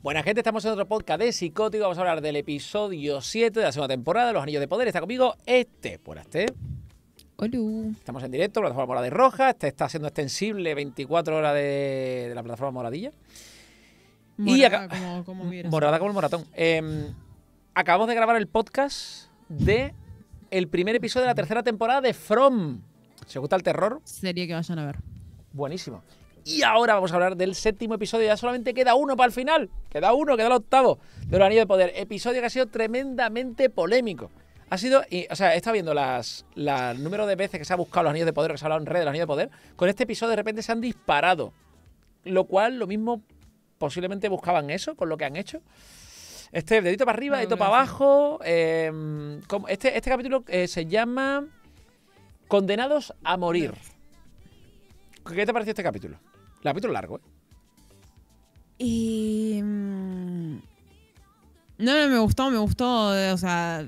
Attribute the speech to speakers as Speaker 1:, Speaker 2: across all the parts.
Speaker 1: Buenas, gente, estamos en otro podcast de Psicótico. Vamos a hablar del episodio 7 de la segunda temporada de Los Anillos de Poder. Está conmigo este, por este. Hola. Estamos en directo, plataforma morada de roja. Este está siendo extensible 24 horas de, la plataforma moradilla. Morada, y como, el moratón. Em, acabamos de grabar el podcast de el primer episodio de la tercera temporada de From. ¿Se gusta el terror. Sería que vayan a ver. Buenísimo. Y ahora vamos a hablar del séptimo episodio. Ya solamente queda uno para el final. Queda uno, queda el octavo de los Anillos de Poder. Episodio que ha sido tremendamente polémico. Ha sido, o sea, he estado viendo las, el número de veces que se ha buscado los Anillos de Poder, que se ha hablado en redes de los Anillos de Poder. Con este episodio de repente se han disparado. Lo cual, lo mismo, posiblemente buscaban eso con lo que han hecho. Este, dedito para arriba, dedito para abajo. Em, este, este capítulo eh, se llama Condenados a morir. ¿Qué te pareció este capítulo? Capítulo largo, ¿eh?
Speaker 2: Mm, no, no, me gustó, me gustó. O sea,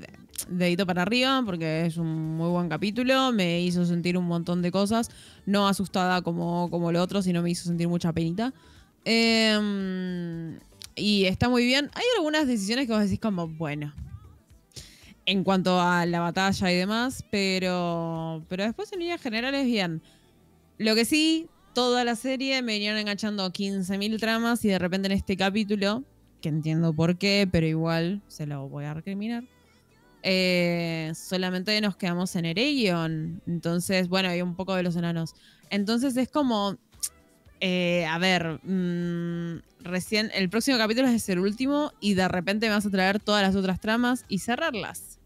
Speaker 2: dedito para arriba, porque es un muy buen capítulo. Me hizo sentir un montón de cosas. No asustada como, como lo otro, sino me hizo sentir mucha penita. Em, y está muy bien. Hay algunas decisiones que vos decís como, bueno. En cuanto a la batalla y demás, pero. Pero después en líneas generales, bien. Lo que sí toda la serie, me vinieron enganchando 15.000 tramas y de repente en este capítulo, que entiendo por qué, pero igual se lo voy a recriminar. Eh, solamente nos quedamos en Eregion. Entonces, bueno, hay un poco de los enanos. Entonces es como. Eh, a ver, mm, recién el próximo capítulo es el último y de repente me vas a traer todas las otras tramas y cerrarlas.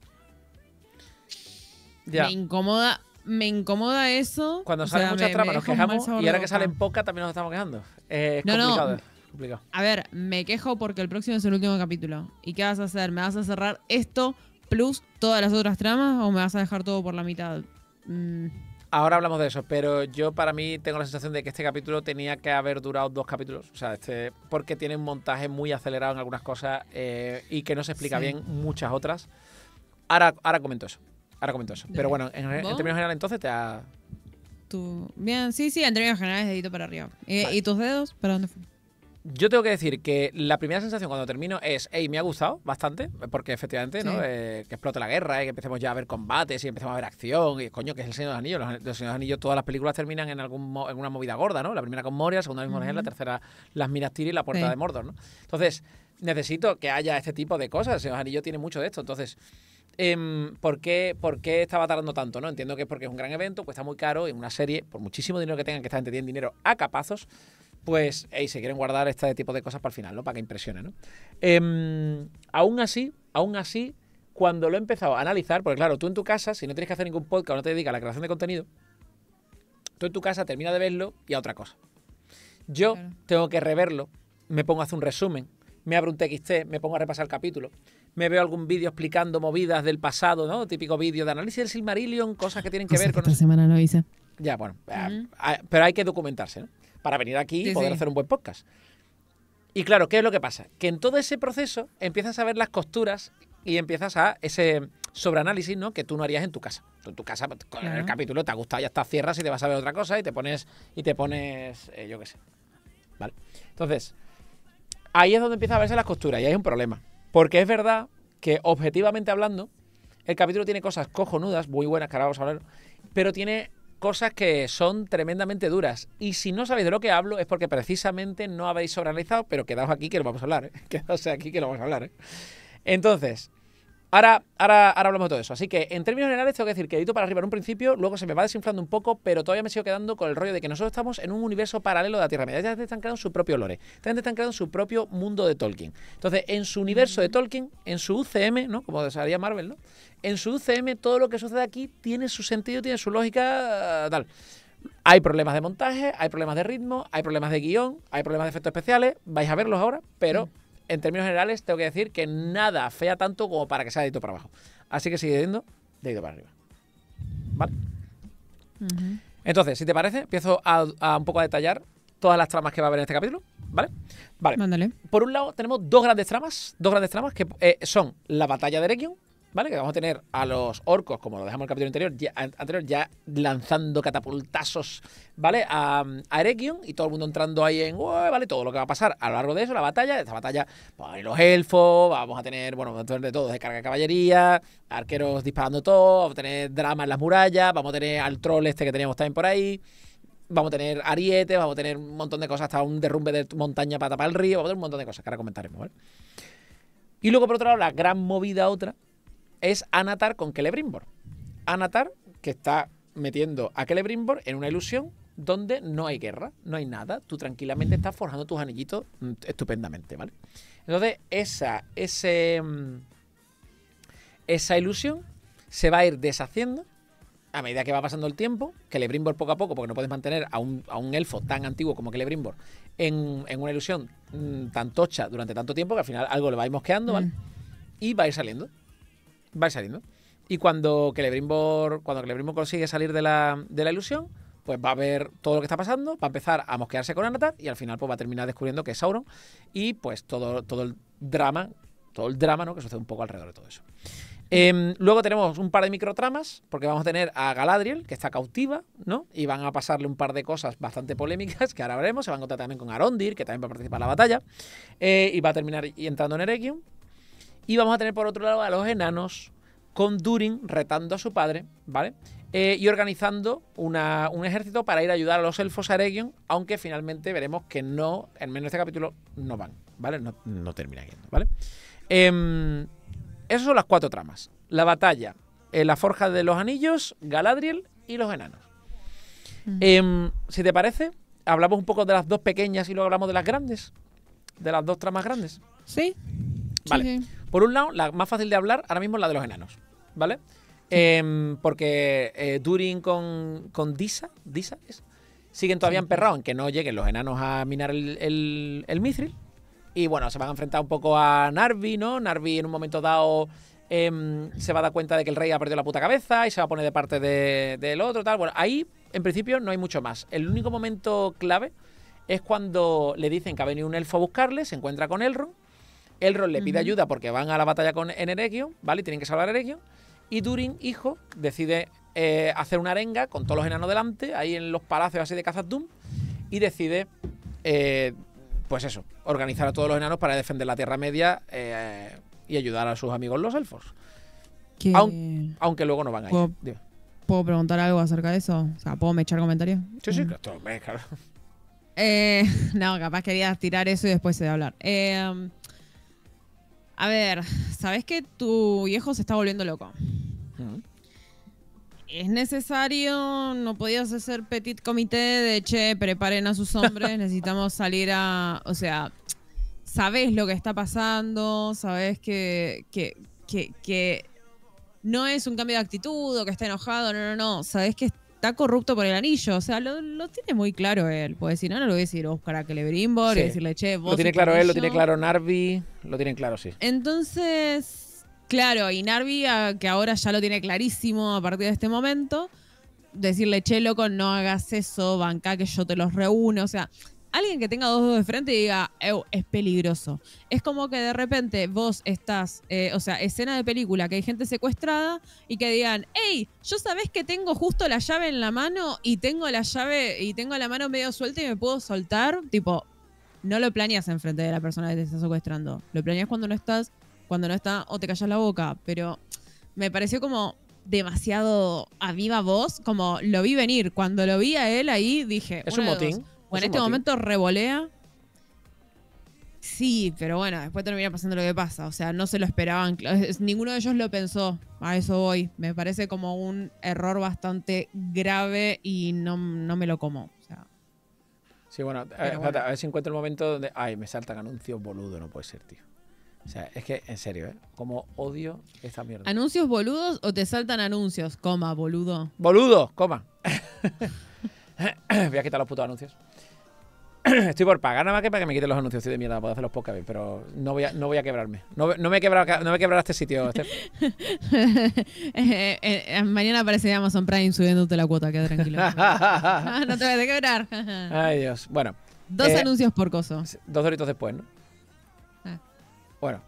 Speaker 2: Me incomoda me incomoda eso. Cuando salen muchas tramas nos quejamos y ahora que salen
Speaker 1: pocas también nos estamos quejando. es complicado.
Speaker 2: A ver, me quejo porque el próximo es el último capítulo. ¿Y qué vas a hacer? ¿Me vas a cerrar esto plus todas las otras tramas o me vas a dejar todo por la mitad? Mm.
Speaker 1: Ahora hablamos de eso, pero yo para mí tengo la sensación de que este capítulo tenía que haber durado dos capítulos. O sea, este, porque tiene un montaje muy acelerado en algunas cosas eh, y que no se explica bien muchas otras. Ahora, ahora comento eso. Ahora comento eso. Pero bueno, en, términos generales entonces te ha...
Speaker 2: Bien, sí, sí, en términos generales dedito para arriba. ¿Y, tus dedos? ¿Para dónde fue?
Speaker 1: Yo tengo que decir que la primera sensación cuando termino es, hey, me ha gustado bastante, porque efectivamente, ¿no? Eh, que explote la guerra, eh, que empecemos ya a ver combates y empecemos a ver acción, y coño, que es el Señor de los Anillos. Los, Señor de los Anillos, todas las películas terminan en, algún, una movida gorda, ¿no? La primera con Moria, la segunda con uh la tercera las Minas Tirith y la Puerta de Mordor, ¿no? Entonces, necesito que haya este tipo de cosas. El Señor de los Anillos tiene mucho de esto. Entonces, Em, ¿por, qué, estaba tardando tanto? ¿no? Entiendo que es porque es un gran evento, cuesta muy caro, en una serie, por muchísimo dinero que tengan, que esta gente dinero a capazos, pues se quieren guardar este tipo de cosas para el final, ¿no? Para que impresione, ¿no? Em, aún así, aún así, cuando lo he empezado a analizar, porque claro, tú en tu casa, si no tienes que hacer ningún podcast o no te dedicas a la creación de contenido, tú en tu casa termina de verlo y a otra cosa. Yo tengo que reverlo, me pongo a hacer un resumen, me abro un TXT, me pongo a repasar el capítulo, me veo algún vídeo explicando movidas del pasado, ¿no? Típico vídeo de análisis del Silmarillion, cosas que tienen que ver con... Esta
Speaker 2: semana lo hice. Ya, bueno, ah,
Speaker 1: ah, pero hay que documentarse, ¿no? Para venir aquí y poder hacer un buen podcast. Y claro, ¿qué es lo que pasa? Que en todo ese proceso empiezas a ver las costuras y empiezas a ese sobreanálisis, ¿no? Que tú no harías en tu casa. en tu casa, pues, con el capítulo te ha gustado, ya está, cierras y te vas a ver otra cosa y te pones, y te pones, eh, yo qué sé. ¿Vale? Entonces, ahí es donde empieza a verse las costuras y hay un problema. Porque es verdad que objetivamente hablando, el capítulo tiene cosas cojonudas, muy buenas que ahora vamos a hablar, pero tiene cosas que son tremendamente duras. Y si no sabéis de lo que hablo es porque precisamente no habéis sobreanalizado, pero quedaos aquí que lo vamos a hablar, ¿eh? quedaos aquí que lo vamos a hablar. ¿eh? Entonces, Ahora, ahora, ahora hablamos de todo eso. Así que, en términos generales, tengo que decir que edito para arriba en un principio, luego se me va desinflando un poco, pero todavía me sigo quedando con el rollo de que nosotros estamos en un universo paralelo de la Tierra Media. Ya están creando su propio lore, ya están creando su propio mundo de Tolkien. Entonces, en su universo de Tolkien, en su UCM, ¿no? Como desearía Marvel, ¿no? En su UCM, todo lo que sucede aquí tiene su sentido, tiene su lógica, tal. Hay problemas de montaje, hay problemas de ritmo, hay problemas de guión, hay problemas de efectos especiales. Vais a verlos ahora, pero. Mm en términos generales, tengo que decir que nada fea tanto como para que sea dedito para abajo. Así que sigue yendo ido para arriba. ¿Vale? Entonces, si te parece, empiezo a, un poco a detallar todas las tramas que va a haber en este capítulo. ¿Vale? Vale. Mándale. Por un lado, tenemos dos grandes tramas. Dos grandes tramas que eh, son la batalla de Erekion ¿vale? Que vamos a tener a los orcos, como lo dejamos en el capítulo anterior, ya, anterior, ya lanzando catapultazos, ¿vale? A, a y todo el mundo entrando ahí en, ¿vale? Todo lo que va a pasar a lo largo de eso, la batalla, esta batalla, pues los elfos, vamos a tener, bueno, vamos a tener de todo, descarga de caballería, arqueros disparando todo, vamos a tener drama en las murallas, vamos a tener al troll este que teníamos también por ahí vamos a tener ariete, vamos a tener un montón de cosas, hasta un derrumbe de montaña para tapar el río, vamos a tener un montón de cosas que ahora comentaremos, ¿vale? Y luego, por otro lado, la gran movida otra es Anatar con Celebrimbor. Anatar que está metiendo a Celebrimbor en una ilusión donde no hay guerra, no hay nada, tú tranquilamente estás forjando tus anillitos mm, estupendamente, ¿vale? Entonces, esa, ese, mm, esa ilusión se va a ir deshaciendo a medida que va pasando el tiempo, Celebrimbor poco a poco, porque no puedes mantener a un, elfo tan antiguo como Celebrimbor en, en una ilusión mm, tan tocha durante tanto tiempo que al final algo le va a ir mosqueando, Y va a ir saliendo va saliendo. Y cuando Celebrimbor, cuando Celebrimbor consigue salir de la, de ilusión, pues va a ver todo lo que está pasando, va a empezar a mosquearse con Anatar y al final pues va a terminar descubriendo que es Sauron y pues todo, todo el drama, todo el drama ¿no? que sucede un poco alrededor de todo eso. Em, luego tenemos un par de microtramas, porque vamos a tener a Galadriel, que está cautiva, ¿no? Y van a pasarle un par de cosas bastante polémicas, que ahora veremos. Se va a encontrar también con Arondir, que también va a participar en la batalla. Eh, y va a terminar entrando en Eregion, y vamos a tener por otro lado a los enanos con Durin retando a su padre, ¿vale? Eh, y organizando un ejército para ir a ayudar a los elfos a Eregion, aunque finalmente veremos que no, en menos este capítulo, no van, ¿vale? No, no termina yendo, ¿vale? Em, esas son las cuatro tramas. La batalla, eh, la forja de los anillos, Galadriel y los enanos. Em, si te parece, hablamos un poco de las dos pequeñas y luego hablamos de las grandes. De las dos tramas grandes. Sí. Vale. Por un lado, la más fácil de hablar ahora mismo es la de los enanos, ¿vale? Em, porque eh, Durin con, Disa, Disa es, siguen todavía emperrados en que no lleguen los enanos a minar el, el, mithril. Y bueno, se van a enfrentar un poco a Narvi, ¿no? Narvi en un momento dado em, se va a dar cuenta de que el rey ha perdido la puta cabeza y se va a poner de parte del otro, tal. Bueno, ahí en principio no hay mucho más. El único momento clave es cuando le dicen que ha venido un elfo a buscarle, se encuentra con Elrond Elrond le pide ayuda porque van a la batalla con en Eregion, ¿vale? tienen que salvar a Y Durin, hijo, decide eh, hacer una arenga con todos los enanos delante, ahí en los palacios así de cazatum y decide, eh, pues eso, organizar a todos los enanos para defender la Tierra Media eh, y ayudar a sus amigos los elfos. aunque luego no van a ir.
Speaker 2: ¿Puedo, preguntar algo acerca de eso? O sea, ¿puedo me echar comentarios? Sí, sí,
Speaker 1: claro.
Speaker 2: no, capaz quería tirar eso y después se de hablar. Eh, a ver, sabes que tu viejo se está volviendo loco. Es necesario, no podías hacer petit comité de che, preparen a sus hombres, necesitamos salir a. O sea, sabes lo que está pasando, sabes que, que, que, que no es un cambio de actitud o que está enojado, no, no, no. Sabes que está corrupto por el anillo. O sea, lo, tiene muy claro él. Puede si no, no lo voy a decir Oscar a Celebrimbor sí. y decirle, che, vos. Lo tiene claro él, lo tiene claro Narvi,
Speaker 1: lo tienen claro, sí.
Speaker 2: Entonces, claro, y Narvi, que ahora ya lo tiene clarísimo a partir de este momento, decirle, che, loco, no hagas eso, banca que yo te los reúno. O sea, alguien que tenga dos dedos de frente y diga, es peligroso. Es como que de repente vos estás, eh, o sea, escena de película, que hay gente secuestrada y que digan, hey, yo sabés que tengo justo la llave en la mano y tengo la llave y tengo la mano medio suelta y me puedo soltar. Tipo, no lo planeas frente de la persona que te está secuestrando. Lo planeas cuando no estás, cuando no está o te callas la boca. Pero me pareció como demasiado a viva voz, como lo vi venir. Cuando lo vi a él ahí dije. Es un motín en este momento revolea. Sí, pero bueno, después termina pasando lo que pasa. O sea, no se lo esperaban. Ninguno de ellos lo pensó. A eso voy. Me parece como un error bastante grave y no, me lo como.
Speaker 1: sí, eh, bueno, a, ver si encuentro el momento donde. Ay, me saltan anuncios boludo, no puede ser, tío. O sea, es que en serio, ¿eh? Como odio esta mierda. ¿Anuncios
Speaker 2: boludos o te saltan anuncios? Coma, boludo.
Speaker 1: Boludo, coma. Voy a quitar los putos anuncios. estoy por pagar nada más que para que me quiten los anuncios. Estoy de mierda, puedo hacer los podcasts, pero no voy a, no voy a quebrarme. No, no me he no me este sitio.
Speaker 2: Eh, eh, eh, mañana aparece Amazon Prime subiéndote la cuota, queda tranquilo. Ah, no, te vas a quebrar.
Speaker 1: Ay, Dios. Bueno. Dos anuncios por coso. Dos horitos después, ¿no? Ah. Bueno.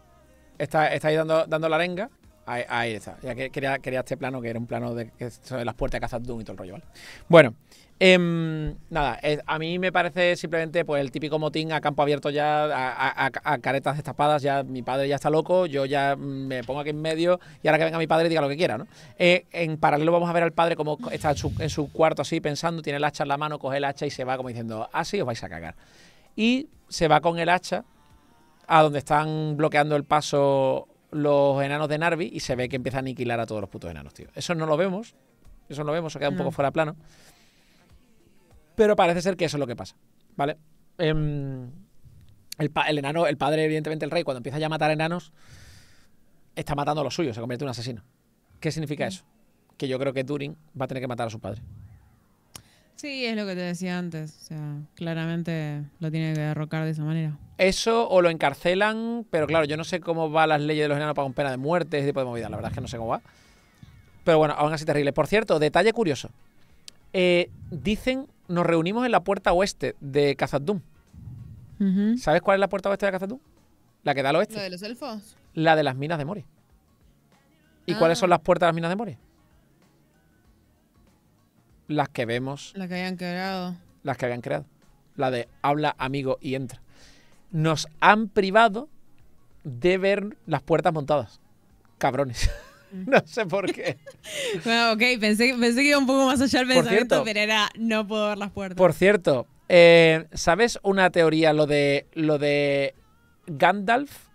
Speaker 1: Estáis está dando, dando la arenga. Ahí, está. Ya que, quería, quería, este plano, que era un plano de, de las puertas de Casa Doom y todo el rollo, ¿vale? Bueno, Em, nada, eh, a mí me parece simplemente pues el típico motín a campo abierto ya, a, caretas destapadas, ya mi padre ya está loco, yo ya mm, me pongo aquí en medio y ahora que venga mi padre diga lo que quiera, ¿no? Eh, en paralelo vamos a ver al padre como está en su, cuarto así pensando, tiene el hacha en la mano, coge el hacha y se va como diciendo, Ah así os vais a cagar. Y se va con el hacha a donde están bloqueando el paso los enanos de Narvi y se ve que empieza a aniquilar a todos los putos enanos, tío. Eso no lo vemos, eso no lo vemos, se queda un poco mm. fuera de plano. Pero parece ser que eso es lo que pasa. ¿Vale? Em, el, enano, el padre, evidentemente, el rey, cuando empieza ya a matar enanos, está matando a los suyos, se convierte en un asesino. ¿Qué significa mm. eso? Que yo creo que Turing va a tener que matar a su padre.
Speaker 2: Sí, es lo que te decía antes. O sea, claramente lo tiene que derrocar de esa manera. Eso
Speaker 1: o lo encarcelan, pero claro, yo no sé cómo van las leyes de los enanos para un pena de muerte, ese tipo de movida. La verdad es que no sé cómo va. Pero bueno, aún así terrible. Por cierto, detalle curioso. Eh, dicen nos reunimos en la puerta oeste de Kazadum. ¿Sabes cuál es la puerta oeste de Kazadum? La que da al oeste. ¿La de
Speaker 2: los elfos?
Speaker 1: La de las minas de Mori. ¿Y cuáles son ah. las puertas de las minas de Mori? Las que vemos.
Speaker 2: Las que habían creado.
Speaker 1: Las que habían creado. La de habla, amigo y entra. Nos han privado de ver las puertas montadas. Cabrones. No
Speaker 2: sé por qué.
Speaker 1: ok,
Speaker 2: pensé, que iba un poco más allá el pensamiento, pero era no puedo ver las puertas. Por cierto,
Speaker 1: eh, ¿sabes una teoría, lo de, lo de Gandalf?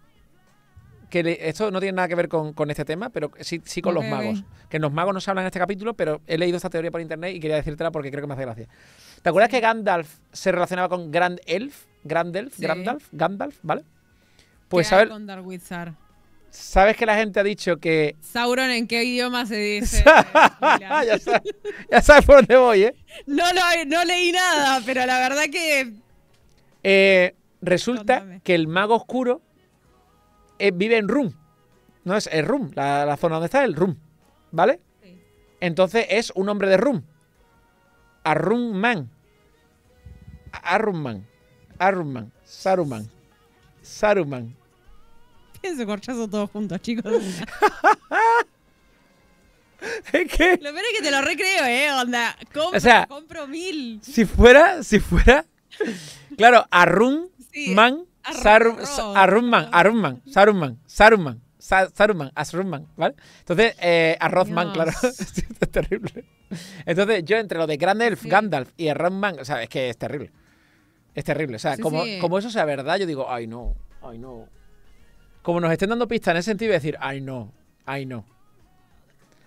Speaker 1: Que esto no tiene nada que ver con, este tema, pero sí, sí con los magos. Que los magos no se hablan en este capítulo, pero he leído esta teoría por internet y quería decírtela porque creo que me hace gracia. ¿Te acuerdas que Gandalf se relacionaba con Grand Elf? ¿Grand Elf? Gandalf, Gandalf, ¿vale?
Speaker 2: Pues ¿Qué a Wizard?
Speaker 1: ¿Sabes que la gente ha dicho que. Sauron,
Speaker 2: ¿en qué idioma se dice?
Speaker 1: ya, sabes, por dónde voy, ¿eh?
Speaker 2: No, leí nada, pero la verdad que.
Speaker 1: Eh, resulta que el mago oscuro eh, vive en Rum. No es el Rum, la, zona donde está el Rum. ¿Vale? Entonces es un hombre de Rum. Arrumman. Man. Arrum Man. Saruman.
Speaker 2: Saruman su corchazo todos juntos, chicos. es que... Lo peor es que te lo recreo, ¿eh? Onda, compro, compro mil.
Speaker 1: Si fuera, si fuera... Claro, Arun, Man, Arun Man, Arun Man, Saruman, Saruman. Saruman, Asruman, ¿vale? Entonces, eh, Arrozman, claro. es terrible. Entonces, yo entre lo de Gandalf, Elf Gandalf y man o sea, es que es terrible. Es terrible. O sea, como, como eso sea verdad, yo digo, ay no, ay no como nos estén dando pistas en ese sentido, decir, ay no, ay no.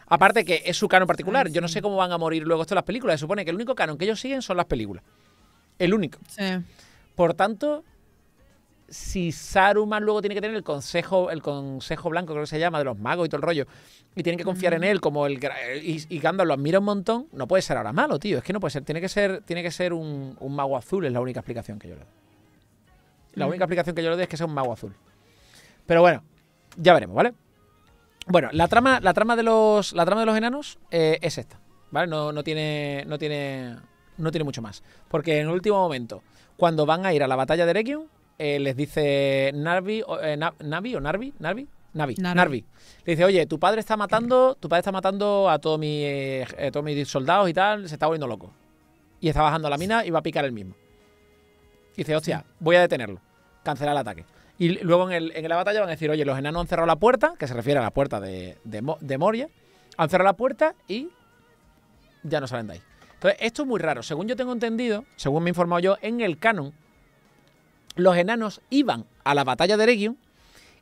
Speaker 1: Aparte que es su canon particular. Yo no sé cómo van a morir luego esto las películas. Se supone que el único canon que ellos siguen son las películas. El único. Por tanto, si Saruman luego tiene que tener el consejo, el consejo blanco, creo que se llama, de los magos y todo el rollo, y tienen que confiar en él como el y, y Gandalf lo admira un montón, no puede ser ahora malo, tío. Es que no puede ser. Tiene que ser, tiene que ser un, mago azul, es la única explicación que yo le doy. La única explicación que yo le doy es que sea un mago azul. Pero bueno, ya veremos, ¿vale? Bueno, la trama, la trama de los. La trama de los enanos eh, es esta. ¿Vale? No, no tiene. No tiene. No tiene mucho más. Porque en el último momento, cuando van a ir a la batalla de Erechium, eh, les dice Narvi. Eh, Navi o Narvi, Narvi. Navi, Narvi. Le dice, oye, tu padre está matando, tu padre está matando a todos mis, eh, soldados y tal, se está volviendo loco. Y está bajando la mina y va a picar el mismo. Y dice, hostia, voy a detenerlo. Cancelar el ataque. Y luego en, la batalla van a decir, oye, los enanos han cerrado la puerta, que se refiere a la puerta de, Moria, han cerrado la puerta y ya no salen de ahí. Entonces, esto es muy raro. Según yo tengo entendido, según me he informado yo, en el canon, los enanos iban a la batalla de Legion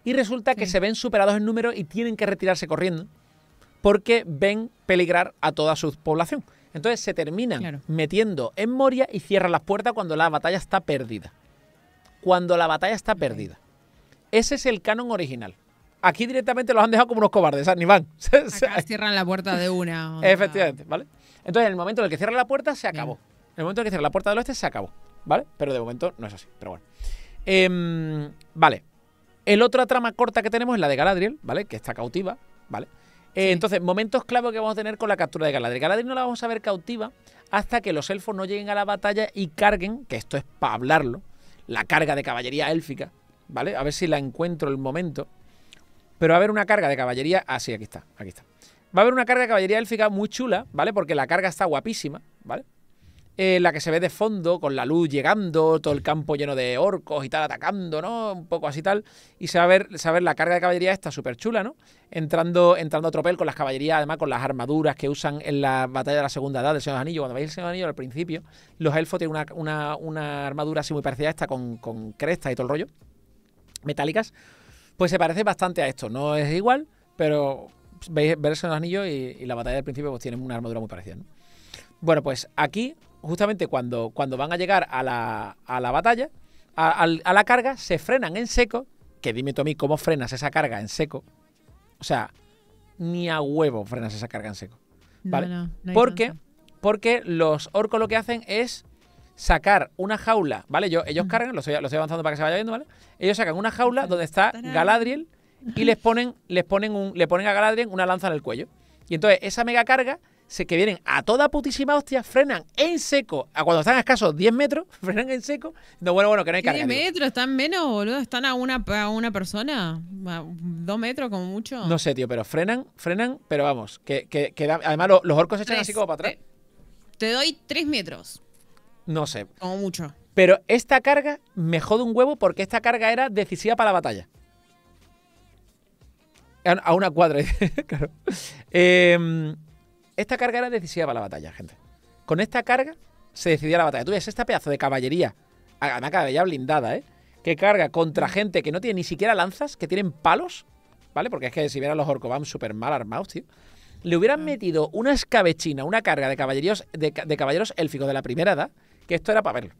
Speaker 1: y resulta que se ven superados en número y tienen que retirarse corriendo porque ven peligrar a toda su población. Entonces se terminan metiendo en Moria y cierran las puertas cuando la batalla está perdida. Cuando la batalla está perdida. Ese es el canon original. Aquí directamente los han dejado como unos cobardes, ni van.
Speaker 2: cierran la puerta de una.
Speaker 1: Efectivamente, ¿vale? Entonces, en el momento en el que cierra la puerta, se acabó. En el momento en el que cierra la puerta del oeste, se acabó, ¿vale? Pero de momento no es así, pero bueno. Em, vale. El otra trama corta que tenemos es la de Galadriel, ¿vale? Que está cautiva, ¿vale? Eh, entonces, momentos clave que vamos a tener con la captura de Galadriel. Galadriel no la vamos a ver cautiva hasta que los elfos no lleguen a la batalla y carguen, que esto es para hablarlo, la carga de caballería élfica, ¿vale? A ver si la encuentro el momento. Pero va a haber una carga de caballería. Ah, sí, aquí está, aquí está. Va a haber una carga de caballería élfica muy chula, ¿vale? Porque la carga está guapísima, ¿vale? Eh, la que se ve de fondo, con la luz llegando, todo el campo lleno de orcos y tal, atacando, ¿no? Un poco así tal. Y se va a ver, la carga de caballería esta súper chula, ¿no? Entrando, entrando a tropel con las caballerías, además con las armaduras que usan en la batalla de la segunda edad del Señor de Anillo. Cuando veis el Señor Anillo al principio, los elfos tienen una, armadura así muy parecida a esta, con, con cresta y todo el rollo metálicas, pues se parece bastante a esto. No es igual, pero veis verse en los anillos y, la batalla del principio pues tienen una armadura muy parecida. Bueno, pues aquí, justamente cuando, cuando van a llegar a la, batalla, a, la carga, se frenan en seco. Que dime, mí, ¿cómo frenas esa carga en seco? O sea, ni a huevo frenas esa carga en seco. ¿Vale? porque, porque los orcos lo que hacen es sacar una jaula, ¿vale? Yo, ellos cargan, lo estoy, avanzando para que se vaya viendo, ¿vale? Ellos sacan una jaula donde está Galadriel y les ponen, les ponen un, le ponen a Galadriel una lanza en el cuello. Y entonces esa mega carga se, que vienen a toda putísima hostia, frenan en seco, a cuando están a escasos 10 metros, frenan en seco. No, bueno, bueno, que no hay carga. 10
Speaker 2: metros, están menos, boludo, están a una, una persona, 2 dos metros como mucho. No
Speaker 1: sé, tío, pero frenan, frenan, pero vamos, que, que, además los, orcos se echan así como
Speaker 2: para atrás. Te, eh, te doy 3 metros. No sé. Como mucho.
Speaker 1: Pero esta carga me jode un huevo porque esta carga era decisiva para la batalla. A una cuadra, claro. Em, esta carga era decisiva para la batalla, gente. Con esta carga se decidía la batalla. Tú ves, esta pedazo de caballería, una caballería blindada, ¿eh? Que carga contra mm. gente que no tiene ni siquiera lanzas, que tienen palos, ¿vale? Porque es que si vieran los Orcobam súper mal armados, tío. Le hubieran mm. metido una escabechina, una carga de caballeros, de, de caballeros élficos de la primera edad, que esto era para verlo.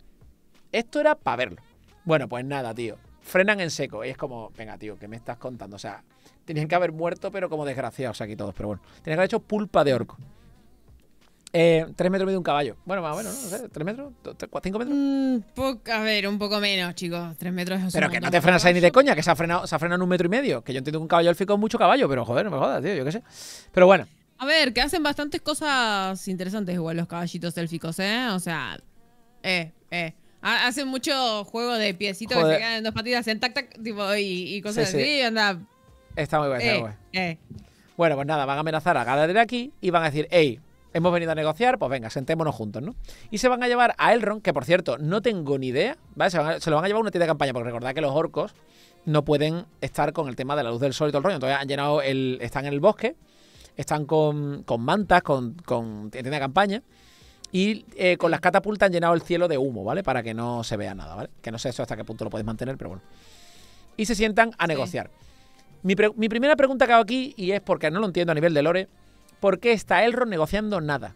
Speaker 1: Esto era para verlo. Bueno, pues nada, tío. Frenan en seco. Y es como, venga, tío, ¿qué me estás contando? O sea, tenían que haber muerto, pero como desgraciados aquí todos. Pero bueno, tenían que haber hecho pulpa de orco. Eh, tres metros medio un caballo. Bueno, más o menos, no tres metros, cinco metros. Mm,
Speaker 2: a ver, un poco menos, chicos. Tres metros es un Pero que no te frenas
Speaker 1: ahí ni de coña, que se ha frenado, se un metro y medio. Que yo entiendo que un caballo élfico es mucho caballo, pero joder, no me jodas, tío, yo qué sé. Pero bueno.
Speaker 2: A ver, que hacen bastantes cosas interesantes igual los caballitos élficos, ¿eh? O sea, eh, eh. Hace mucho juego de piecitos que se quedan en dos partidas en tac tipo, y, cosas así. anda.
Speaker 1: Está muy bueno, eh, eh. bueno. pues nada, van a amenazar a de aquí y van a decir, hey, hemos venido a negociar, pues venga, sentémonos juntos, ¿no? Y se van a llevar a Elrond, que por cierto, no tengo ni idea, ¿vale? Se, lo van a llevar a una tienda de campaña, porque recordad que los orcos no pueden estar con el tema de la luz del sol y todo el rollo. Entonces han llenado el. están en el bosque, están con, mantas, con, con tienda de campaña. Y eh, con las catapultas han llenado el cielo de humo, ¿vale? Para que no se vea nada, ¿vale? Que no sé eso hasta qué punto lo puedes mantener, pero bueno. Y se sientan a negociar. Mi, primera pregunta que hago aquí, y es porque no lo entiendo a nivel de lore, ¿por qué está Elrond negociando nada?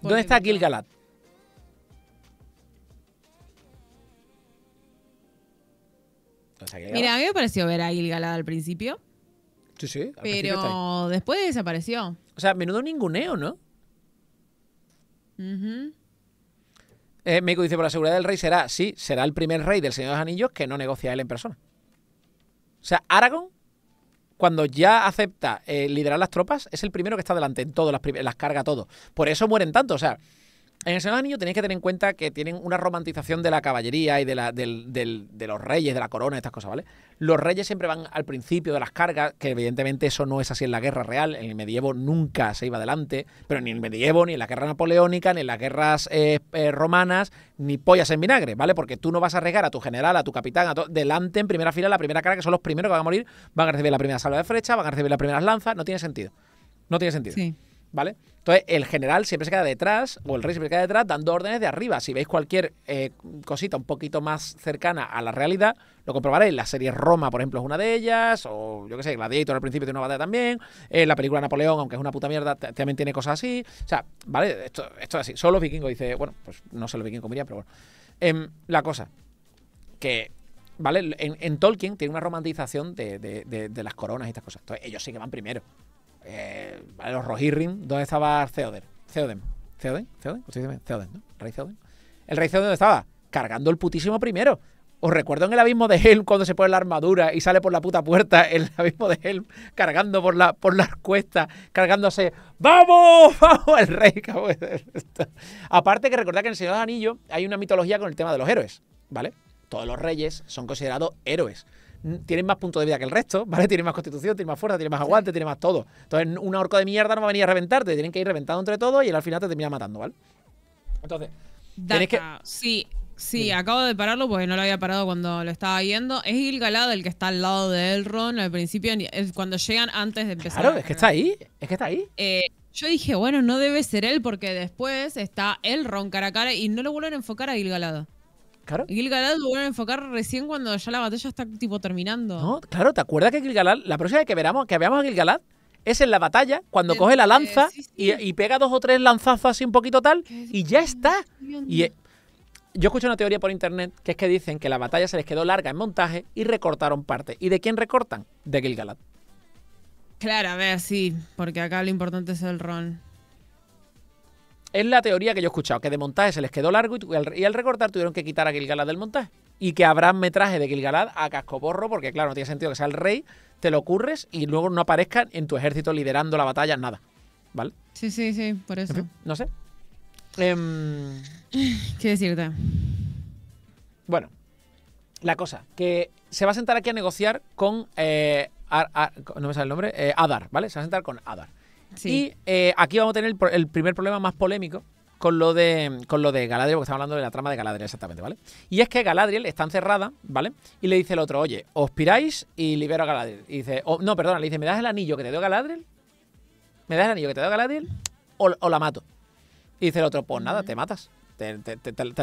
Speaker 2: Pues ¿Dónde está Gilgalad? Mira, a mí me pareció ver a Gilgalad al principio.
Speaker 1: Sí, sí. Pero
Speaker 2: después desapareció.
Speaker 1: O sea, menudo ninguneo, ¿no? Eh, México dice, por la seguridad del rey será, sí, será el primer rey del Señor de los Anillos que no negocia él en persona. O sea, Aragón, cuando ya acepta eh, liderar las tropas, es el primero que está delante en todas las, las carga todo. Por eso mueren tanto. O sea, en ese año tenéis que tener en cuenta que tienen una romantización de la caballería y de, la, de los reyes, de la corona, estas cosas, ¿vale? Los reyes siempre van al principio de las cargas, que evidentemente eso no es así en la guerra real, en el medievo nunca se iba adelante, pero ni en el medievo, ni en la guerra napoleónica, ni en las guerras eh, eh, romanas, ni pollas en vinagre, ¿vale? Porque tú no vas a regar a tu general, a tu capitán, a delante en primera fila, la primera cara, que son los primeros que van a morir, van a recibir la primera salva de flecha, van a recibir las primeras lanzas, no tiene sentido. No tiene sentido. Sí. ¿vale? Entonces, el general siempre se queda detrás, o el rey siempre se queda detrás, dando órdenes de arriba. Si veis cualquier eh, cosita un poquito más cercana a la realidad, lo comprobaréis. La serie Roma, por ejemplo, es una de ellas, o yo qué sé, Gladiator al principio tiene una batalla también, eh, la película Napoleón, aunque es una puta mierda, también tiene cosas así. O sea, ¿vale? Esto, esto es así. Solo vikingo dice, bueno, pues no sé los vikingos diría pero bueno. Em, la cosa, que ¿vale? En, Tolkien tiene una romantización de, de, las coronas y estas cosas. Entonces, ellos sí que van primero. Eh, los Rohirrim, ¿dónde estaba Theoden? Theoden, Theoden, Theoden, ceoden ¿no? Rey Theoden. El Rey Theoden, ¿dónde estaba? Cargando el putísimo primero. Os recuerdo en el abismo de Helm cuando se pone la armadura y sale por la puta puerta el abismo de Helm cargando por la por las cuestas, cargándose ¡Vamos! ¡Vamos! El rey, Aparte que recordad que en el Señor de Anillo hay una mitología con el tema de los héroes, ¿vale? Todos los reyes son considerados héroes tienen más puntos de vida que el resto, ¿vale? Tienen más constitución, tienen más fuerza, tienen más aguante, tienen más todo. Entonces, un orco de mierda no va a venir a reventarte, tienen que ir reventando entre todos y al final te termina matando, ¿vale?
Speaker 2: Entonces, tienes que... Sí, sí, acabo de pararlo porque no lo había parado cuando lo estaba yendo. Es Galado el que está al lado de Elrond al principio, cuando llegan antes de empezar. Claro, es que está ahí, es que está ahí. Eh, yo dije, bueno, no debe ser él porque después está Elrond cara a cara y no lo vuelven a enfocar a Galado. Claro. Gilgalad lo van a enfocar recién cuando ya la batalla está tipo terminando. No,
Speaker 1: claro, ¿te acuerdas que Gilgalad, la próxima vez que veamos, que veamos a Gilgalad, es en la batalla, cuando coge la lanza Y, pega dos o tres lanzazos así un poquito tal, y ya está. Y yo escuché una teoría por internet que es que dicen que la batalla se les quedó larga en montaje y recortaron parte. ¿Y de quién recortan? De Gilgalad.
Speaker 2: Claro, a ver, sí, porque acá lo importante es el rol.
Speaker 1: Es la teoría que yo he escuchado, que de montaje se les quedó largo y, al, recortar tuvieron que quitar a Gilgalad del montaje. Y que habrá metraje de Gilgalad a cascoborro, porque claro, no tiene sentido que sea el rey, te lo ocurres y luego no aparezcan en tu ejército liderando la batalla, nada. ¿Vale? Sí, sí, sí, por eso. no sé. Eh, ¿Qué decirte? Bueno, la cosa, que se va a sentar aquí a negociar con... Eh, no me sale el nombre, eh, Adar, ¿vale? Se va a sentar con Adar. Y eh, aquí vamos a tener el, primer problema más polémico con lo de con lo de Galadriel, porque estamos hablando de la trama de Galadriel exactamente, ¿vale? Y es que Galadriel está encerrada, ¿vale? Y le dice el otro, oye, os piráis y libero a Galadriel. Y dice, oh, no, perdona, le dice, ¿me das el anillo que te dio Galadriel? ¿Me das el anillo que te dio Galadriel? O, la mato. Y dice el otro, pues nada, te matas. Te,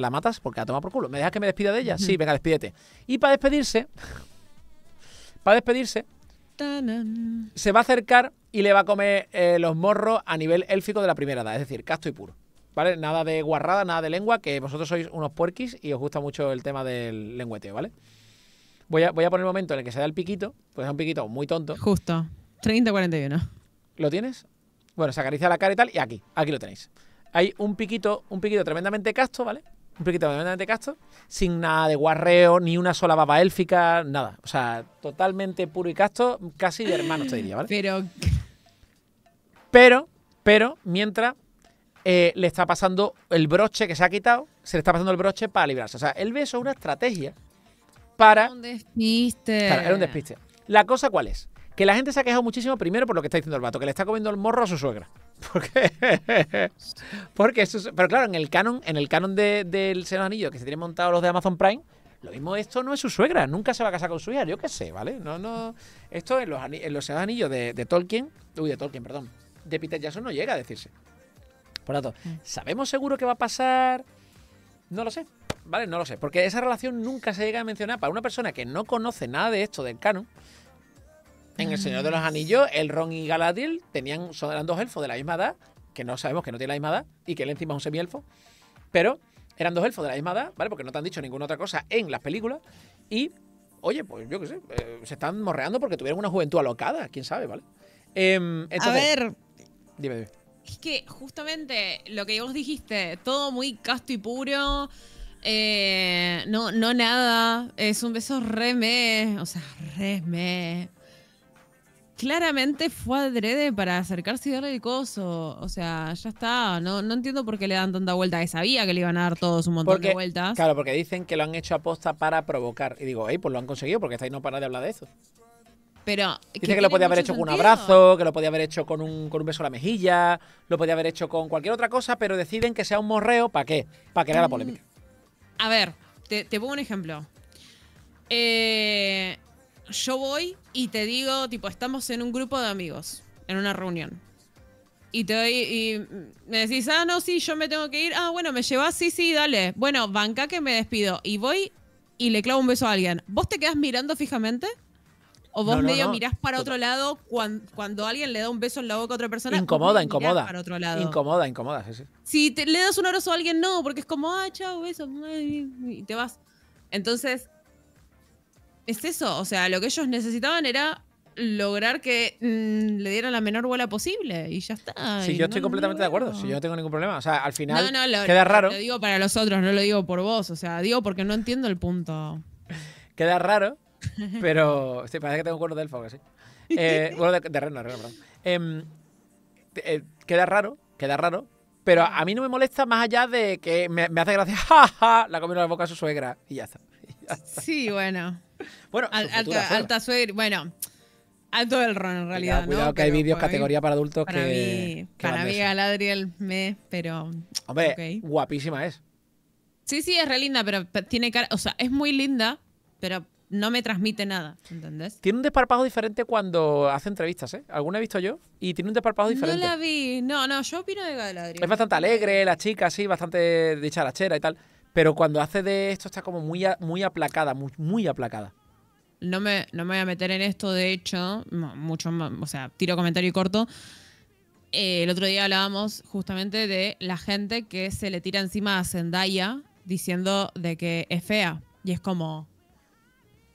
Speaker 1: la matas porque la toma por culo. ¿Me dejas que me despida de ella? Sí, venga, despídete. Y para despedirse, para despedirse, se va a acercar y le va a comer eh, los morros a nivel élfico de la primera edad, es decir, casto y puro. ¿Vale? Nada de guarrada, nada de lengua, que vosotros sois unos puerquis y os gusta mucho el tema del lengueteo, ¿vale? Voy a, voy a poner el momento en el que se da el piquito, pues es un piquito muy tonto. Justo. 30-41. ¿Lo tienes? Bueno, se acaricia la cara y tal, y aquí, aquí lo tenéis. Hay un piquito, un piquito tremendamente casto, ¿vale? un poquito de casto, sin nada de guarreo, ni una sola baba élfica, nada. O sea, totalmente puro y casto, casi de hermano te diría, ¿vale? Pero. Pero, pero, mientras eh, le está pasando el broche que se ha quitado, se le está pasando el broche para librarse. O sea, él ve eso una estrategia para. Un despiste. era un despiste. La cosa, ¿cuál es? Que la gente se ha quejado muchísimo primero por lo que está diciendo el vato, que le está comiendo el morro a su suegra. Porque, porque pero claro, en el canon, en el canon del de, de Señor Anillo que se tienen montados los de Amazon Prime, lo mismo esto no es su suegra, nunca se va a casar con su hija, yo qué sé, ¿vale? No, no, esto en los, en los Anillos de, Tolkien, uy, de Tolkien, perdón, de Peter Jackson no llega a decirse. Por tanto, mm. ¿sabemos seguro qué va a pasar? No lo sé, ¿vale? No lo sé, porque esa relación nunca se llega a mencionar para una persona que no conoce nada de esto del canon. En El Señor de los Anillos, el Ron y Galadriel tenían, son, eran dos elfos de la misma edad, que no sabemos que no tiene la misma edad, y que él encima es un semielfo, pero eran dos elfos de la misma edad, ¿vale? Porque no te han dicho ninguna otra cosa en las películas, y, oye, pues yo qué sé, eh, se están morreando porque tuvieron una juventud alocada, quién sabe, ¿vale? Em, A ver. Dime, dime.
Speaker 2: Es que justamente lo que vos dijiste, todo muy casto y puro. Eh, no, no nada. Es un beso re O sea, re claramente fue adrede para acercarse y darle el coso. O sea, ya está. No, entiendo por qué le dan tanta vuelta. Que sabía que le iban a dar todos un montón de vueltas.
Speaker 1: Claro, porque dicen que lo han hecho a posta para provocar. Y digo, hey, pues lo han conseguido porque estáis no para de hablar de eso.
Speaker 2: Pero. Dice que, lo podía haber hecho con un
Speaker 1: abrazo, que lo podía haber hecho con un, beso a la mejilla, lo podía haber hecho con cualquier otra cosa, pero deciden que sea un morreo. ¿Para qué? Para crear la mm, polémica.
Speaker 2: A ver, te, te pongo un ejemplo. Eh yo voy y te digo, tipo, estamos en un grupo de amigos, en una reunión. Y te doy, me decís, ah, no, sí, yo me tengo que ir. Ah, bueno, me llevas, sí, sí, dale. Bueno, banca que me despido. Y voy y le clavo un beso a alguien. ¿Vos te quedás mirando fijamente? ¿O vos medio mirás para otro lado cuando, alguien le da un beso en la boca a otra persona? Incomoda, incomoda. Para otro lado?
Speaker 1: Incomoda, incomoda,
Speaker 2: sí, Si le das un abrazo a alguien, no, porque es como, ah, chao, beso, y te vas. Entonces, es eso, o sea, lo que ellos necesitaban era lograr que mm, le dieran la menor bola posible y ya está. Sí, yo estoy completamente
Speaker 1: de acuerdo, si sí, yo no tengo ningún problema.
Speaker 2: O sea, al final queda raro. Lo digo para los otros, no lo digo por vos, o sea, digo porque no entiendo el punto.
Speaker 1: queda raro, pero sí, parece que tengo cuerno de elfo o sí. Eh, bueno, de, de reno, reno, perdón. Em, eh, queda raro, queda raro, pero a mí no me molesta más allá de que me, me hace gracia, jaja, la comió de la boca a su suegra Y ya está.
Speaker 2: Sí, bueno. Bueno, alta, alta Bueno, alto del ron en realidad. Cuidado, que hay vídeos categoría
Speaker 1: para adultos para que. Mí, para mí,
Speaker 2: Galadriel me, pero. Hombre,
Speaker 1: guapísima es.
Speaker 2: Sí, sí, es re linda, pero tiene cara. O sea, es muy linda, pero no me transmite nada, ¿entendés?
Speaker 1: Tiene un desparpajo diferente cuando hace entrevistas, ¿eh? Alguna he visto yo y tiene un desparpajo diferente. No la
Speaker 2: vi, no, no, yo opino de Galadriel. Es bastante alegre,
Speaker 1: la chica, sí, bastante dicharachera y tal. Pero cuando hace de esto está como muy, muy aplacada, muy, muy aplacada.
Speaker 2: No me, no me voy a meter en esto, de hecho, mucho o sea, tiro comentario corto. Eh, el otro día hablábamos justamente de la gente que se le tira encima a Zendaya diciendo de que es fea. Y es como,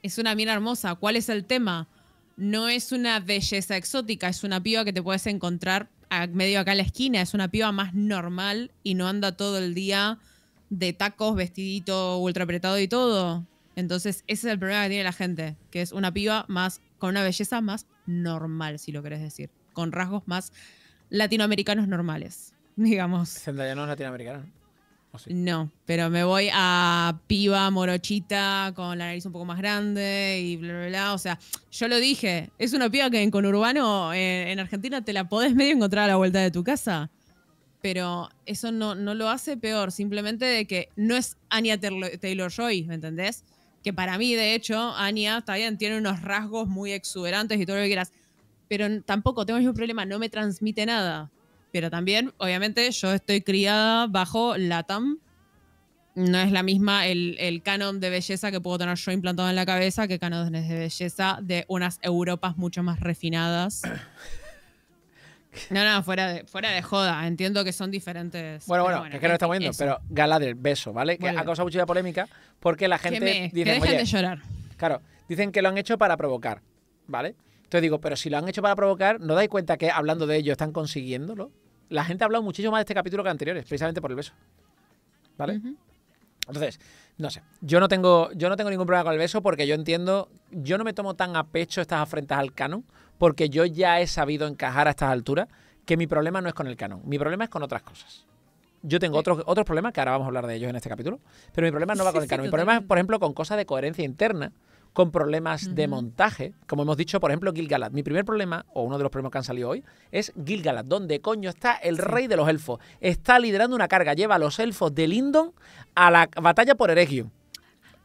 Speaker 2: es una mina hermosa, ¿cuál es el tema? No es una belleza exótica, es una piba que te puedes encontrar medio acá en la esquina, es una piba más normal y no anda todo el día de tacos, vestidito ultra apretado y todo. Entonces, ese es el problema que tiene la gente, que es una piba más, con una belleza más normal, si lo querés decir, con rasgos más latinoamericanos normales, digamos. Zendaya no latinoamericana. No, pero me voy a piba morochita con la nariz un poco más grande y bla, bla, bla. O sea, yo lo dije, es una piba que en conurbano eh, en Argentina te la podés medio encontrar a la vuelta de tu casa pero eso no, no lo hace peor, simplemente de que no es Anya Taylor-Joy, ¿me entendés? Que para mí, de hecho, Anya está tiene unos rasgos muy exuberantes y todo lo que quieras, pero tampoco tengo ningún problema, no me transmite nada. Pero también, obviamente, yo estoy criada bajo LATAM, no es la misma el, el, canon de belleza que puedo tener yo implantado en la cabeza que canones de belleza de unas Europas mucho más refinadas no, no, fuera de, fuera de joda. Entiendo que son diferentes. Bueno, bueno, es que no lo eh, estamos viendo, Pero
Speaker 1: pero del beso, ¿vale? Que ha causado mucha polémica porque la gente. dice, que de llorar. Claro, dicen que lo han hecho para provocar, ¿vale? Entonces digo, pero si lo han hecho para provocar, ¿no dais cuenta que hablando de ello están consiguiéndolo? La gente ha hablado muchísimo más de este capítulo que anteriores, precisamente por el beso. ¿Vale? Entonces, no sé. Yo no tengo, yo no tengo ningún problema con el beso porque yo entiendo, yo no me tomo tan a pecho estas afrentas al canon porque yo ya he sabido encajar a estas alturas que mi problema no es con el canon, mi problema es con otras cosas. Yo tengo otros, otros problemas, que ahora vamos a hablar de ellos en este capítulo, pero mi problema no va con el canon. Mi problema es, por ejemplo, con cosas de coherencia interna, con problemas de montaje. Como hemos dicho, por ejemplo, Gilgalad. Mi primer problema, o uno de los problemas que han salido hoy, es Gilgalad. ¿Dónde coño está el rey de los elfos? Está liderando una carga, lleva a los elfos de Lindon a la batalla por Eregion.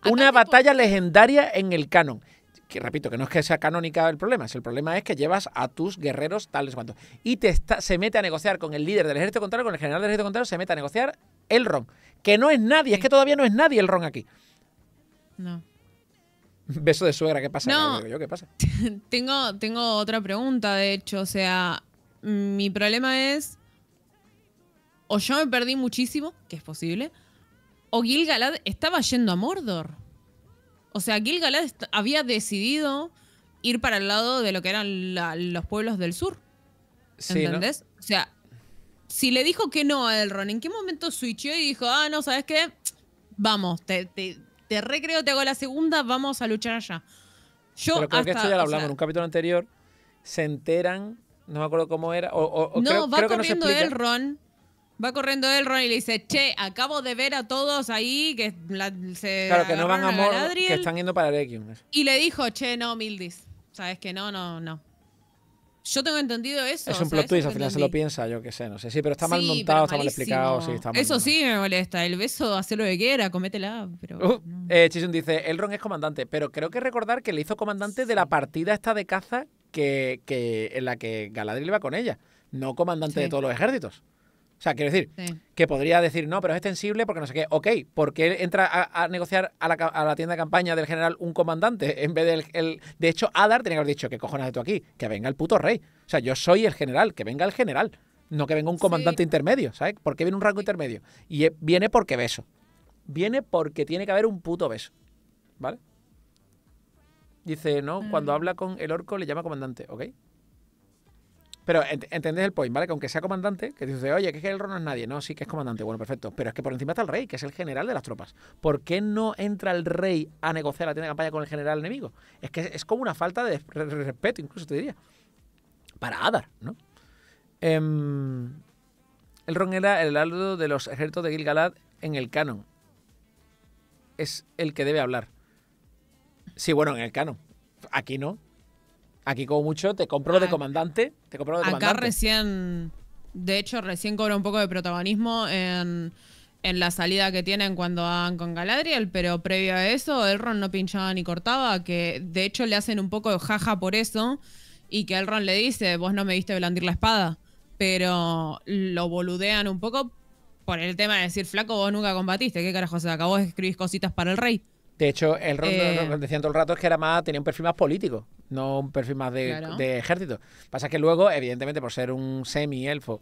Speaker 1: Una batalla legendaria en el canon que repito, que no es que sea canónica el problema, es el problema es que llevas a tus guerreros tales cuantos. Y te se mete a negociar con el líder del ejército contrario, con el general del ejército contrario, se mete a negociar el ron. Que no es nadie, es que todavía no es nadie el ron aquí. No. Beso de suegra, ¿qué pasa?
Speaker 2: tengo, tengo otra pregunta, de hecho. O sea, mi problema es. O yo me perdí muchísimo, que es posible. O Gil Galad estaba yendo a Mordor. O sea, Gilgalad había decidido ir para el lado de lo que eran los pueblos del sur. ¿Entendés? O sea, si le dijo que no a Elrond, ¿en qué momento switchó y dijo, ah, no, ¿sabes qué? Vamos, te, recreo, te hago la segunda, vamos a luchar allá. Yo Pero creo que esto ya lo hablamos en un
Speaker 1: capítulo anterior. Se enteran, no me acuerdo cómo era. O, o, no, va corriendo
Speaker 2: Elrond Va corriendo Elrond y le dice, che, acabo de ver a todos ahí que se Claro, que no van a que están yendo para Y le dijo, che, no, Mildis. Sabes que no, no, no. Yo tengo entendido eso. Es un plot twist, al final se lo
Speaker 1: piensa, yo qué sé, no sé. Sí, pero está mal montado, está mal explicado, sí, está mal Eso
Speaker 2: sí me molesta. El beso, hace lo que quiera, cométela,
Speaker 1: pero... Uh, eh, dice, Elrond es comandante, pero creo que recordar que le hizo comandante de la partida esta de caza que, en la que Galadriel iba con ella, no comandante de todos los ejércitos. O sea, quiero decir, que podría decir, no, pero es extensible porque no sé qué. Ok, ¿por qué entra a, negociar a la, tienda de campaña del general un comandante en vez del... de hecho, Adar tenía que haber dicho, que cojones de tú aquí? Que venga el puto rey. O sea, yo soy el general, que venga el general. No que venga un comandante intermedio, ¿sabes? ¿Por qué viene un rango intermedio? Y eh, viene porque beso. Viene porque tiene que haber un puto beso. ¿Vale? Dice, no, cuando mm. habla con el orco le llama comandante, ¿ok? Pero entendés el point, ¿vale? Que aunque sea comandante, que dice, oye, que es que el Ron no es nadie. No, sí que es comandante, bueno, perfecto. Pero es que por encima está el rey, que es el general de las tropas. ¿Por qué no entra el rey a negociar la tienda de campaña con el general enemigo? Es que es como una falta de respeto, incluso te diría. Para Adar, ¿no? Em, el Ron era el aldo de los ejércitos de Gilgalad en el canon. Es el que debe hablar. Sí, bueno, en el canon. Aquí no, Aquí como mucho te compro de ah. comandante. Te compro de comandante. Acá
Speaker 2: recién, de hecho, recién cobra un poco de protagonismo en, en la salida que tienen cuando van con Galadriel, pero previo a eso, Elrond no pinchaba ni cortaba, que de hecho le hacen un poco de jaja por eso, y que Elrond le dice, vos no me viste blandir la espada, pero lo boludean un poco por el tema de decir, flaco, vos nunca combatiste, ¿qué carajo? se acabó de escribir cositas para el rey.
Speaker 1: De hecho, Elrond, eh, lo todo el rato, es que era más, tenía un perfil más político no un perfil más de, ejército. Pasa que luego, evidentemente, por ser un semi-elfo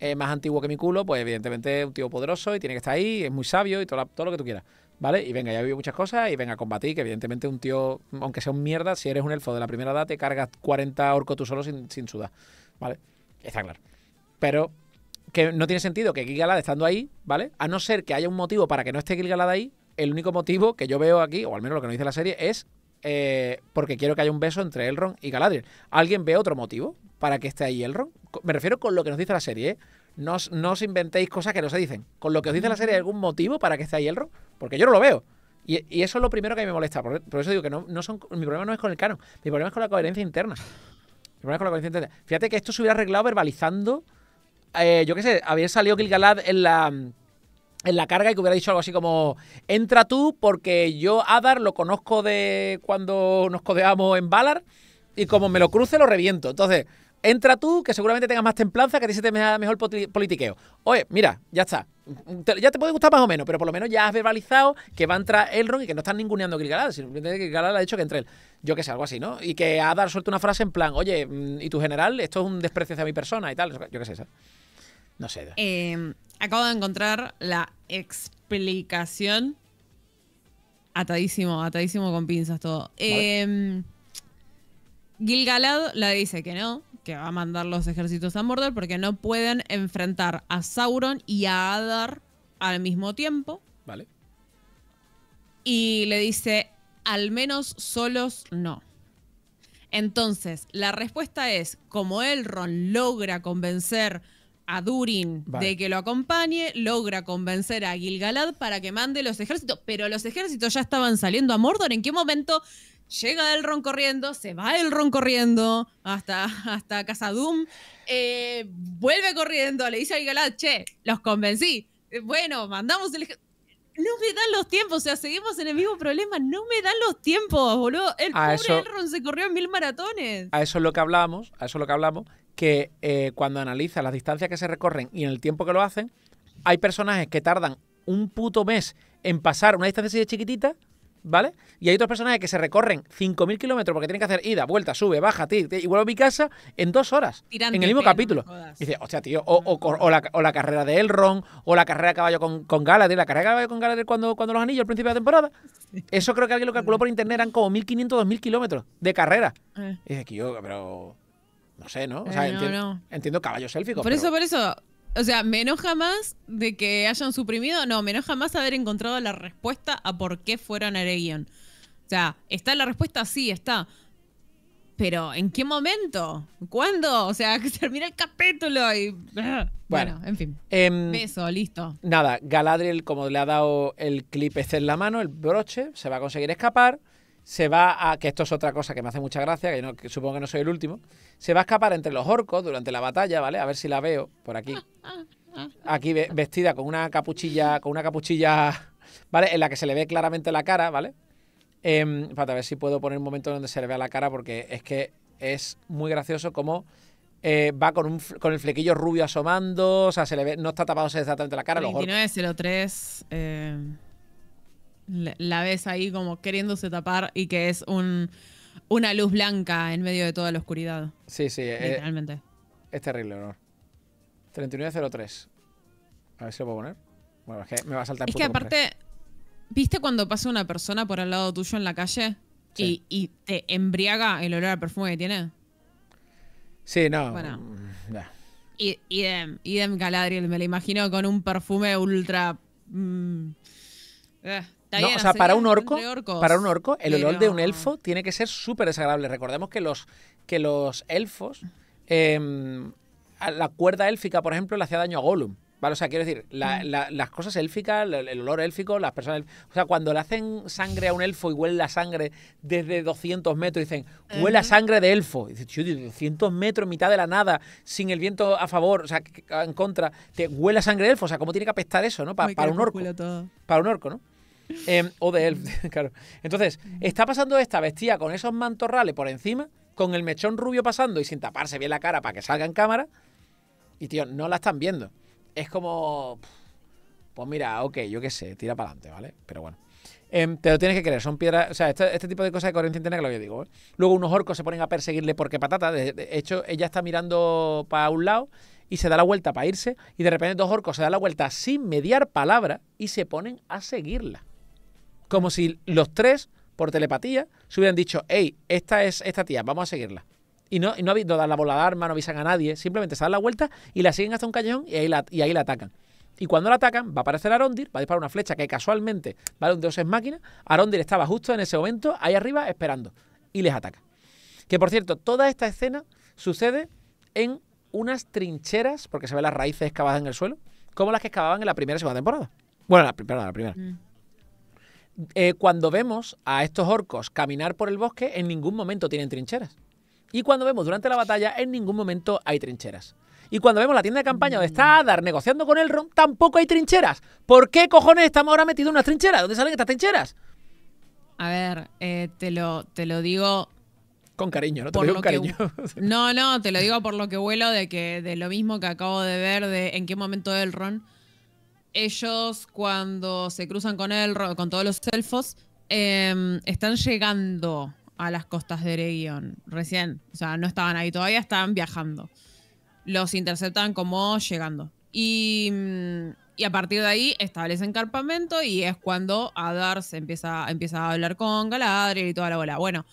Speaker 1: eh, más antiguo que mi culo, pues evidentemente es un tío poderoso y tiene que estar ahí, es muy sabio y todo, lo que tú quieras. ¿Vale? Y venga, ya vivido muchas cosas y venga a combatir, que evidentemente un tío, mm, aunque sea un mierda, si eres un elfo de la primera edad, te cargas 40 orcos tú solo sin, sudar. ¿Vale? Está claro. Pero que no tiene sentido que Gilgalad estando ahí, ¿vale? A no ser que haya un motivo para que no esté Gilgalad ahí, el único motivo que yo veo aquí, o al menos lo que nos dice la serie, es eh, porque quiero que haya un beso entre Elrond y Galadriel. ¿Alguien ve otro motivo para que esté ahí Elrond? Me refiero con lo que nos dice la serie, ¿eh? No, os inventéis cosas que no se dicen. Con lo que os dice la serie, algún motivo para que esté ahí Elrond? Porque yo no lo veo. Y, eso es lo primero que a mí me molesta. Por, eso digo que mi problema no es con el canon, mi problema es con la coherencia interna. Mi problema es con la coherencia interna. Fíjate que esto se hubiera arreglado verbalizando. Eh, yo qué sé, había salido Gil-Galad en la en la carga y que hubiera dicho algo así como entra tú porque yo Adar lo conozco de cuando nos codeamos en Valar y como me lo cruce lo reviento. Entonces, entra tú que seguramente tengas más templanza, que a ti se te da mejor politiqueo. Oye, mira, ya está. ya te puede gustar más o menos, pero por lo menos ya has verbalizado que va a entrar Elrond y que no están ninguneando a Gilgalad, simplemente que ha dicho que entre él. Yo que sé, algo así, ¿no? Y que Adar suelta una frase en plan, oye, mm, ¿y tu general? Esto es un desprecio hacia mi persona y tal. Yo qué sé, ¿sabes? No sé.
Speaker 2: Eh, Acabo de encontrar la explicación. Atadísimo, atadísimo con pinzas todo. gil em, Gilgalad la dice que no, que va a mandar los ejércitos a Mordor porque no pueden enfrentar a Sauron y a Adar al mismo tiempo. Vale. Y le dice, al menos solos no. Entonces, la respuesta es, como Elrond logra convencer a Durin de que lo acompañe, logra convencer a Gilgalad para que mande los ejércitos, pero los ejércitos ya estaban saliendo a Mordor. ¿En qué momento llega el ron corriendo, se va el ron corriendo hasta, hasta Casa Doom, eh, vuelve corriendo, le dice a Gilgalad, che, los convencí. Eh, bueno, mandamos el ejército no me dan los tiempos, o sea, seguimos en el mismo problema, no me dan los tiempos, boludo. El pobre Elrond se corrió en mil maratones.
Speaker 1: A eso es lo que hablamos, a eso es lo que hablamos, que eh, cuando analiza las distancias que se recorren y en el tiempo que lo hacen, hay personajes que tardan un puto mes en pasar una distancia así de chiquitita, ¿vale? Y hay otros personajes que se recorren 5.000 kilómetros porque tienen que hacer ida, vuelta, sube, baja, tío, y vuelvo a mi casa en dos horas, en el mismo capítulo. Y dice, hostia, tío, o, la, o, la, carrera de Elrond, o la carrera de caballo con, con Galadriel, la carrera de caballo con Galadriel cuando, cuando los anillos al principio de la temporada. Eso creo que alguien lo calculó por internet, eran como 1.500, 2.000 kilómetros de carrera. Eh. Y dice, yo, pero... No sé, ¿no? Eh, entiendo caballos élficos. Por eso, por
Speaker 2: eso. O sea, me enoja más de que hayan suprimido. No, me enoja más haber encontrado la respuesta a por qué fueron a Eregion. O sea, ¿está la respuesta? Sí, está. Pero, ¿en qué momento? ¿Cuándo? O sea, que termina el capítulo y. Ah. Bueno, en fin. Em, eso, listo.
Speaker 1: Nada, Galadriel, como le ha dado el clip este en la mano, el broche, se va a conseguir escapar se va a, que esto es otra cosa que me hace mucha gracia, que, supongo que no soy el último, se va a escapar entre los orcos durante la batalla, ¿vale? A ver si la veo por aquí. Aquí vestida con una capuchilla, con una capuchilla, ¿vale? En la que se le ve claramente la cara, ¿vale? Eh, para ver si puedo poner un momento donde se le vea la cara, porque es que es muy gracioso como eh, va con, un, con el flequillo rubio asomando, o sea, se le ve, no está tapado exactamente la cara. 29,
Speaker 2: la ves ahí como queriéndose tapar y que es un, una luz blanca en medio de toda la oscuridad.
Speaker 1: Sí, sí, eh, literalmente. Es, terrible, ¿no? 3903. A ver si lo puedo poner. Bueno, es que me va a saltar. Es que aparte,
Speaker 2: ¿viste cuando pasa una persona por al lado tuyo en la calle y, te embriaga el olor al perfume que tiene?
Speaker 1: Sí, no. Bueno.
Speaker 2: idem, idem Galadriel, me lo imagino con un perfume ultra... Mm, eh, o sea, para un orco, para un orco, el olor de un
Speaker 1: elfo tiene que ser súper desagradable. Recordemos que los, que los elfos, em, la cuerda élfica, por ejemplo, le hacía daño a Gollum. O sea, quiero decir, mm. las cosas élficas, el, olor élfico, las personas. O sea, cuando le hacen sangre a un elfo y huele la sangre desde 200 metros, dicen, huele sangre de elfo. Y 200 metros, mitad de la nada, sin el viento a favor, o sea, en contra, te huele sangre de elfo. O sea, ¿cómo tiene que apestar eso, no? para un pues orco. Para un orco, ¿no? Em, o de él, claro. Entonces, está pasando esta vestida con esos mantorrales por encima, con el mechón rubio pasando y sin taparse bien la cara para que salga en cámara. Y, tío, no la están viendo. Es como... Pues mira, ok, yo qué sé, tira para adelante, ¿vale? Pero bueno. Em, te lo tienes que creer, son piedras. O sea, este, este, tipo de cosas de Corriente interna que lo que yo digo. ¿eh? Luego unos orcos se ponen a perseguirle porque patata. De, de hecho, ella está mirando para un lado y se da la vuelta para irse. Y de repente dos orcos se dan la vuelta sin mediar palabra y se ponen a seguirla. Como si los tres, por telepatía, se hubieran dicho, hey, esta es esta tía, vamos a seguirla. Y no, no, dan la bola de arma, no avisan a nadie, simplemente se dan la vuelta y la siguen hasta un cañón y ahí la, y ahí la atacan. Y cuando la atacan, va a aparecer Arondir, va a disparar una flecha que casualmente vale un dios es máquina. Arondir estaba justo en ese momento ahí arriba esperando y les ataca. Que por cierto, toda esta escena sucede en unas trincheras, porque se ven las raíces excavadas en el suelo, como las que excavaban en la primera y segunda temporada. Bueno, la, primera, la primera. Mm. Eh, cuando vemos a estos orcos caminar por el bosque, en ningún momento tienen trincheras. Y cuando vemos durante la batalla, en ningún momento hay trincheras. Y cuando vemos la tienda de campaña donde está negociando con el RON, tampoco hay trincheras. ¿Por qué cojones estamos ahora metidos en unas trincheras? ¿Dónde salen estas trincheras?
Speaker 2: A ver, eh, te, lo, te lo digo. Con cariño, no te lo digo con cariño. no, no, te lo digo por lo que vuelo de que de lo mismo que acabo de ver de en qué momento RON ellos cuando se cruzan con él, con todos los elfos, em, están llegando a las costas de Eregion recién. O sea, no estaban ahí todavía, estaban viajando. Los interceptan como llegando. Y, a partir de ahí establecen campamento y es cuando Adar se empieza, a hablar con Galadriel y toda la bola. Bueno,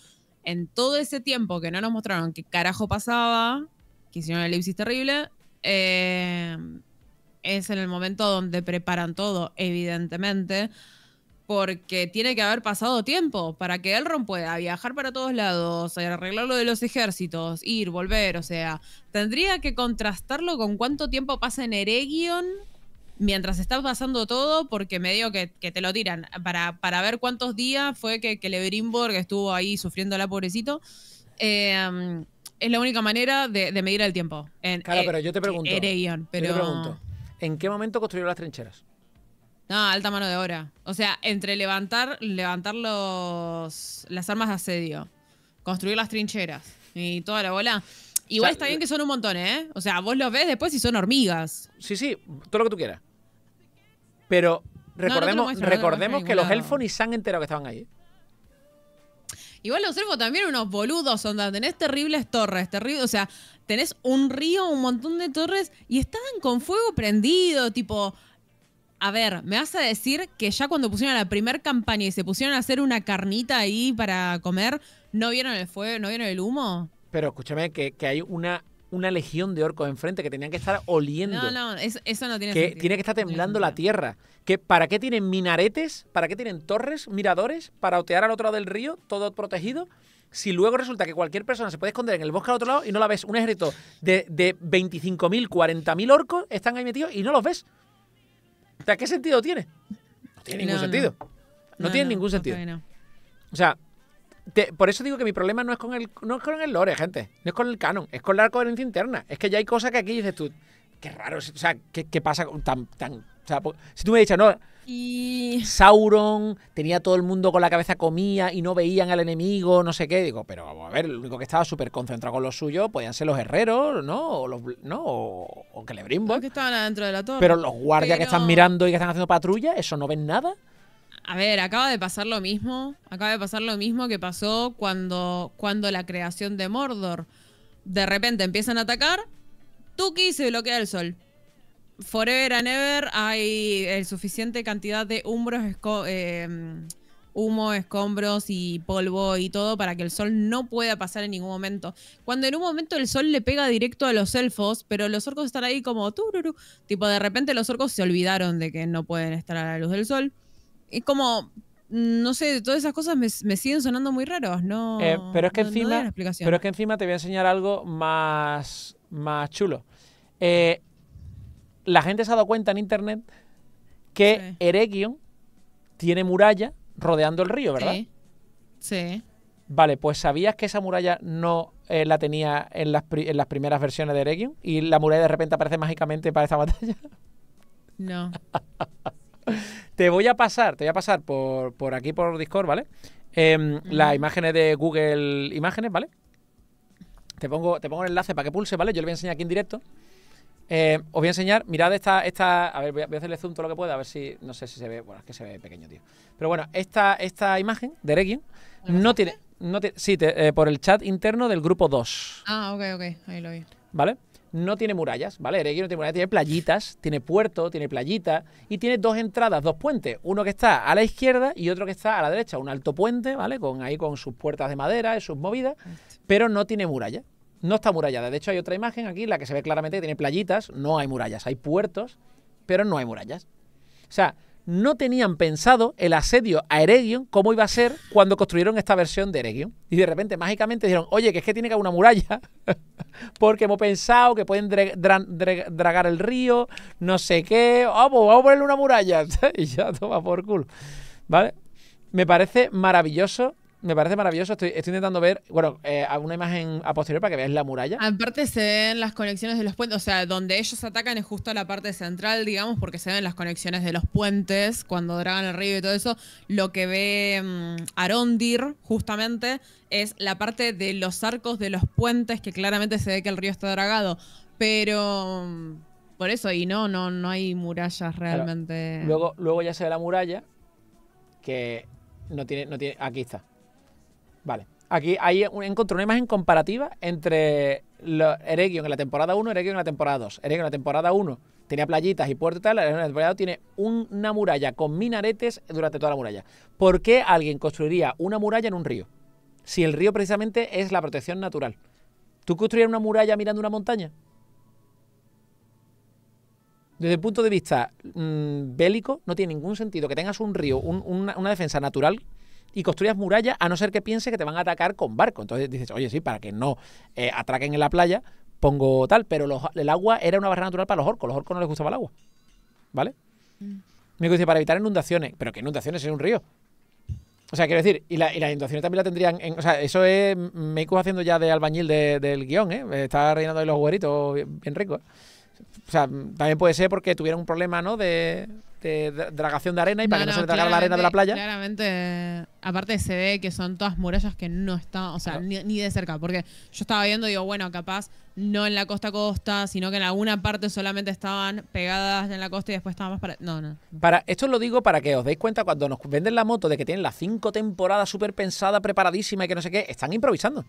Speaker 2: en todo ese tiempo que no nos mostraron qué carajo pasaba, que hicieron el elipsis terrible, eh, es en el momento donde preparan todo, evidentemente, porque tiene que haber pasado tiempo para que Elrond pueda viajar para todos lados, arreglar lo de los ejércitos, ir, volver, o sea, tendría que contrastarlo con cuánto tiempo pasa en Eregion mientras está pasando todo, porque medio que, que te lo tiran, para, para ver cuántos días fue que, que estuvo ahí sufriendo la pobrecito. Em, es la única manera de, medir el tiempo. claro, e- pero yo te pregunto. Eregion, pero... Yo te pregunto.
Speaker 1: ¿En qué momento construyeron las trincheras?
Speaker 2: No, alta mano de obra. O sea, entre levantar, levantar los, las armas de asedio, construir las trincheras y toda la bola. Igual está bien eh, que son un montón, ¿eh? O sea, vos los ves después y son hormigas. Sí, sí, todo lo que tú quieras.
Speaker 1: Pero recordemos, recordemos que los elfos
Speaker 2: ni se han enterado que estaban ahí. Igual los también unos boludos, donde tenés terribles torres, terribles, o sea, tenés un río, un montón de torres y estaban con fuego prendido, tipo... A ver, me vas a decir que ya cuando pusieron la primera campaña y se pusieron a hacer una carnita ahí para comer, ¿no vieron el fuego, no vieron el humo?
Speaker 1: Pero escúchame que, que hay una una legión de orcos enfrente que tenían que estar oliendo. No,
Speaker 2: no, eso, no tiene que
Speaker 1: Tiene que estar temblando la tierra. Que, ¿Para qué tienen minaretes? ¿Para qué tienen torres, miradores? Para otear al otro lado del río, todo protegido. Si luego resulta que cualquier persona se puede esconder en el bosque al otro lado y no la ves, un ejército de, de 25.000, 40.000 orcos están ahí metidos y no los ves. ¿qué sentido tiene? No tiene ningún sentido.
Speaker 2: No, tiene ningún sentido.
Speaker 1: O sea, por eso digo que mi problema no es con el no es con el lore, gente. No es con el canon, es con la coherencia interna. Es que ya hay cosas que aquí dices tú, qué raro, o sea, qué, pasa tan tan o sea, si tú me dices, no, y... Sauron tenía todo el mundo con la cabeza comía y no veían al enemigo, no sé qué. Digo, pero vamos a ver, el único que estaba súper concentrado con lo suyo podían ser los herreros, ¿no? O los ¿no? O, que le brimbo.
Speaker 2: estaban adentro de la Pero los guardias que están mirando
Speaker 1: y que están haciendo patrulla, eso no ven nada.
Speaker 2: A ver, acaba de pasar lo mismo. Acaba de pasar lo mismo que pasó cuando, cuando la creación de Mordor. De repente empiezan a atacar. Tuki se bloquea el sol. Forever and ever hay el eh, suficiente cantidad de eh, humo, escombros y polvo y todo para que el sol no pueda pasar en ningún momento. Cuando en un momento el sol le pega directo a los elfos, pero los orcos están ahí como tururu. Tipo, de repente los orcos se olvidaron de que no pueden estar a la luz del sol y como, no sé, todas esas cosas me, siguen sonando muy raros, ¿no? Eh, pero,
Speaker 1: es que encima, pero es que encima te voy a enseñar algo más, más chulo. Eh, la gente se ha dado cuenta en internet que Eregion tiene muralla rodeando el río, ¿verdad? Sí. sí. Vale, pues ¿sabías que esa muralla no eh, la tenía en las, en las primeras versiones de Eregion? Y la muralla de repente aparece mágicamente para esa batalla.
Speaker 2: No.
Speaker 1: Te voy a pasar, te voy a pasar por, por aquí, por Discord, ¿vale? Em, las imágenes de Google Imágenes, ¿vale? Te pongo, te pongo el enlace para que pulse, ¿vale? Yo le voy a enseñar aquí en directo. Eh, os voy a enseñar, mirad esta, esta a ver, voy a hacerle zoom todo lo que pueda, a ver si, no sé si se ve, bueno, es que se ve pequeño, tío. Pero bueno, esta, esta imagen de Reggie no tiene, no sí, eh, por el chat interno del grupo 2.
Speaker 2: Ah, ok, ok, ahí lo vi.
Speaker 1: ¿Vale? no tiene murallas, ¿vale? Eregui no tiene murallas, tiene playitas, tiene puerto, tiene playita y tiene dos entradas, dos puentes, uno que está a la izquierda y otro que está a la derecha, un alto puente, ¿vale? Con ahí con sus puertas de madera es sus movidas, pero no tiene muralla. No está murallada. De hecho, hay otra imagen aquí, la que se ve claramente que tiene playitas, no hay murallas, hay puertos, pero no hay murallas. O sea, no tenían pensado el asedio a Eregion, como iba a ser cuando construyeron esta versión de Eregion. Y de repente, mágicamente, dijeron, oye, que es que tiene que haber una muralla, porque hemos pensado que pueden dragar el río, no sé qué, vamos, vamos a ponerle una muralla. y ya, toma por culo. ¿Vale? Me parece maravilloso me parece maravilloso. Estoy, intentando ver, bueno, eh, alguna una imagen a posterior para que veas la muralla.
Speaker 2: Aparte se ven las conexiones de los puentes, o sea, donde ellos atacan es justo la parte central, digamos, porque se ven las conexiones de los puentes cuando dragan el río y todo eso. Lo que ve mm, Arondir, justamente, es la parte de los arcos de los puentes, que claramente se ve que el río está dragado. Pero... Mm, por eso, y no, no, no hay murallas realmente. Luego,
Speaker 1: luego ya se ve la muralla, que no tiene, no tiene. Aquí está. Vale. Aquí hay un, una imagen comparativa entre lo, Eregion en la temporada 1 y Eregion en la temporada 2. Eregion en la temporada 1 tenía playitas y puertas y tal, Eregion en la temporada 2 tiene una muralla con minaretes durante toda la muralla. ¿Por qué alguien construiría una muralla en un río? Si el río precisamente es la protección natural. ¿Tú construirías una muralla mirando una montaña? Desde el punto de vista mm, bélico, no tiene ningún sentido que tengas un río, una defensa natural y construías murallas a no ser que piense que te van a atacar con barco. Entonces dices, oye, sí, para que no eh, atraquen en la playa, pongo tal, pero el agua era una barrera natural para los orcos, los orcos no les gustaba el agua. ¿Vale?
Speaker 2: Me
Speaker 1: mm. dice, para evitar inundaciones, pero que inundaciones Es un río. O sea, quiero decir, y, la, y las inundaciones también la tendrían. o sea, eso es. Me haciendo ya de albañil del guión, ¿eh? Está rellenando ahí los hueritos bien, ricos, rico. ¿eh? o sea, también puede ser porque tuvieron un problema, ¿no? De, dragación de arena y para que no, se le tragara la arena de la playa.
Speaker 2: Claramente, aparte se ve que son todas murallas que no están, o sea, ni, de cerca, porque yo estaba viendo y digo, bueno, capaz no en la costa costa, sino que en alguna parte solamente estaban pegadas en la costa y después estaban más para... No, no.
Speaker 1: Para, esto lo digo para que os deis cuenta cuando nos venden la moto de que tienen las cinco temporadas súper pensada, preparadísima y que no sé qué, están improvisando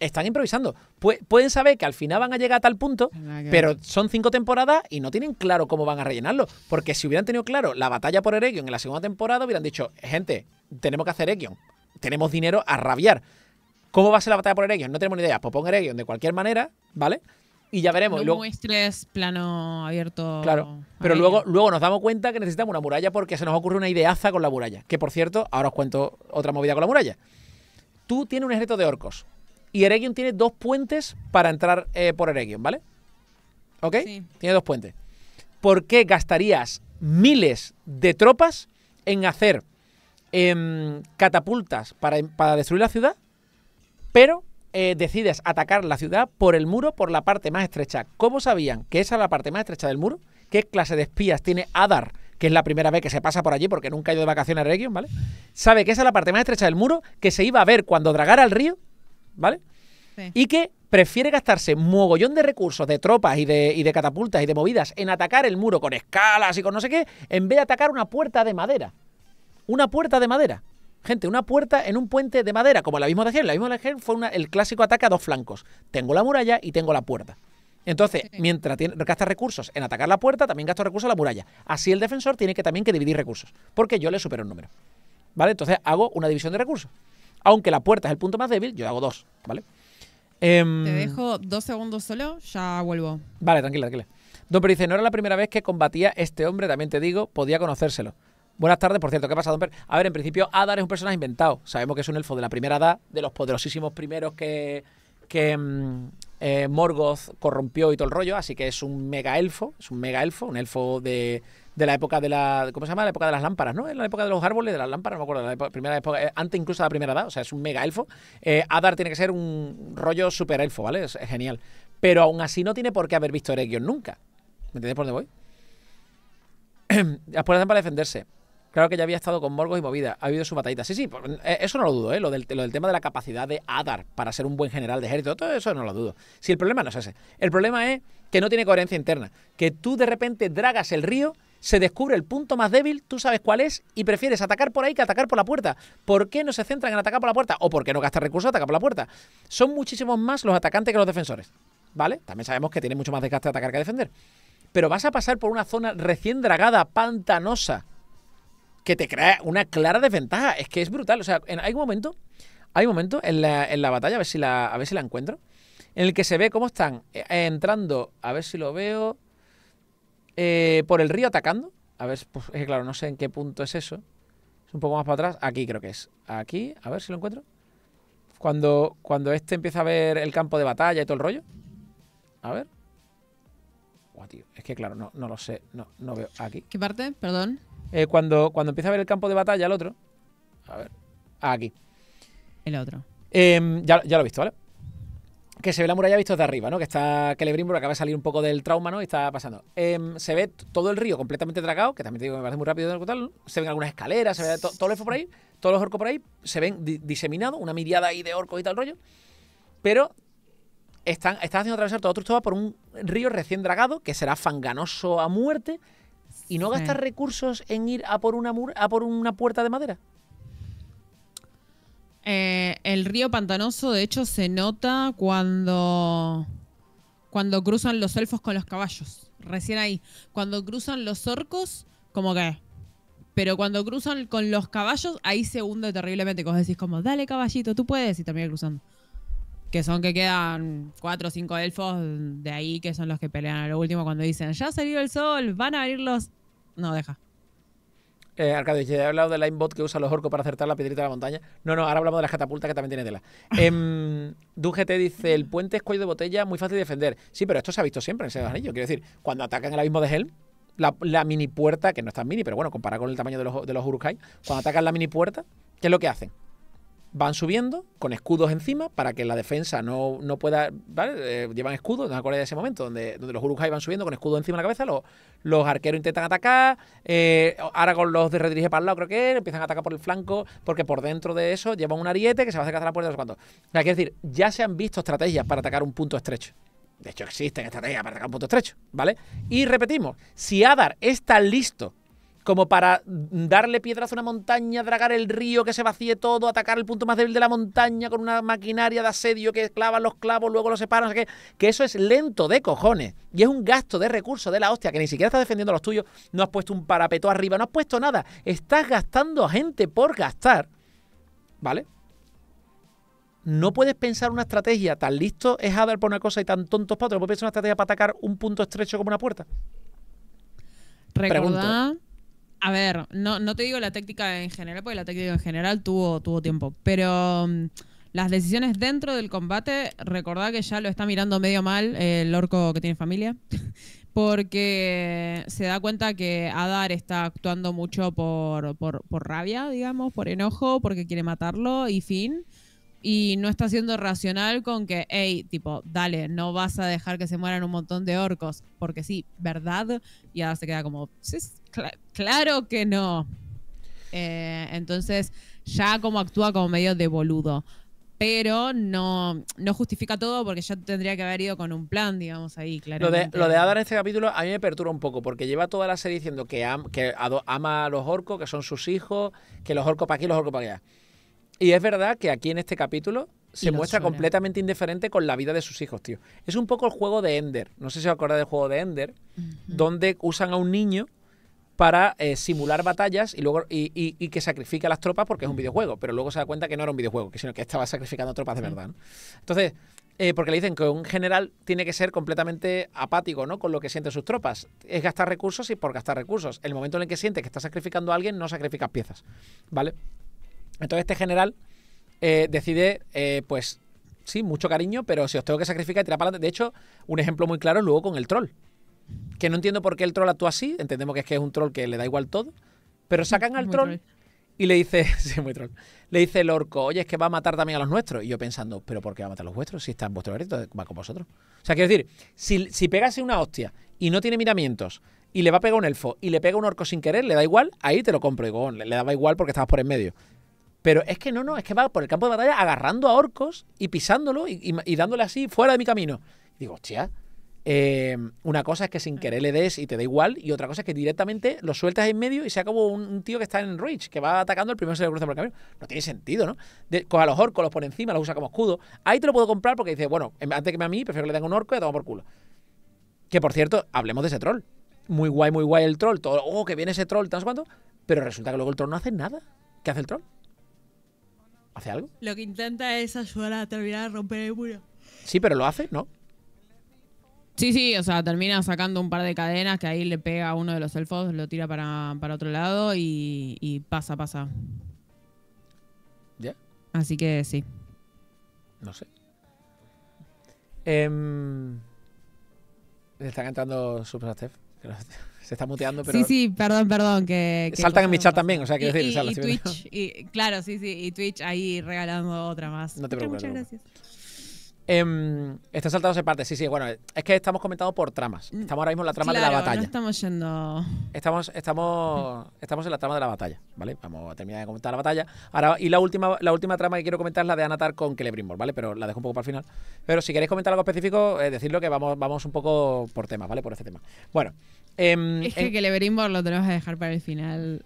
Speaker 1: están improvisando. pueden saber que al final van a llegar a tal punto, pero son cinco temporadas y no tienen claro cómo van a rellenarlo. Porque si hubieran tenido claro la batalla por Eregion en la segunda temporada, hubieran dicho, gente, tenemos que hacer Eregion. Tenemos dinero a rabiar. ¿Cómo va a ser la batalla por Eregion? No tenemos ni idea. Pues pon Eregion de cualquier manera, ¿vale? Y ya veremos. No
Speaker 2: muestres plano abierto. Claro.
Speaker 1: Pero luego, luego nos damos cuenta que necesitamos una muralla porque se nos ocurre una ideaza con la muralla. Que por cierto, ahora os cuento otra movida con la muralla. Tú tienes un ejército de orcos y Eregion tiene dos puentes para entrar eh, por Eregion, ¿vale? ¿Ok? Tiene dos puentes. ¿Por qué gastarías miles de tropas en hacer em, catapultas para, destruir la ciudad, pero eh, decides atacar la ciudad por el muro, por la parte más estrecha? ¿Cómo sabían que esa es la parte más estrecha del muro? ¿Qué clase de espías tiene Adar? que es la primera vez que se pasa por allí porque nunca ha ido de vacaciones a Eregion, ¿vale? Sabe que esa es la parte más estrecha del muro que se iba a ver cuando dragara el río ¿vale? Y que prefiere gastarse mogollón de recursos de tropas y de, catapultas y de movidas en atacar el muro con escalas y con no sé qué, en vez de atacar una puerta de madera. Una puerta de madera. Gente, una puerta en un puente de madera, como la abismo de Gel. la abismo de fue el clásico ataque a dos flancos. Tengo la muralla y tengo la puerta. Entonces, mientras gastas gasta recursos en atacar la puerta, también gasto recursos en la muralla. Así el defensor tiene que también que dividir recursos, porque yo le supero un número. ¿Vale? Entonces hago una división de recursos. Aunque la puerta es el punto más débil, yo hago dos, ¿vale? Em, te dejo
Speaker 2: dos segundos solo, ya vuelvo.
Speaker 1: Vale, tranquila, tranquila. Don dice, no era la primera vez que combatía este hombre, también te digo, podía conocérselo. Buenas tardes, por cierto, ¿qué pasa, pasado, A ver, en principio, Adar es un personaje inventado. Sabemos que es un elfo de la primera edad, de los poderosísimos primeros que, em, eh, Morgoth corrompió y todo el rollo, así que es un mega elfo, es un mega elfo, un elfo de de la época de la. ¿Cómo se llama? La época de las lámparas, ¿no? En la época de los árboles, de las lámparas, no me acuerdo, la primera época, eh, antes incluso de la primera edad, o sea, es un mega elfo. Eh, Adar tiene que ser un rollo super elfo, ¿vale? Es, genial. Pero aún así no tiene por qué haber visto Eregion nunca. ¿Me entiendes por dónde voy? las para defenderse. Claro que ya había estado con Morgos y movida, ha habido su batallita. Sí, sí, eh, eso no lo dudo, ¿eh? lo, del, tema de la capacidad de Adar para ser un buen general de ejército, todo eso no lo dudo. Si el problema no es ese, el problema es que no tiene coherencia interna. Que tú de repente dragas el río se descubre el punto más débil, tú sabes cuál es, y prefieres atacar por ahí que atacar por la puerta. ¿Por qué no se centran en atacar por la puerta? ¿O por qué no gasta recursos atacar por la puerta? Son muchísimos más los atacantes que los defensores, ¿vale? También sabemos que tiene mucho más desgaste atacar que defender. Pero vas a pasar por una zona recién dragada, pantanosa, que te crea una clara desventaja. Es que es brutal. O sea, en, hay un momento, hay un momento en la, batalla, a ver, si la, a ver si la encuentro, en el que se ve cómo están eh, entrando, a ver si lo veo eh, por el río atacando. A ver, pues, es que claro, no sé en qué punto es eso. Es un poco más para atrás. Aquí creo que es. Aquí, a ver si lo encuentro. Cuando, cuando este empieza a ver el campo de batalla y todo el rollo. A ver. tío. Es que claro, no, no lo sé. No, no veo aquí. ¿Qué parte? Perdón. Eh, cuando, cuando empieza a ver el campo de batalla, el otro. A ver. Ah, aquí. El otro. Em, ya, ya lo he visto, ¿vale? que se ve la muralla visto desde arriba, ¿no? Que está Celebrimbor, acaba de salir un poco del trauma, ¿no? Y está pasando. Em, se ve todo el río completamente dragado, que también te digo que me parece muy rápido de tal. Se ven algunas escaleras, se ve todo el por ahí, todos los orcos por ahí, se ven diseminados, una mirada ahí de orcos y tal rollo. Pero están, están haciendo atravesar todo Trustova por un río recién dragado, que será fanganoso a muerte, y no gastar recursos en ir a por una, mur, a por una puerta de madera.
Speaker 2: Eh, el río pantanoso, de hecho, se nota cuando, cuando cruzan los elfos con los caballos. Recién ahí. Cuando cruzan los orcos, como que. Pero cuando cruzan con los caballos, ahí se hunde terriblemente. Como decís, como, dale caballito, tú puedes. Y también cruzando. Que son que quedan cuatro o cinco elfos de ahí, que son los que pelean a lo último cuando dicen, ya salió el sol, van a venir los... No, deja.
Speaker 1: Eh, Arcadio, he hablado del aimbot que usan los orcos para acertar la piedrita de la montaña. No, no, ahora hablamos de las catapultas que también tiene tela. eh, em, Dugete dice: el puente es cuello de botella, muy fácil de defender. Sí, pero esto se ha visto siempre en ese anillo. Quiero decir, cuando atacan el abismo de Helm, la, mini puerta, que no es tan mini, pero bueno, comparado con el tamaño de los, de los Urukai, cuando atacan la mini puerta, ¿qué es lo que hacen? van subiendo con escudos encima para que la defensa no, pueda. ¿vale? Eh, llevan escudos, no me acuerdo de ese momento, donde, donde los Urukai van subiendo con escudos encima de la cabeza, los, arqueros intentan atacar, eh, con los redirige para el lado, creo que empiezan a atacar por el flanco, porque por dentro de eso llevan un ariete que se va a acercar a la puerta de los cuantos. O sea, quiero decir, ya se han visto estrategias para atacar un punto estrecho. De hecho, existen estrategias para atacar un punto estrecho, ¿vale? Y repetimos, si Adar está listo como para darle piedras a una montaña, dragar el río, que se vacíe todo, atacar el punto más débil de la montaña con una maquinaria de asedio que clavan los clavos, luego los separan, que, que eso es lento de cojones y es un gasto de recursos de la hostia, que ni siquiera estás defendiendo los tuyos, no has puesto un parapeto arriba, no has puesto nada, estás gastando a gente por gastar, ¿vale? no puedes pensar una estrategia. Tan listo es haber por una cosa y tan tontos para otra. No puedes pensar una estrategia para atacar un punto estrecho como una puerta. Pregunto.
Speaker 2: A ver, no, no te digo la técnica en general, porque la técnica en general tuvo, tuvo tiempo, pero mm, las decisiones dentro del combate, recordad que ya lo está mirando medio mal eh, el orco que tiene familia, porque se da cuenta que Adar está actuando mucho por, por, por rabia, digamos, por enojo, porque quiere matarlo y fin y no está siendo racional con que, hey, tipo, dale, no vas a dejar que se mueran un montón de orcos, porque sí, ¿verdad? Y ahora se queda como, claro que no. Eh, entonces, ya como actúa como medio de boludo. Pero no, no justifica todo porque ya tendría que haber ido con un plan, digamos, ahí, claro. Lo de, lo de
Speaker 1: en este capítulo a mí me perturba un poco porque lleva toda la serie diciendo que, que ama a los orcos, que son sus hijos, que los orcos para aquí, los orcos para allá. Y es verdad que aquí en este capítulo se muestra completamente indiferente con la vida de sus hijos, tío. Es un poco el juego de Ender. No sé si os acordáis del juego de Ender, donde usan a un niño para eh, simular batallas y luego y, que sacrifica las tropas porque es un videojuego, pero luego se da cuenta que no era un videojuego, sino que estaba sacrificando tropas de verdad. Entonces, eh, porque le dicen que un general tiene que ser completamente apático ¿no? con lo que sienten sus tropas. Es gastar recursos y por gastar recursos. El momento en el que siente que está sacrificando a alguien, no sacrificas piezas. ¿Vale? Entonces este general eh, decide, eh, pues sí, mucho cariño, pero si os tengo que sacrificar y tirar para adelante. De hecho, un ejemplo muy claro es luego con el troll. Que no entiendo por qué el troll actúa así, entendemos que es que es un troll que le da igual todo, pero sacan al troll, y le dice, sí, muy troll, le dice el orco, oye, es que va a matar también a los nuestros. Y yo pensando, pero ¿por qué va a matar a los vuestros? Si está en vuestro ejército, va con vosotros. O sea, quiero decir, si, si pegase una hostia y no tiene miramientos, y le va a pegar un elfo y le pega un orco sin querer, le da igual, ahí te lo compro. Digo, oh, le daba igual porque estabas por en medio. Pero es que no, no, es que va por el campo de batalla agarrando a orcos y pisándolo y, dándole así fuera de mi camino. digo, hostia, em, una cosa es que sin querer le des y te da igual, y otra cosa es que directamente lo sueltas en medio y se acabó un, tío que está en Reach, que va atacando el primero que se le cruza por el camino. No tiene sentido, ¿no? coge a los orcos, los pone encima, los usa como escudo. Ahí te lo puedo comprar porque dice, bueno, em, antes que me a mí, prefiero que le den un orco y a tomar por culo. Que por cierto, hablemos de ese troll. Muy guay, muy guay el troll. Todo, oh, que viene ese troll, tal cuánto. Pero resulta que luego el troll no hace nada. ¿Qué hace el troll? ¿Hace algo?
Speaker 2: Lo que intenta es ayudar a terminar de romper el muro.
Speaker 1: Sí, pero lo hace, ¿no?
Speaker 2: Sí, sí, o sea, termina sacando un par de cadenas que ahí le pega a uno de los elfos, lo tira para, otro lado y, pasa, pasa. ¿Ya? Así que sí. No sé. le em,
Speaker 1: están cantando Super Steph se está muteando, pero... Sí, sí,
Speaker 2: perdón, perdón. Que,
Speaker 1: Saltan en mi chat también, o sea, que decir... Y, Twitch,
Speaker 2: y, claro, sí, sí, y Twitch ahí regalando otra más. No te preocupes. Muchas gracias.
Speaker 1: Em, están saltados en partes, sí, sí. Bueno, es que estamos comentando por tramas. Mm. Estamos ahora mismo en la trama de la batalla. No
Speaker 2: estamos yendo.
Speaker 1: Estamos, estamos, en la trama de la batalla, ¿vale? Vamos a terminar de comentar la batalla. Ahora, y la última, la última trama que quiero comentar es la de Anatar con Celebrimbor, ¿vale? Pero la dejo un poco para el final. Pero si queréis comentar algo específico, eh, decirlo que vamos, vamos un poco por temas, ¿vale? Por este tema. Bueno. Em, es que
Speaker 2: Celebrimbor lo tenemos que dejar para el final.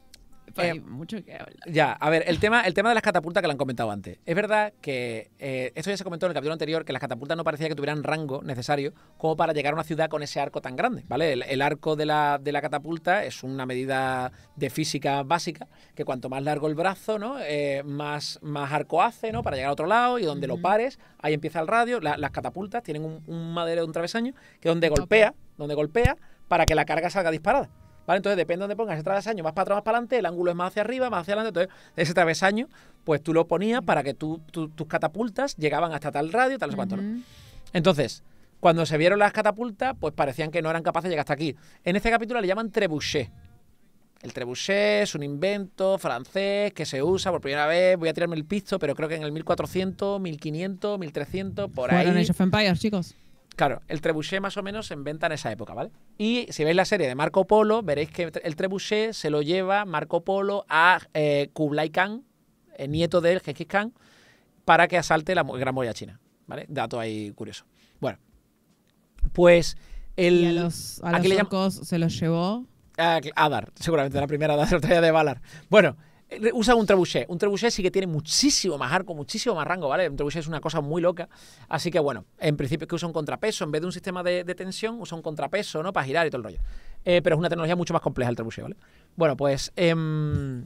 Speaker 2: Pues eh, mucho Ya, a ver, el
Speaker 1: tema, el tema de las catapultas que lo han comentado antes. Es verdad que eh, esto ya se comentó en el capítulo anterior, que las catapultas no parecía que tuvieran rango necesario como para llegar a una ciudad con ese arco tan grande, ¿vale? El, arco de la, catapulta es una medida de física básica, que cuanto más largo el brazo, eh, más, más arco hace, ¿no? Para llegar a otro lado y donde lo pares, ahí empieza el radio. las catapultas tienen un, madero de un travesaño que donde golpea, donde golpea, para que la carga salga disparada. Entonces depende de dónde pongas ese travesaño, más para atrás, más para adelante, el ángulo es más hacia arriba, más hacia adelante. Entonces ese travesaño, pues tú lo ponías para que tus catapultas llegaban hasta tal radio, tal uh cuánto Entonces, cuando se vieron las catapultas, pues parecían que no eran capaces de llegar hasta aquí. En este capítulo le llaman trebuchet. El trebuchet es un invento francés que se usa por primera vez. Voy a tirarme el pisto, pero creo que en el 1400, 1500, 1300, por ahí.
Speaker 2: of chicos.
Speaker 1: Claro, el trebuchet más o menos se inventa en esa época, ¿vale? Y si veis la serie de Marco Polo, veréis que el trebuchet se lo lleva Marco Polo a eh, Kublai Khan, el eh, nieto de él, Khan, para que asalte la Gran Muralla China, ¿vale? Dato ahí curioso. Bueno,
Speaker 2: pues el... a los, a se los llevó?
Speaker 1: A ah, dar, seguramente, la primera Adar, de Valar. Bueno, eh, eh, usa un trebuchet. Un trebuchet sí que tiene muchísimo más arco, muchísimo más rango, ¿vale? Un trebuchet es una cosa muy loca. Así que bueno, en principio es que usa un contrapeso. En vez de un sistema de, tensión, usa un contrapeso, ¿no? Para girar y todo el rollo. Eh, pero es una tecnología mucho más compleja el trebuchet, ¿vale? Bueno, pues. Em,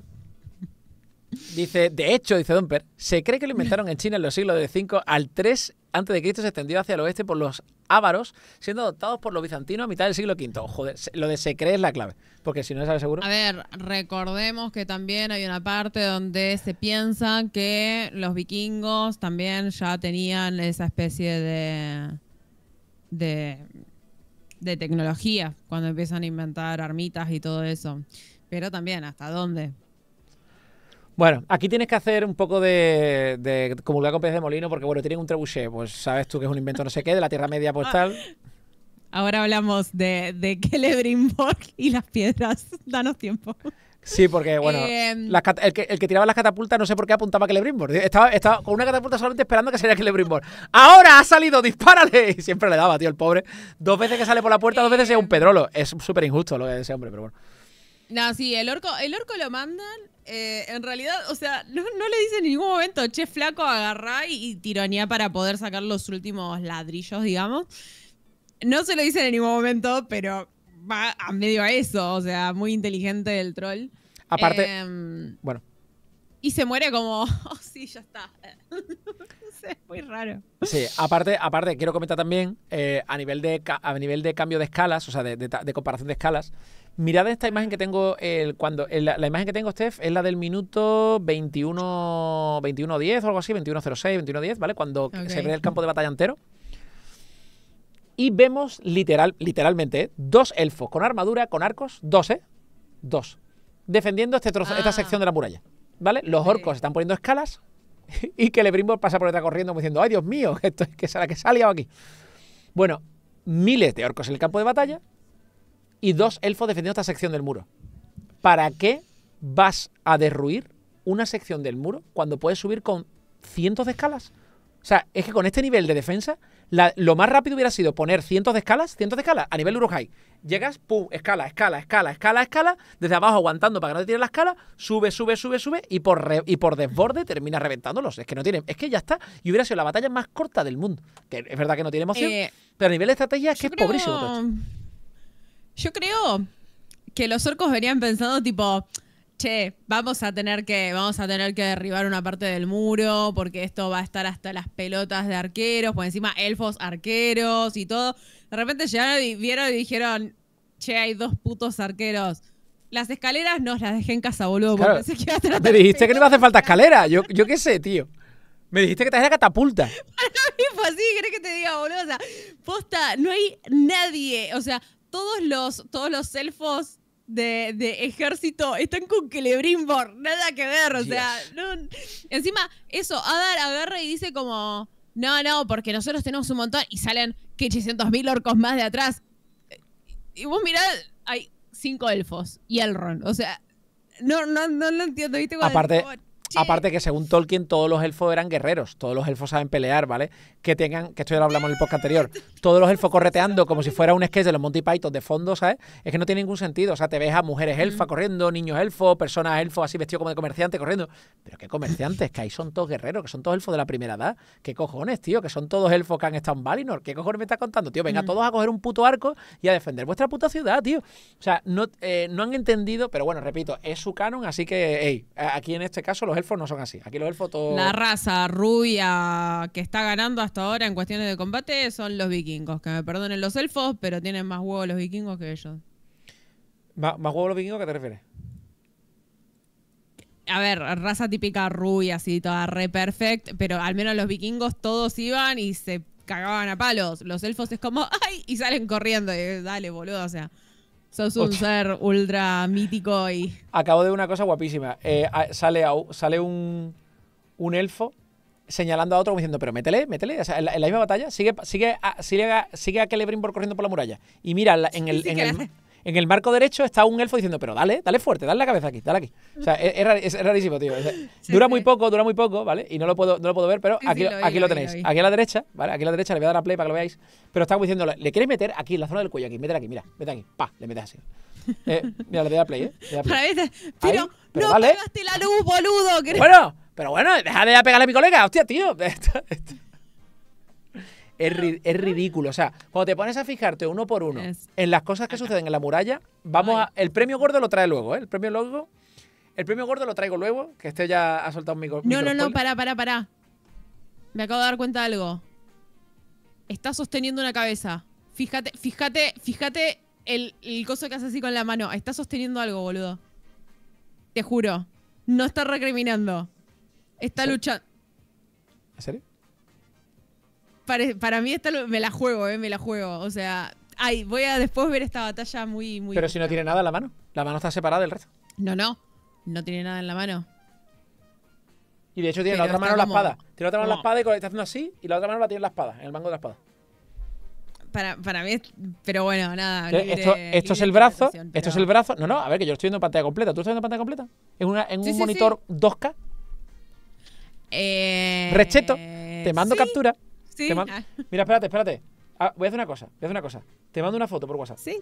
Speaker 1: dice, de hecho, dice Domper, se cree que lo inventaron en China en los siglos de 5 al 3 antes de Cristo se extendió hacia el oeste por los ávaros, siendo adoptados por los bizantinos a mitad del siglo V. Joder, lo de se cree es la clave, porque si no es sabe seguro. A ver,
Speaker 2: recordemos que también hay una parte donde se piensa que los vikingos también ya tenían esa especie de. de. de tecnología cuando empiezan a inventar armitas y todo eso. Pero también, ¿hasta dónde?
Speaker 1: Bueno, aquí tienes que hacer un poco de, de comulgar con peces de molino, porque bueno, tienen un trebuchet, pues sabes tú que es un invento no sé qué, de la Tierra Media pues ah. tal.
Speaker 2: Ahora hablamos de, de y las piedras. Danos tiempo.
Speaker 1: Sí, porque bueno, em. el, que, tiraba las catapultas no sé por qué apuntaba a Celebrimbor. Estaba, con una catapulta solamente esperando que saliera Celebrimbor. Ahora ha salido, dispárale. Y siempre le daba, tío, el pobre. Dos veces que sale por la puerta, dos veces es un pedrolo. Es súper injusto lo que ese hombre, pero bueno.
Speaker 2: No, sí, el orco, el orco lo mandan. Eh, en realidad, o sea, no, le dicen en ningún momento, che, flaco, agarrá y, y para poder sacar los últimos ladrillos, digamos. No se lo dicen en ningún momento, pero va a medio a eso, o sea, muy inteligente el troll. Aparte,
Speaker 1: em, bueno
Speaker 2: y se muere como, oh, sí, ya está. es muy raro.
Speaker 1: Sí, aparte, aparte quiero comentar también, eh, a, nivel de, a nivel de cambio de escalas, o sea, de, comparación de escalas, mirad esta imagen que tengo, el, cuando la, imagen que tengo, Steph, es la del minuto 21, 21.10 o algo así, 21.06, 21.10, ¿vale? Cuando se ve el campo de batalla entero. Y vemos literal, literalmente ¿eh? dos elfos con armadura, con arcos, dos, ¿eh? Dos. Defendiendo este esta ah. sección de la muralla. ¿vale? Los orcos están poniendo escalas y que Lebrimbo pasa por detrás corriendo diciendo, ay Dios mío, esto es que será que salió aquí. Bueno, miles de orcos en el campo de batalla y dos elfos defendiendo esta sección del muro. ¿Para qué vas a derruir una sección del muro cuando puedes subir con cientos de escalas? O sea, es que con este nivel de defensa, lo más rápido hubiera sido poner cientos de escalas, cientos de escalas a nivel Uruguay. Llegas, pum, escala, escala, escala, escala, escala, desde abajo aguantando para que no te tire la escala, sube, sube, sube, sube y por, y por desborde terminas reventándolos. Es que no tienen, es que ya está. Y hubiera sido la batalla más corta del mundo. es verdad que no tiene emoción, eh, pero a nivel de estrategia es que es pobrísimo.
Speaker 2: Yo creo que los orcos venían pensado, tipo che, vamos a tener que, vamos a tener que derribar una parte del muro, porque esto va a estar hasta las pelotas de arqueros, por pues encima elfos arqueros y todo. De repente llegaron y vieron y dijeron, che, hay dos putos arqueros. Las escaleras no las dejé en casa, boludo. Porque me dijiste
Speaker 1: que no me hace falta escalera. Yo, yo qué sé, tío. Me dijiste que la catapulta.
Speaker 2: Para mí fue así, ¿querés que te diga, boludo? O sea, posta, no hay nadie. O sea, todos los, todos los elfos de, ejército están con Celebrimbor, nada que ver, o sea, encima eso, Adar agarra y dice como, no, no, porque nosotros tenemos un montón y salen que 800 mil orcos más de atrás. Y vos mirá, hay cinco elfos y el ron o sea, no, no, no lo entiendo, ¿viste? Aparte...
Speaker 1: Aparte que según Tolkien todos los elfos eran guerreros, todos los elfos saben pelear, ¿vale? que tengan, que esto ya lo hablamos en el podcast anterior, todos los elfos correteando como si fuera un sketch de los Monty Python de fondo, ¿sabes? Es que no tiene ningún sentido. O sea, te ves a mujeres elfas corriendo, niños elfos, personas elfos así vestidos como de comerciante corriendo. Pero qué comerciantes, que ahí son todos guerreros, que son todos elfos de la primera edad. ¿Qué cojones, tío? Que son todos elfos que han estado en Valinor. ¿Qué cojones me estás contando, tío? Venga, mm. todos a coger un puto arco y a defender vuestra puta ciudad, tío. O sea, no, eh, han entendido, pero bueno, repito, es su canon, así que, hey, aquí en este caso los elfos no son así. Aquí los elfos todos. La
Speaker 2: raza rubia que está ganando hasta ahora en cuestiones de combate son los vikingos. Que me perdonen los elfos, pero tienen más huevos los vikingos que ellos.
Speaker 1: ¿Más, huevos los vikingos? ¿A qué te refieres?
Speaker 2: a ver, raza típica rubia, así, toda re perfect, pero al menos los vikingos todos iban y se cagaban a palos. Los elfos es como, ¡ay! Y salen corriendo. Y, Dale, boludo, o sea. Sos un ser ultra mítico y.
Speaker 1: Acabo de una cosa guapísima. Eh, sale, sale un, un elfo señalando a otro diciendo, pero métele, métele. O sea, en la, misma batalla sigue, sigue, a, sigue, a, sigue a Celebrimbor corriendo por la muralla. Y mira, en el, en el, marco derecho está un elfo diciendo, pero dale, dale fuerte, dale la cabeza aquí, dale aquí. O sea, e, es, rarísimo, tío. dura muy poco, dura muy poco, ¿vale? Y no lo puedo, no lo puedo ver, pero aquí, lo, aquí lo, tenéis. aquí a la derecha, ¿vale? Aquí a la derecha le voy a dar a play para que lo veáis. Pero está diciendo, le quieres meter aquí, en la zona del cuello, aquí, métele aquí, mira, mete aquí, pa, le metes así. Eh, mira, le voy a play, ¿eh? a play. pero, no dale.
Speaker 2: la luz, boludo. Bueno,
Speaker 1: pero bueno, deja de pegarle a mi colega, hostia, tío. Es, ridículo. O sea, cuando te pones a fijarte uno por uno en las cosas que suceden en la muralla, vamos a, El premio gordo lo trae luego, ¿eh? El premio gordo. El premio gordo lo traigo luego, que este ya ha soltado un micro. No, no, no,
Speaker 2: para, para pará. Me acabo de dar cuenta de algo. Está sosteniendo una cabeza. Fíjate, fíjate, fíjate el, el coso que hace así con la mano. Está sosteniendo algo, boludo. Te juro. No está recriminando. Está luchando. ¿En serio? Para, mí está, me la juego, eh, me la juego. O sea, ay, voy a después ver esta batalla muy, muy. Pero
Speaker 1: si no tiene nada en la mano. La mano está separada del resto.
Speaker 2: No, no. No tiene nada en la mano.
Speaker 1: Y de hecho tiene la otra mano la espada. Tiene la otra mano la espada y está haciendo así. Y la otra mano la tiene en la espada, en el mango de la espada.
Speaker 2: Para, mí, pero bueno, nada. Eh, esto,
Speaker 1: es el brazo. Esto es el brazo. No, no, a ver, que yo estoy viendo en pantalla completa. ¿Tú estás viendo en pantalla completa? En, una, en un monitor 2K.
Speaker 2: Eh, Recheto, te mando captura. Sí. Ah.
Speaker 1: Mira, espérate, espérate. Ah, voy a hacer una cosa, voy a hacer una cosa. Te mando una foto por WhatsApp. Sí.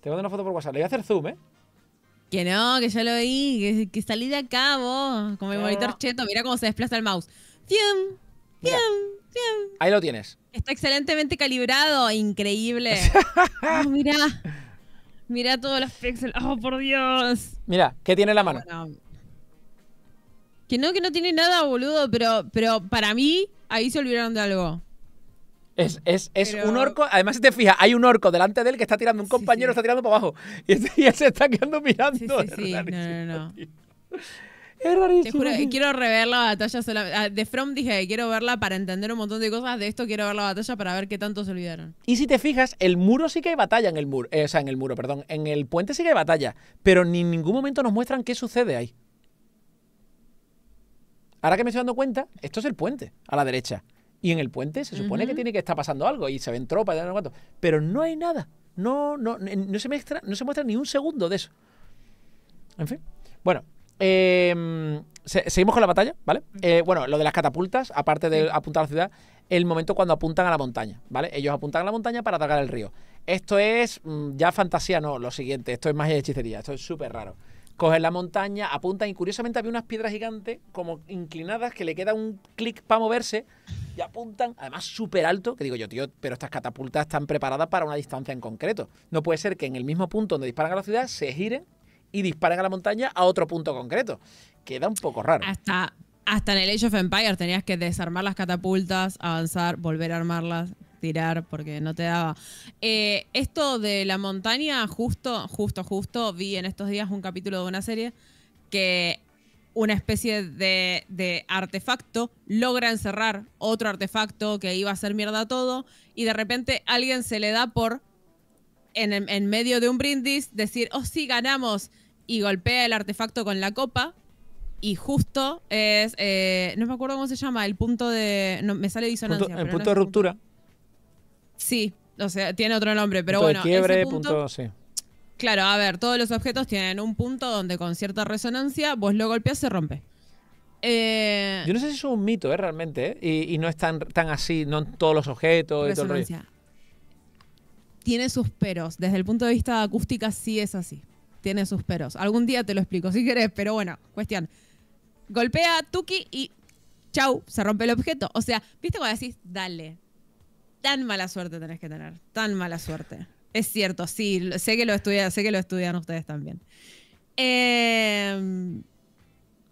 Speaker 1: Te mando una foto por WhatsApp. Le voy a hacer zoom, ¿eh?
Speaker 2: Que no, que ya lo vi, que, salí de acá vos, con mi monitor cheto. Mira cómo se desplaza el mouse. Ahí lo tienes. Está excelentemente calibrado, increíble. Ah, mira Mira todos los píxeles. Oh, por Dios.
Speaker 1: Mira, ¿qué tiene en la mano?
Speaker 2: Que no, que no tiene nada, boludo, pero, pero para mí ahí se olvidaron de algo. Es, es, es un orco.
Speaker 1: Además, si te fijas, hay un orco delante de él que está tirando. Un compañero está tirando para abajo. Y, él se está quedando mirando. Sí, sí,
Speaker 2: es Es rarísimo. Te quiero rever la batalla. solamente. Ah, de From dije, quiero verla para entender un montón de cosas. De esto quiero ver la batalla para ver qué tanto se olvidaron. Y si te fijas,
Speaker 1: el muro sí que hay batalla en el muro. Eh, o sea, en el muro, perdón. En el puente sí que hay batalla. Pero ni en ningún momento nos muestran qué sucede ahí. Ahora que me estoy dando cuenta, esto es el puente, a la derecha. Y en el puente se supone que tiene que estar pasando algo y se ven tropas, pero no hay nada. No, no, no, se muestra, no se muestra ni un segundo de eso. En fin. Bueno, em, seguimos con la batalla, ¿vale? Eh, bueno, lo de las catapultas, aparte de apuntar a la ciudad, el momento cuando apuntan a la montaña, ¿vale? Ellos apuntan a la montaña para atacar el río. Esto es mm, ya fantasía, no, lo siguiente, esto es más hechicería, esto es súper raro. Cogen la montaña, apuntan y curiosamente había unas piedras gigantes como inclinadas que le queda un clic para moverse y apuntan, además súper alto, que digo yo, tío, pero estas catapultas están preparadas para una distancia en concreto. No puede ser que en el mismo punto donde disparan a la ciudad se giren y disparen a la montaña a otro punto concreto. Queda un poco raro.
Speaker 2: Hasta, hasta en el Age of Empires tenías que desarmar las catapultas, avanzar, volver a armarlas tirar porque no te daba. Eh, esto de la montaña, justo, justo, justo, vi en estos días un capítulo de una serie que una especie de, artefacto logra encerrar otro artefacto que iba a hacer mierda todo y de repente alguien se le da por, en, medio de un brindis, decir, oh sí, ganamos y golpea el artefacto con la copa y justo es, eh, no me acuerdo cómo se llama, el punto de, me sale disonancia. el punto de ruptura. Sí, o sea, tiene otro nombre, pero bueno. quiebre, punto, sí. Claro, a ver, todos los objetos tienen un punto donde con cierta resonancia vos lo golpeás, se rompe. Eh, Yo
Speaker 1: no sé si es un mito, ¿eh? Realmente, ¿eh? Y, no es tan, así, no todos los objetos y todo
Speaker 2: Tiene sus peros. Desde el punto de vista acústica, sí es así. Tiene sus peros. Algún día te lo explico si querés, pero bueno, cuestión. Golpea Tuki y chau, se rompe el objeto. O sea, ¿viste cuando decís, dale, tan mala suerte tenés que tener, tan mala suerte. Es cierto, sí, sé que lo estudian, sé que lo ustedes también. Em,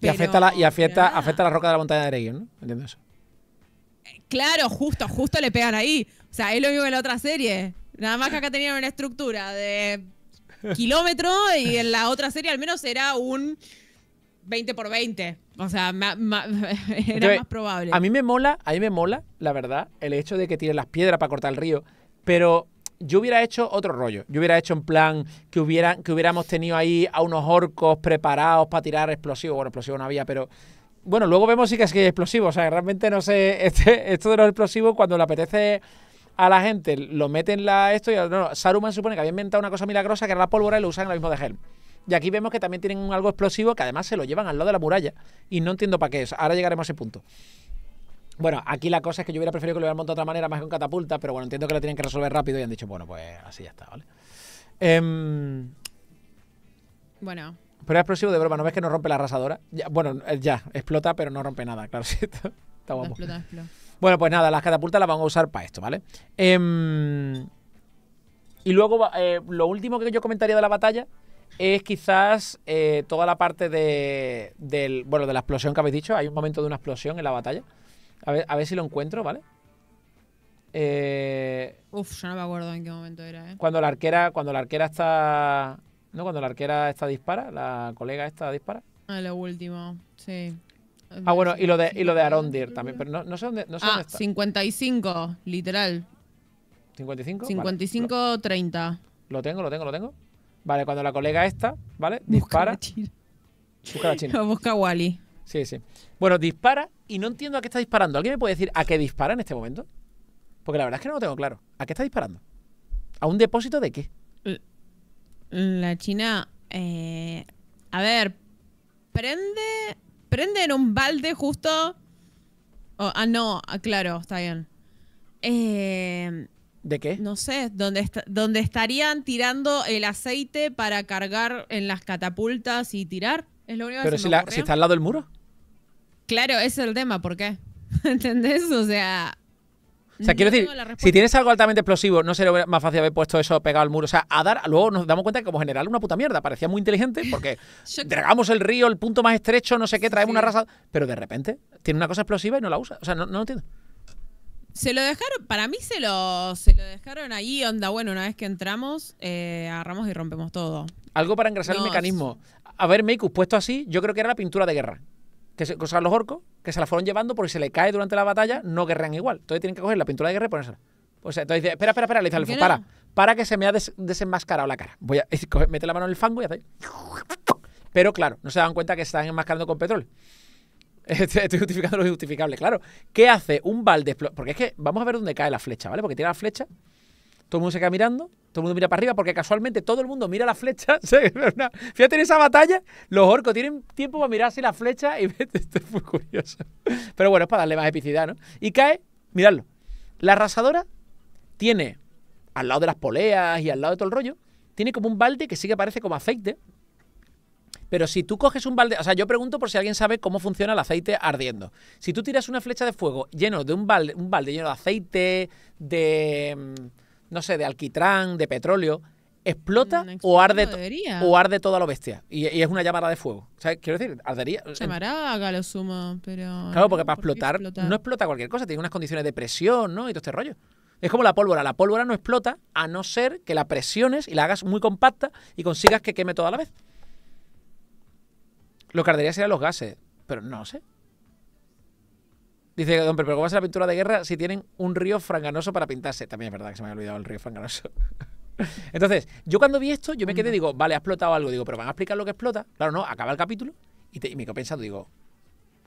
Speaker 1: y afecta, la, y la roca de la montaña de Reggio, ¿no? ¿Entiendes?
Speaker 2: Eh, claro, justo, justo le pegan ahí. O sea, es lo mismo en la otra serie. Nada más que acá tenían una estructura de kilómetro y en la otra serie al menos era un 20 por 20. O sea, era más probable. A mí
Speaker 1: me mola, a mí me mola, la verdad, el hecho de que tiren las piedras para cortar el río. Pero yo hubiera hecho otro rollo. Yo hubiera hecho en plan que, hubieran, que hubiéramos tenido ahí a unos orcos preparados para tirar explosivos. Bueno, explosivos no había, pero. Bueno, luego vemos sí que es que hay explosivos. O sea, realmente no sé. Este, esto de los explosivos, cuando le apetece a la gente, lo meten la esto y. No, Saruman supone que había inventado una cosa milagrosa que era la pólvora y lo usan en lo mismo de Helm. Y aquí vemos que también tienen algo explosivo que además se lo llevan al lado de la muralla. Y no entiendo para qué es. Ahora llegaremos a ese punto. Bueno, aquí la cosa es que yo hubiera preferido que lo hubieran montado de otra manera, más que con catapulta, pero bueno, entiendo que lo tienen que resolver rápido y han dicho, bueno, pues así ya está, ¿vale? Em, bueno. Pero es explosivo de broma, ¿no ves que no rompe la arrasadora? bueno, eh, ya, explota, pero no rompe nada, claro, sí, está, guapo. Explota, explota. Bueno, pues nada, las catapultas las vamos a usar para esto, ¿vale? Em, y luego, eh, lo último que yo comentaría de la batalla es quizás eh, toda la parte de, del, bueno, de la explosión que habéis dicho. Hay un momento de una explosión en la batalla. A ver, si lo encuentro, ¿vale? Eh, Uf, yo no me acuerdo en qué momento era, ¿eh? Cuando la arquera, cuando la arquera está. No, cuando la arquera está dispara, la colega esta dispara.
Speaker 2: Ah, lo último, sí. Ah, bueno, y lo de, y lo de Arondir
Speaker 1: también, pero no, no sé dónde, ah,
Speaker 2: 55, literal. ¿55? 55, 30.
Speaker 1: Lo tengo, lo tengo, lo tengo. Vale, cuando la colega esta, ¿vale? Dispara.
Speaker 2: Busca la china. Busca Wally.
Speaker 1: Sí, sí. Bueno, dispara y no entiendo a qué está disparando. ¿Alguien me puede decir a qué dispara en este momento? Porque la verdad es que no lo tengo claro. ¿A qué está disparando? ¿A un depósito de qué?
Speaker 2: La China. Eh, a ver. Prende. Prende en un balde justo. Oh, ah, no, ah, claro, está bien. Eh, ¿De qué? No sé, dónde donde estarían tirando el aceite para cargar en las catapultas y tirar. Es lo único Pero si, si
Speaker 1: está al lado del muro.
Speaker 2: Claro, ese es el tema, ¿por qué? ¿Entendés? O sea. O sea, quiero decir, si
Speaker 1: tienes algo altamente explosivo, no sería más fácil haber puesto eso pegado al muro. O sea, a dar, luego nos damos cuenta que como general una puta mierda, parecía muy inteligente porque dragamos el río, el punto más estrecho, no sé qué, traemos una raza, pero de repente tiene una cosa explosiva y no la usa. O sea, no, no entiendo.
Speaker 2: Se lo dejaron, para mí se lo, lo dejaron ahí, onda, bueno, una vez que entramos, eh, agarramos y rompemos todo.
Speaker 1: Algo para engrasar el mecanismo. A ver, Meikus, puesto así, yo creo que era la pintura de guerra. Que se, o sea, los orcos, que se la fueron llevando porque se le cae durante la batalla, no guerrean igual. Entonces tienen que coger la pintura de guerra y ponérsela. entonces dice, espera, espera, espera, para, para que se me ha desenmascarado la cara. Voy a meter la mano en el fango y hace... Pero claro, no se dan cuenta que están enmascarando con petróleo. Estoy justificando lo injustificable, claro. ¿Qué hace un balde? Porque es que vamos a ver dónde cae la flecha, ¿vale? Porque tiene la flecha, todo el mundo se queda mirando, todo el mundo mira para arriba, porque casualmente todo el mundo mira la flecha. Fíjate en esa batalla, los orcos tienen tiempo para mirar así la flecha y esto es muy curioso. Pero bueno, es para darle más epicidad, ¿no? Y cae, miradlo. La arrasadora tiene, al lado de las poleas y al lado de todo el rollo, tiene como un balde que sí que parece como aceite, pero si tú coges un balde, o sea, yo pregunto por si alguien sabe cómo funciona el aceite ardiendo. Si tú tiras una flecha de fuego lleno de un balde, un balde lleno de aceite, de mm, no sé, de alquitrán, de petróleo, explota mm, o arde o arde toda la bestia y, es una llamada de fuego o quiero decir ardería Se
Speaker 2: maraga, lo sumo pero claro porque
Speaker 1: para explotar, no explota cualquier cosa tiene unas condiciones de presión no y todo este rollo es como la pólvora la pólvora no explota a no ser que la presiones y la hagas muy compacta y consigas que queme toda la vez lo que ardería serían los gases, pero no sé. Dice hombre, pero ¿cómo va a ser la pintura de guerra si tienen un río franganoso para pintarse? También es verdad que se me ha olvidado el río franganoso. Entonces, yo cuando vi esto, yo me quedé, digo, vale, ha explotado algo. Digo, pero van a explicar lo que explota. Claro, no, acaba el capítulo y, me quedo pensando, digo,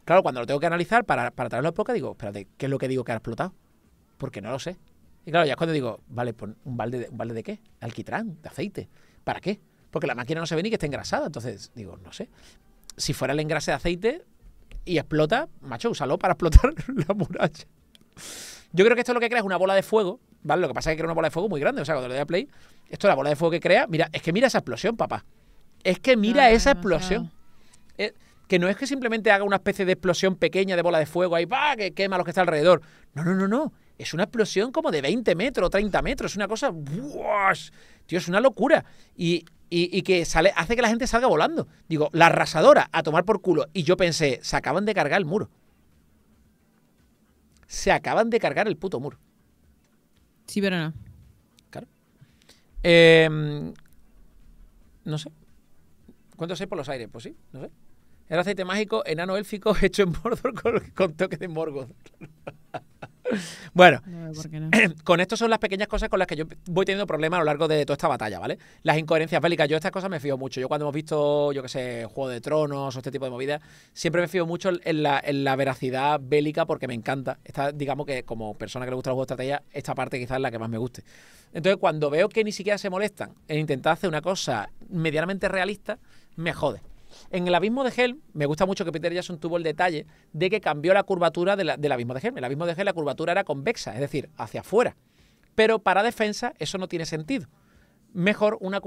Speaker 1: claro, cuando lo tengo que analizar para, para traerlo a poca, digo, espérate, ¿qué es lo que digo que ha explotado? Porque no lo sé. Y claro, ya es cuando digo, vale, pues un balde de, un balde de qué? Alquitrán, de aceite. ¿Para qué? Porque la máquina no se ve ni que esté engrasada. Entonces, digo, no sé si fuera el engrase de aceite y explota, macho, úsalo para explotar la muralla. Yo creo que esto lo que crea es una bola de fuego, ¿vale? Lo que pasa es que crea una bola de fuego muy grande, o sea, cuando le doy a play, esto es la bola de fuego que crea, mira, es que mira esa explosión, papá. Es que mira ah, esa explosión. Eh, que no es que simplemente haga una especie de explosión pequeña de bola de fuego ahí, va que quema lo los que está alrededor. No, no, no, no es una explosión como de 20 metros, 30 metros, es una cosa, ¡buah! tío, es una locura. Y, que sale, hace que la gente salga volando. Digo, la arrasadora, a tomar por culo. Y yo pensé, se acaban de cargar el muro. Se acaban de cargar el puto muro. Sí, pero no. Claro. Em, no sé. ¿Cuántos hay por los aires? Pues sí, no sé. El aceite mágico enano élfico hecho en Mordor con, toque de Morgoth. Bueno, con esto son las pequeñas cosas con las que yo voy teniendo problemas a lo largo de toda esta batalla, ¿vale? Las incoherencias bélicas, yo estas cosas me fío mucho. Yo cuando hemos visto, yo qué sé, Juego de Tronos o este tipo de movidas, siempre me fío mucho en la, en la veracidad bélica porque me encanta. Esta, digamos que como persona que le gusta los juegos de estrategia, esta parte quizás es la que más me guste. Entonces, cuando veo que ni siquiera se molestan en intentar hacer una cosa medianamente realista, me jode. En el abismo de Helm, me gusta mucho que Peter Jackson tuvo el detalle de que cambió la curvatura del abismo de Helm. El abismo de Helm, la curvatura era convexa, es decir, hacia afuera. Pero para defensa eso no tiene sentido. Mejor una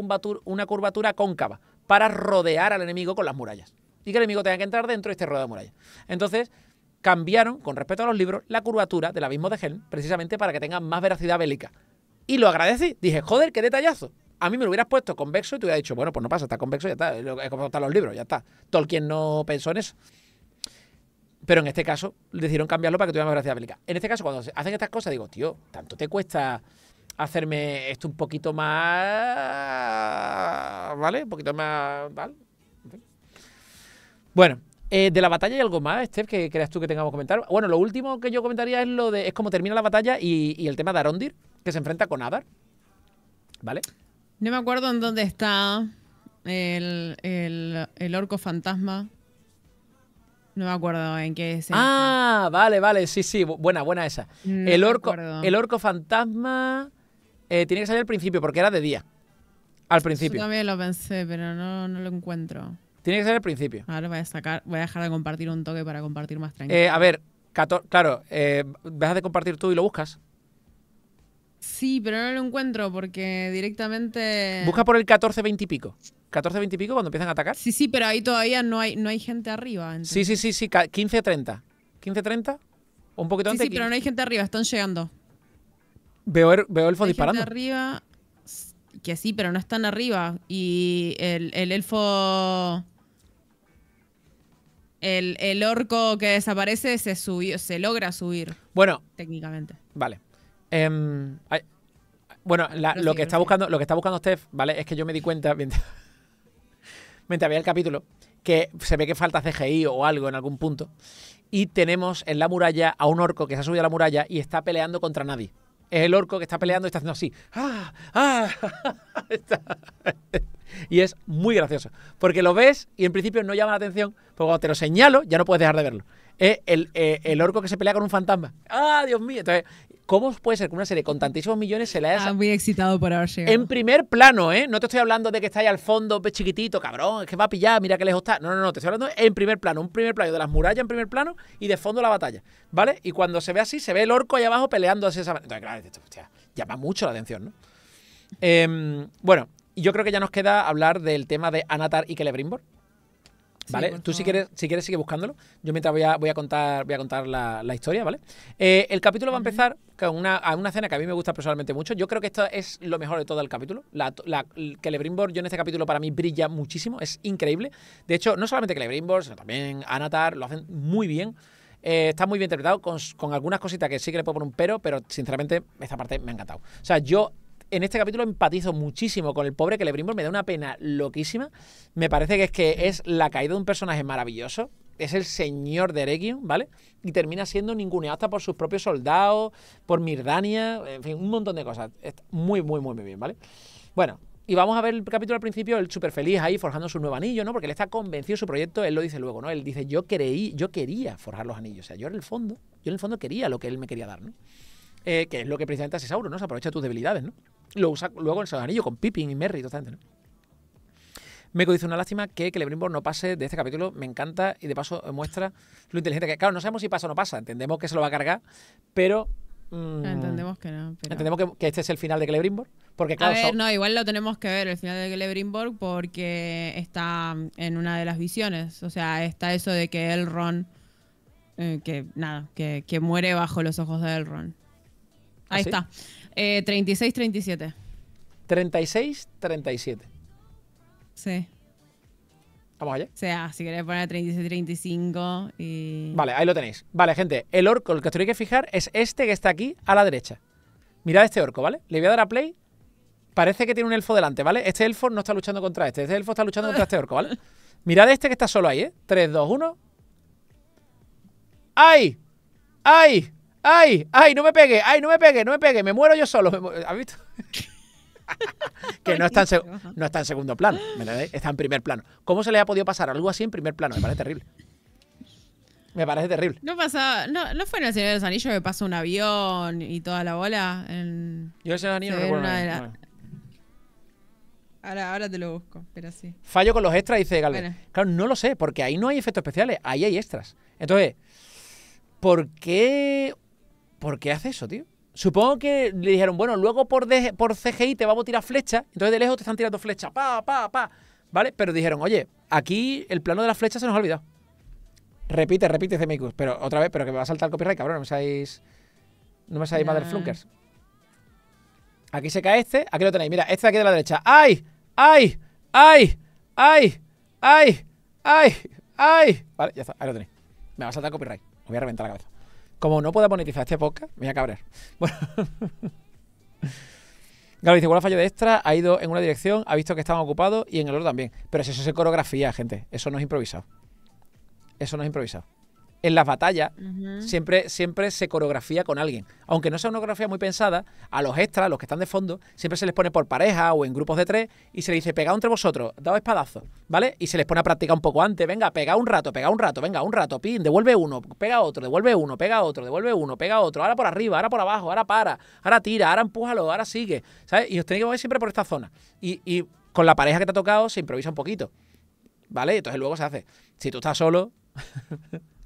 Speaker 1: curvatura, cóncava para rodear al enemigo con las murallas. Y que el enemigo tenga que entrar dentro y este rodeo de murallas. Entonces, cambiaron, con respecto a los libros, la curvatura del abismo de Helm, precisamente para que tenga más veracidad bélica. Y lo agradecí. Dije, joder, qué detallazo a mí me lo hubieras puesto convexo y te hubiera dicho, bueno, pues no pasa, está convexo, ya está, es como están los libros, ya está. Tolkien no pensó en eso. Pero en este caso decidieron cambiarlo para que tuviera más gracia bélica. En este caso, cuando hacen estas cosas, digo, tío, tanto te cuesta hacerme esto un poquito más. ¿Vale? Un poquito más. ¿Vale? Bueno, eh, de la batalla hay algo más, Steph, que creas tú que tengamos que comentar. Bueno, lo último que yo comentaría es lo de. es cómo termina la batalla y el tema de Arondir, que se enfrenta con Adar. ¿Vale?
Speaker 2: No me acuerdo en dónde está el, orco fantasma. No me acuerdo en qué es. Ah, vale, vale,
Speaker 1: sí, sí, buena, buena esa.
Speaker 2: el, orco, el
Speaker 1: orco fantasma eh, tiene que salir al principio porque era de día. Al principio. Yo
Speaker 2: también lo pensé, pero no, no lo encuentro. Tiene que salir al principio. Ahora voy a sacar, voy a dejar de compartir un toque para compartir más
Speaker 1: tranquilo. Eh, a ver, claro, eh, dejas de compartir tú y lo buscas.
Speaker 2: Sí, pero no lo encuentro porque directamente. Busca
Speaker 1: por el 14-20 y pico. 14-20 y pico cuando empiezan a atacar. Sí, sí, pero
Speaker 2: ahí todavía no hay, no hay gente arriba. Sí,
Speaker 1: sí, sí, sí, 15-30.
Speaker 2: 15-30. Un poquito sí, antes. Sí, pero no hay gente arriba, están llegando.
Speaker 1: Veo, elfo er, veo hay disparando.
Speaker 2: arriba. Que sí, pero no están arriba. Y el, elfo. El, el, orco que desaparece se subió, se logra subir. Bueno. Técnicamente.
Speaker 1: Vale. Em, bueno, lo, que está buscando, lo que está buscando Steph, ¿vale? Es que yo me di cuenta mientras, veía el capítulo que se ve que falta CGI o algo en algún punto. Y tenemos en la muralla a un orco que se ha subido a la muralla y está peleando contra nadie. Es el orco que está peleando y está haciendo así. ¡Ah! ¡Ah! Y es muy gracioso. Porque lo ves y en principio no llama la atención, pero cuando te lo señalo ya no puedes dejar de verlo. Es el, eh, el orco que se pelea con un fantasma. ¡Ah, Dios mío! Entonces, ¿Cómo puede ser que una serie con tantísimos millones se la haya... Ah, muy
Speaker 2: excitado por haber
Speaker 1: llegado. En primer plano, ¿eh? No te estoy hablando de que está ahí al fondo, pues, chiquitito, cabrón, es que va a pillar, mira que lejos está. No, no, no, te estoy hablando en primer plano, un primer plano de las murallas en primer plano y de fondo la batalla, ¿vale? Y cuando se ve así, se ve el orco ahí abajo peleando así esa Entonces, claro, hostia, llama mucho la atención, ¿no? Em, bueno, yo creo que ya nos queda hablar del tema de Anatar y Celebrimbor ¿Vale? Tú si quieres, si quieres sigue buscándolo. Yo mientras voy a, voy a contar, voy a contar la, historia, ¿vale? Eh, el capítulo va a empezar con una, una, cena que a mí me gusta personalmente mucho. Yo creo que esto es lo mejor de todo el capítulo. La, la, que yo en este capítulo para mí brilla muchísimo, es increíble. De hecho, no solamente Celebrimbor sino también Anatar, lo hacen muy bien. Eh, está muy bien interpretado, con, con, algunas cositas que sí que le puedo poner un pero, pero sinceramente esta parte me ha encantado. O sea, yo en este capítulo empatizo muchísimo con el pobre que Celebrimbor, me da una pena loquísima. Me parece que es que es la caída de un personaje maravilloso. Es el señor de Eregion, ¿vale? Y termina siendo ninguneado hasta por sus propios soldados, por Mirdania, en fin, un montón de cosas. muy, muy, muy, muy bien, ¿vale? Bueno, y vamos a ver el capítulo al principio, el súper feliz ahí forjando su nuevo anillo, ¿no? Porque él está convencido de su proyecto, él lo dice luego, ¿no? Él dice, yo creí, yo quería forjar los anillos. O sea, yo en el fondo, yo en el fondo quería lo que él me quería dar, ¿no? Eh, que es lo que precisamente hace Sauron, ¿no? Se aprovecha tus debilidades, ¿no? Lo usa luego en el anillo con Pippin y Merry totalmente dice una lástima que Celebrimbor no pase de este capítulo, me encanta y de paso muestra lo inteligente que Claro, no sabemos si pasa o no pasa, entendemos que se lo va a cargar, pero... Mm, entendemos que no. Entendemos que, este es el final de Celebrimbor. Porque, claro, no,
Speaker 2: igual lo tenemos que ver, el final de Celebrimbor, porque está en una de las visiones. O sea, está eso de que Elrond, eh, que nada, que, que muere bajo los ojos de Elrond. Ahí está. 36-37. Eh,
Speaker 1: 36-37. Sí. Vamos allá. O
Speaker 2: sea, si queréis poner 36-35 y...
Speaker 1: Vale, ahí lo tenéis. Vale, gente, el orco, el que os tenéis que fijar es este que está aquí a la derecha. Mirad este orco, ¿vale? Le voy a dar a play. Parece que tiene un elfo delante, ¿vale? Este elfo no está luchando contra este. Este elfo está luchando contra este orco, ¿vale? Mirad este que está solo ahí, ¿eh? 3, 2, 1. ¡Ay! ¡Ay! ¡Ay! ¡Ay! ¡No me pegue! ¡Ay! ¡No me pegue! ¡No me pegue! ¡Me muero yo solo! ¿Has visto? que no está, en segundo plano, está en primer plano. ¿Cómo se le ha podido pasar algo así en primer plano? Me parece terrible. Me parece terrible.
Speaker 2: No pasa, no, fue en el Señor de los Anillos que pasó un avión y toda la bola. En, Yo ese no recuerdo. Nada. Ahora, te lo busco, pero sí. Fallo con los extras, dice Galvez. Claro,
Speaker 1: no lo sé, porque ahí no hay efectos especiales, ahí hay extras. Entonces, ¿por qué ¿Por qué hace eso, tío? Supongo que le dijeron, bueno, luego por, CGI te vamos a tirar flechas, entonces de lejos te están tirando flechas, pa, pa, pa, ¿vale? Pero dijeron, oye, aquí el plano de las flechas se nos ha olvidado. Repite, repite, CMQ. pero otra vez, pero que me va a saltar el copyright, cabrón, no me sabéis no me sabéis madre flunkers. Aquí se cae este, aquí lo tenéis, mira, este de aquí de la derecha. ¡Ay! ¡Ay! ¡Ay! ¡Ay! ¡Ay! ¡Ay! ¡Ay! Vale, ya está, ahí lo tenéis. Me va a saltar copyright, me voy a reventar la cabeza. Como no pueda monetizar este podcast, me voy a cabrear. Bueno. Galo dice, igual fallo de extra, ha ido en una dirección, ha visto que estaban ocupados y en el otro también. Pero si eso es coreografía, gente. Eso no es improvisado. Eso no es improvisado en las batallas siempre, siempre se coreografía con alguien. Aunque no sea una coreografía muy pensada, a los extras, los que están de fondo, siempre se les pone por pareja o en grupos de tres y se les dice, pegad entre vosotros, dado espadazos, ¿vale? Y se les pone a practicar un poco antes, venga, pega un rato, pega un rato, venga, un rato, pin, devuelve uno, pega otro, devuelve uno, pega otro, devuelve uno, pega otro, ahora por arriba, ahora por abajo, ahora para, ahora tira, ahora empújalo, ahora sigue, ¿sabes? Y os tenéis que mover siempre por esta zona. Y, y con la pareja que te ha tocado se improvisa un poquito, ¿vale? Entonces luego se hace. Si tú estás solo,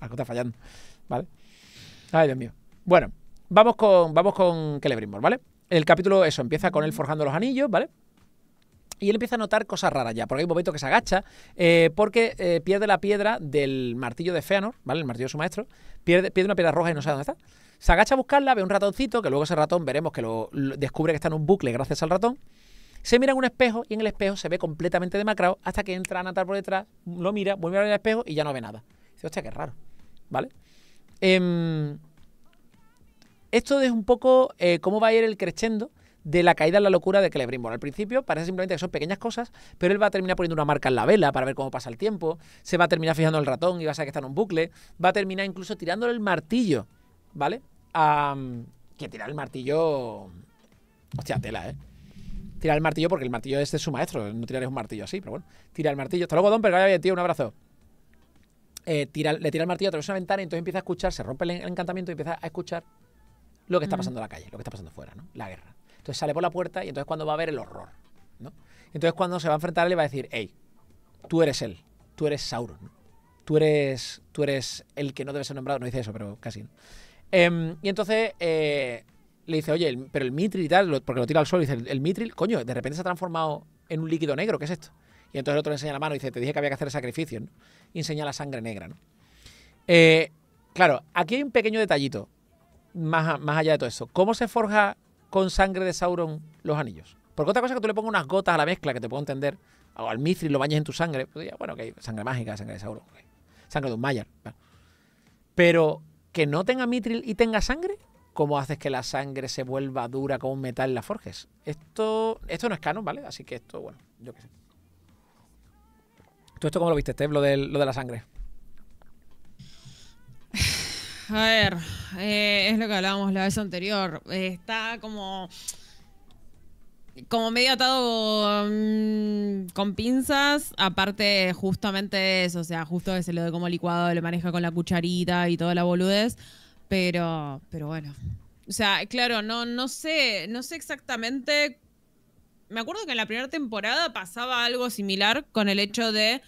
Speaker 1: algo está fallando, ¿vale? Ay, Dios mío. Bueno, vamos con, vamos con Celebrimor, ¿vale? El capítulo, eso, empieza con él forjando los anillos, ¿vale? Y él empieza a notar cosas raras ya, porque hay un momento que se agacha, eh, porque eh, pierde la piedra del martillo de Feanor, ¿vale? El martillo de su maestro. Pierde, pierde una piedra roja y no sabe dónde está. Se agacha a buscarla, ve un ratoncito, que luego ese ratón veremos que lo, descubre que está en un bucle gracias al ratón. Se mira en un espejo y en el espejo se ve completamente demacrado hasta que entra a por detrás, lo mira, vuelve a ver el espejo y ya no ve nada. O hostia, qué raro. ¿Vale? Em, esto es un poco eh, cómo va a ir el crescendo de la caída en la locura de Celebrimbor. al principio parece simplemente que son pequeñas cosas, pero él va a terminar poniendo una marca en la vela para ver cómo pasa el tiempo, se va a terminar fijando el ratón y va a saber que está en un bucle, va a terminar incluso tirándole el martillo, ¿vale? que tirar el martillo... Hostia, tela, ¿eh? Tirar el martillo porque el martillo este es su maestro, no tiraré un martillo así, pero bueno. Tirar el martillo. Hasta luego, Don, pero vaya bien, tío, un abrazo. Eh, tira, le tira el martillo a través de una ventana y entonces empieza a escuchar, se rompe el, encantamiento y empieza a escuchar lo que está pasando en la calle, lo que está pasando fuera, ¿no? La guerra. Entonces sale por la puerta y entonces cuando va a ver el horror, ¿no? Entonces cuando se va a enfrentar le va a decir, hey, tú eres él, tú eres Sauron, tú eres tú eres el que no debe ser nombrado, no dice eso, pero casi. Em, y entonces eh, le dice, oye, pero el mitril y tal, porque lo tira al suelo, y dice, el, el mitril, coño, de repente se ha transformado en un líquido negro, ¿qué es esto? Y entonces el otro le enseña la mano y dice, te dije que había que hacer sacrificio, ¿no? Y enseña la sangre negra, ¿no? Eh, claro, aquí hay un pequeño detallito, más, allá de todo eso. ¿Cómo se forja con sangre de Sauron los anillos? Porque otra cosa es que tú le pongas unas gotas a la mezcla, que te puedo entender, o al mithril lo bañes en tu sangre, pues bueno, que hay sangre mágica, sangre de Sauron, sangre de un Mayar. Pero que no tenga mithril y tenga sangre, ¿cómo haces que la sangre se vuelva dura como un metal y la forjes? Esto, esto no es canon, ¿vale? Así que esto, bueno, yo qué sé. ¿Tú esto cómo lo viste, Steph, lo, de, lo de la sangre?
Speaker 2: A ver, eh, es lo que hablábamos la vez anterior. está como como medio atado con pinzas, aparte justamente de eso, o sea, justo que se lo de como licuado, lo maneja con la cucharita y toda la boludez, pero, pero bueno. O sea, claro, no, no sé, no sé exactamente me acuerdo que en la primera temporada pasaba algo similar con el hecho de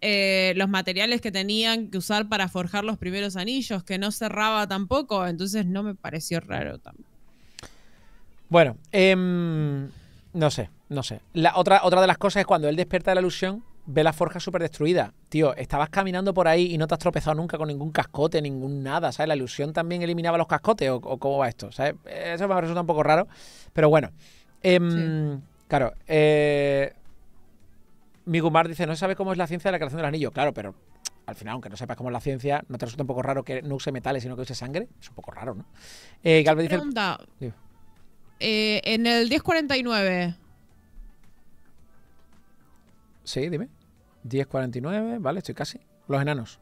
Speaker 2: eh, los materiales que tenían que usar para forjar los primeros anillos, que no cerraba tampoco, entonces no me pareció raro tampoco.
Speaker 1: Bueno, em, no sé, no sé. La otra, otra de las cosas es cuando él despierta de la ilusión, ve la forja súper destruida. Tío, estabas caminando por ahí y no te has tropezado nunca con ningún cascote, ningún nada, ¿sabes? La ilusión también eliminaba los cascotes, o, cómo va esto, ¿sabes? Eso me resulta un poco raro, pero bueno. Em, Claro, eh, Migumar dice, no sabe cómo es la ciencia de la creación del anillo. Claro, pero al final, aunque no sepas cómo es la ciencia, ¿no te resulta un poco raro que no use metales, sino que use sangre? Es un poco raro, ¿no? Eh, Galvez dice...
Speaker 2: Eh, en el 1049...
Speaker 1: Sí, dime. 1049, vale, estoy casi. Los enanos.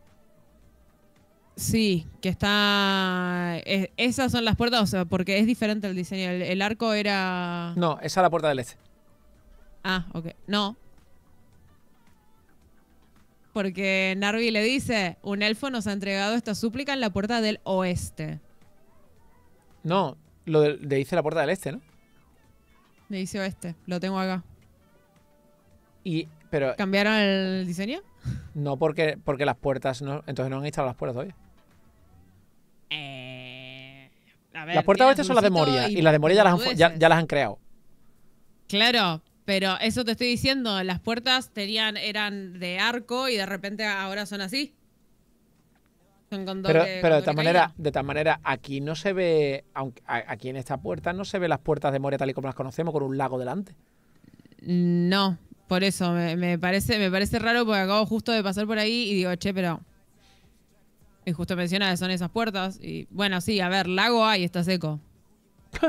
Speaker 2: Sí, que está. esas son las puertas, o sea, porque es diferente el diseño. El, arco era.
Speaker 1: No, esa es la puerta del este.
Speaker 2: Ah, ok. No. Porque Narvi le dice, un elfo nos ha entregado esta súplica en la puerta del oeste.
Speaker 1: No, lo de, le dice la puerta del este, ¿no?
Speaker 2: Le dice oeste, lo tengo acá.
Speaker 1: Y, pero...
Speaker 2: ¿Cambiaron el diseño?
Speaker 1: No, porque, porque las puertas no... Entonces no han instalado las puertas hoy.
Speaker 2: Eh, las puertas oeste son las de Moria. Y, las de Moria ya las han creado. Claro, pero eso te estoy diciendo, las puertas tenían, eran de arco y de repente ahora son así. pero, de tal manera,
Speaker 1: de tal manera, aquí no se ve, aunque aquí en esta puerta no se ve las puertas de Moria tal y como las conocemos, con un lago delante.
Speaker 2: No, por eso me, parece, me parece raro porque acabo justo de pasar por ahí y digo, che, pero y justo menciona que son esas puertas. Y bueno, sí, a ver, lago hay, está seco.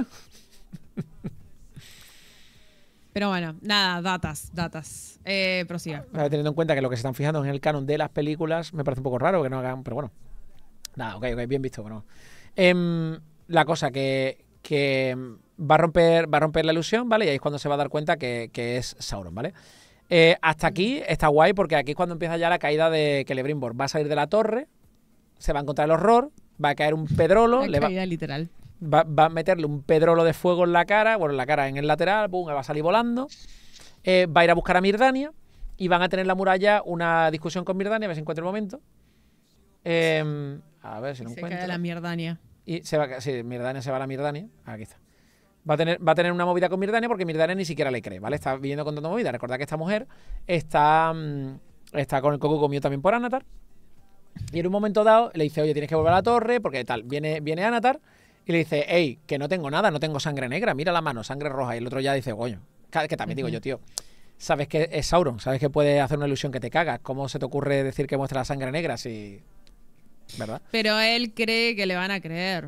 Speaker 2: Pero bueno, nada, datas, datas. Eh, prosiga.
Speaker 1: Teniendo en cuenta que lo que se están fijando en el canon de las películas, me parece un poco raro que no hagan, pero bueno. Nada, ok, ok, bien visto, bueno. Em, la cosa que, va, a romper, va a romper la ilusión, ¿vale? Y ahí es cuando se va a dar cuenta que, es Sauron, ¿vale? Eh, hasta aquí está guay porque aquí es cuando empieza ya la caída de Celebrimbor. Va a salir de la torre, se va a encontrar el horror, va a caer un pedrolo. caída literal va, a meterle un pedrolo de fuego en la cara, bueno, en la cara en el lateral, pum, va a salir volando, eh, va a ir a buscar a Mirdania y van a tener la muralla una discusión con Mirdania, a ver si encuentro el momento. Em, a ver si lo se encuentro. Se cae la Mirdania. Y se sí, Mirdania se va a la Mirdania. Aquí está. Va a, tener, va a tener una movida con Mirdania porque Mirdania ni siquiera le cree, ¿vale? Está viviendo con tanta movida. Recordad que esta mujer está, mm, está con el coco comido también por Anatar. Y en un momento dado le dice, oye, tienes que volver a la torre, porque tal, viene, viene Anatar y le dice, hey, que no tengo nada, no tengo sangre negra, mira la mano, sangre roja. Y el otro ya dice, coño, que también digo yo, tío, sabes que es Sauron, sabes que puede hacer una ilusión que te cagas. ¿Cómo se te ocurre decir que muestra la sangre negra si... ¿Verdad?
Speaker 2: Pero él cree que le van a creer.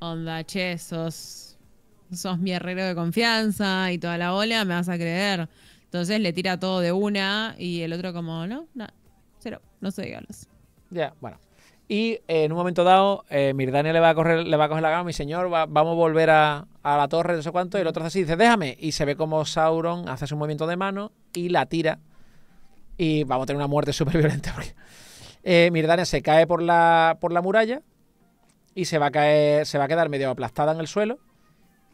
Speaker 2: Onda, che, sos, mi herrero de confianza y toda la ola, me vas a creer. Entonces le tira todo de una y el otro como, no, no, cero, no soy galos.
Speaker 1: Ya, bueno. Y eh, en un momento dado, eh, Mirdania le va a correr, le va a coger la gama, mi señor, vamos a volver a, la torre, no sé cuánto, y el otro hace así, dice, déjame. Y se ve como Sauron hace su movimiento de mano y la tira. Y vamos a tener una muerte súper violenta. Porque, eh, Mirdania se cae por la, por la muralla y se va a caer, se va a quedar medio aplastada en el suelo.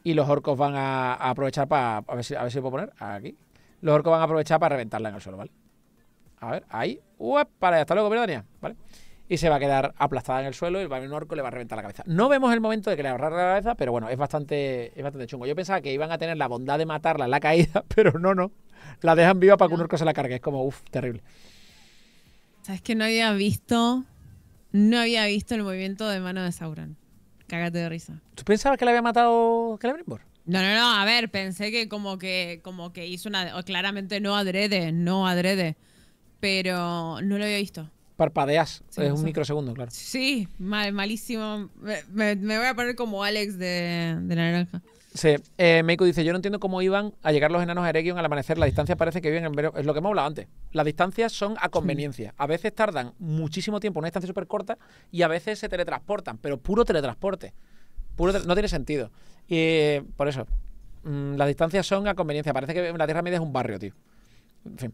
Speaker 1: Y los orcos van a, aprovechar para. A ver, si, a ver si puedo poner. Aquí. Los orcos van a aprovechar para reventarla en el suelo, ¿vale? A ver, ahí. Uep, para, hasta luego, Mirdania, ¿vale? y se va a quedar aplastada en el suelo y va a un orco le va a reventar la cabeza. No vemos el momento de que le ahorrara la cabeza, pero bueno, es bastante, es bastante chungo. Yo pensaba que iban a tener la bondad de matarla en la caída, pero no, no. La dejan viva para que un orco se la cargue. Es como, uff, terrible.
Speaker 2: ¿Sabes que no había visto? No había visto el movimiento de mano de Sauron. Cágate de risa. ¿Tú pensabas que le había matado Celebrimbor? No, no, no, a ver, pensé que como que como que hizo una claramente no adrede, no adrede, pero no lo había visto.
Speaker 1: Parpadeas, es un microsegundo, claro.
Speaker 2: Sí, mal, malísimo. Me, voy
Speaker 1: a poner como Alex de, Naranja. Sí, eh, Meiko dice, yo no entiendo cómo iban a llegar los enanos a Eregion al amanecer, la distancia parece que viven en verano. Es lo que hemos hablado antes, las distancias son a conveniencia. A veces tardan muchísimo tiempo, una distancia súper corta, y a veces se teletransportan, pero puro teletransporte. Puro no tiene sentido. Y por eso, mm, las distancias son a conveniencia. Parece que la Tierra Media es un barrio, tío. En fin.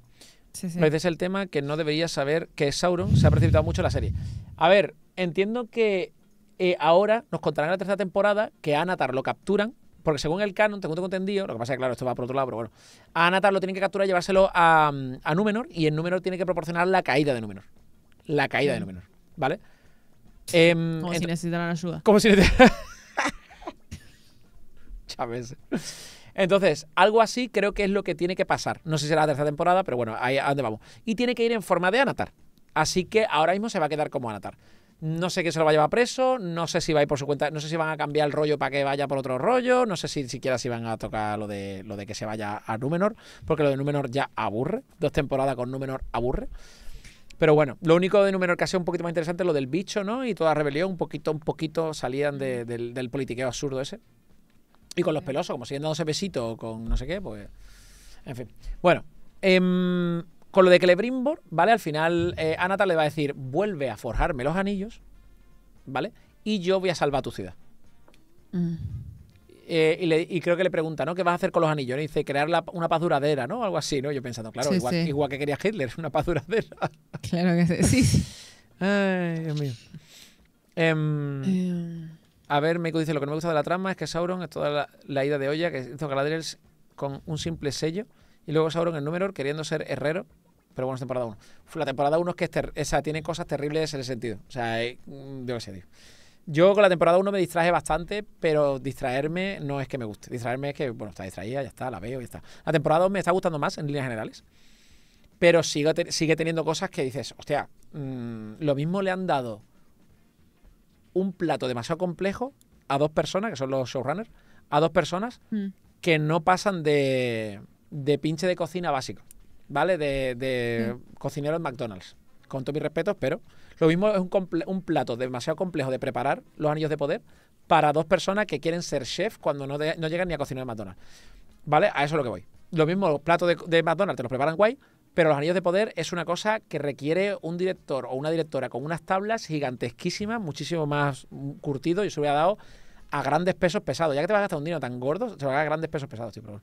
Speaker 1: Sí, sí. es el tema que no deberías saber que Sauron se ha precipitado mucho la serie. A ver, entiendo que eh, ahora nos contarán en la tercera temporada que Anatar lo capturan, porque según el canon, tengo entendido, lo que pasa es que claro, esto va por otro lado, pero bueno, a Anatar lo tienen que capturar y llevárselo a, Númenor, y en Númenor tiene que proporcionar la caída de Númenor. La caída de Númenor, ¿vale? Em, como si
Speaker 2: necesitaran ayuda.
Speaker 1: Como si necesitaran... Chávez. Entonces, algo así creo que es lo que tiene que pasar. No sé si será la tercera temporada, pero bueno, ahí a vamos. Y tiene que ir en forma de Anatar. Así que ahora mismo se va a quedar como Anatar. No sé qué se lo va a llevar preso, no sé si va a ir por su cuenta, no sé si van a cambiar el rollo para que vaya por otro rollo, no sé si siquiera si van a tocar lo de lo de que se vaya a Númenor, porque lo de Númenor ya aburre, dos temporadas con Númenor aburre. Pero bueno, lo único de Númenor que ha sido un poquito más interesante es lo del bicho, ¿no? Y toda la rebelión, un poquito, un poquito salían del, del politiqueo absurdo ese. Y con los pelosos, como siguiendo ese besito con no sé qué, pues. En fin. Bueno. Em, con lo de Celebrimbor, ¿vale? Al final eh, Anata le va a decir, vuelve a forjarme los anillos, ¿vale? Y yo voy a salvar tu ciudad. Mm. Eh, y, creo que le pregunta, ¿no? ¿Qué vas a hacer con los anillos? Y dice, crear una paz duradera, ¿no? Algo así, ¿no? Yo pensando, claro, igual, que quería Hitler, una paz duradera. Claro que sí. Ay, Dios mío. Em, em. A ver, Meiko dice, lo que no me gusta de la trama es que Sauron es toda la, ida de olla que hizo Galadriel con un simple sello y luego Sauron en Número queriendo ser herrero, pero bueno, es temporada 1. La temporada 1 es que esa tiene cosas terribles en el sentido. O sea, mm, yo Yo con la temporada 1 me distraje bastante, pero distraerme no es que me guste. Distraerme es que, bueno, está distraída, ya está, la veo ya está. La temporada 2 me está gustando más en líneas generales, pero sigue, sigue teniendo cosas que dices, hostia, mm, lo mismo le han dado un plato demasiado complejo a dos personas, que son los showrunners, a dos personas mm. que no pasan de, de, pinche de cocina básico, ¿vale? De, cocineros mm. cocinero McDonald's, con todos mis respetos, pero lo mismo es un, un plato demasiado complejo de preparar los anillos de poder para dos personas que quieren ser chef cuando no, no llegan ni a cocinar en McDonald's, ¿vale? A eso es lo que voy. Lo mismo, los platos de, de McDonald's te los preparan guay, pero los anillos de poder es una cosa que requiere un director o una directora con unas tablas gigantesquísimas, muchísimo más curtido. y se hubiera dado a grandes pesos pesados. Ya que te vas a gastar un dinero tan gordo, se lo a grandes pesos pesados, tío, por favor.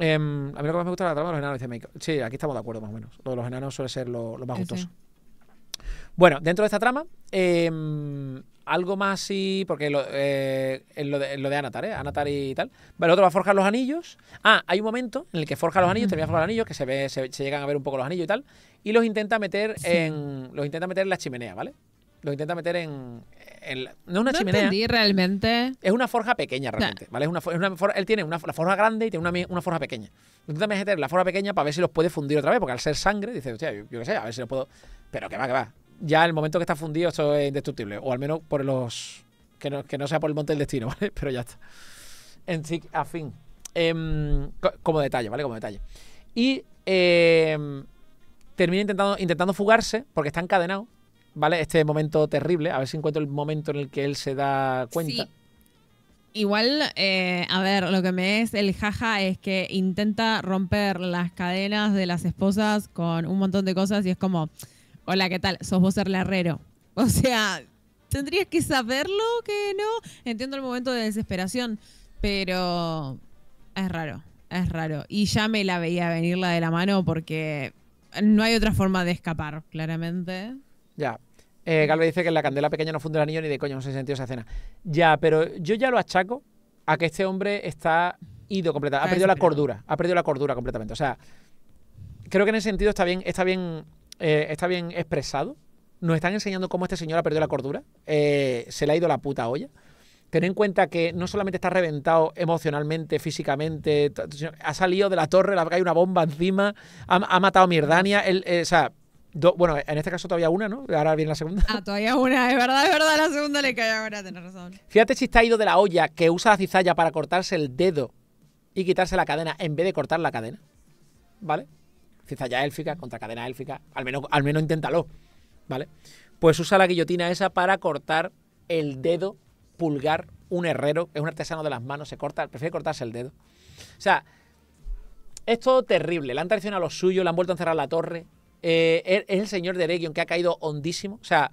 Speaker 1: Em, a mí lo que más me gusta es la trama de los enanos. Dice Sí, aquí estamos de acuerdo más o menos. Lo de los enanos suele ser lo, más gustoso. Bueno, dentro de esta trama, em, algo más y porque lo, eh, lo, de, Anatar, ¿eh? Anatar y tal. Vale, el otro va a forjar los anillos. Ah, hay un momento en el que forja los anillos, termina de forjar los anillos, que se, ve, se, llegan a ver un poco los anillos y tal, y los intenta meter en los intenta meter en la chimenea, ¿vale? Los intenta meter en, no es una no chimenea. Entendí,
Speaker 2: realmente.
Speaker 1: Es una forja pequeña realmente, ¿vale? Es una, él tiene una, la forja grande y tiene una, una forja pequeña. Intenta meter la forja pequeña para ver si los puede fundir otra vez, porque al ser sangre, dice, hostia, yo, yo qué sé, a ver si lo puedo... Pero qué va, que va ya el momento que está fundido, esto es indestructible. O al menos por los. Que no, sea por el monte del destino, ¿vale? Pero ya está. En fin. Em, como detalle, ¿vale? Como detalle. Y em, termina intentando, intentando fugarse porque está encadenado, ¿vale? Este momento terrible. A ver si encuentro el momento en el que él se da cuenta.
Speaker 2: Igual, eh, a ver, lo que me es el jaja es que intenta romper las cadenas de las esposas con un montón de cosas y es como, hola, ¿qué tal? Sos vos Herrero. O sea, tendrías que saberlo que no. Entiendo el momento de desesperación, pero es raro, es raro. Y ya me la veía venirla de la mano porque no hay otra forma de escapar, claramente.
Speaker 1: Ya. Eh, Galve dice que en la candela pequeña no funde el anillo ni de coño, no se sentido esa cena. Ya, pero yo ya lo achaco a que este hombre está ido completamente. Ha perdido la cordura. Ha perdido la cordura completamente. O sea, creo que en ese sentido está bien, está bien eh, está bien expresado. Nos están enseñando cómo este señor ha perdido la cordura. Eh, se le ha ido la puta olla. Ten en cuenta que no solamente está reventado emocionalmente, físicamente, ha salido de la torre, le hay una bomba encima, ha, matado a Mirdania. Eh, o sea, bueno, en este caso todavía una, ¿no? Ahora viene la segunda. Ah,
Speaker 2: todavía una, es verdad, es verdad, la segunda le cae ahora, tenés razón.
Speaker 1: Fíjate si está ido de la olla que usa la cizalla para cortarse el dedo y quitarse la cadena en vez de cortar la cadena. ¿Vale? cizalla élfica contra cadena élfica, al menos, al menos inténtalo, ¿vale? Pues usa la guillotina esa para cortar el dedo pulgar, un herrero, es un artesano de las manos, se corta, prefiere cortarse el dedo. O sea, es todo terrible, le han traicionado a los suyos, le han vuelto a encerrar la torre, eh, es, el señor de Region que ha caído hondísimo, o sea...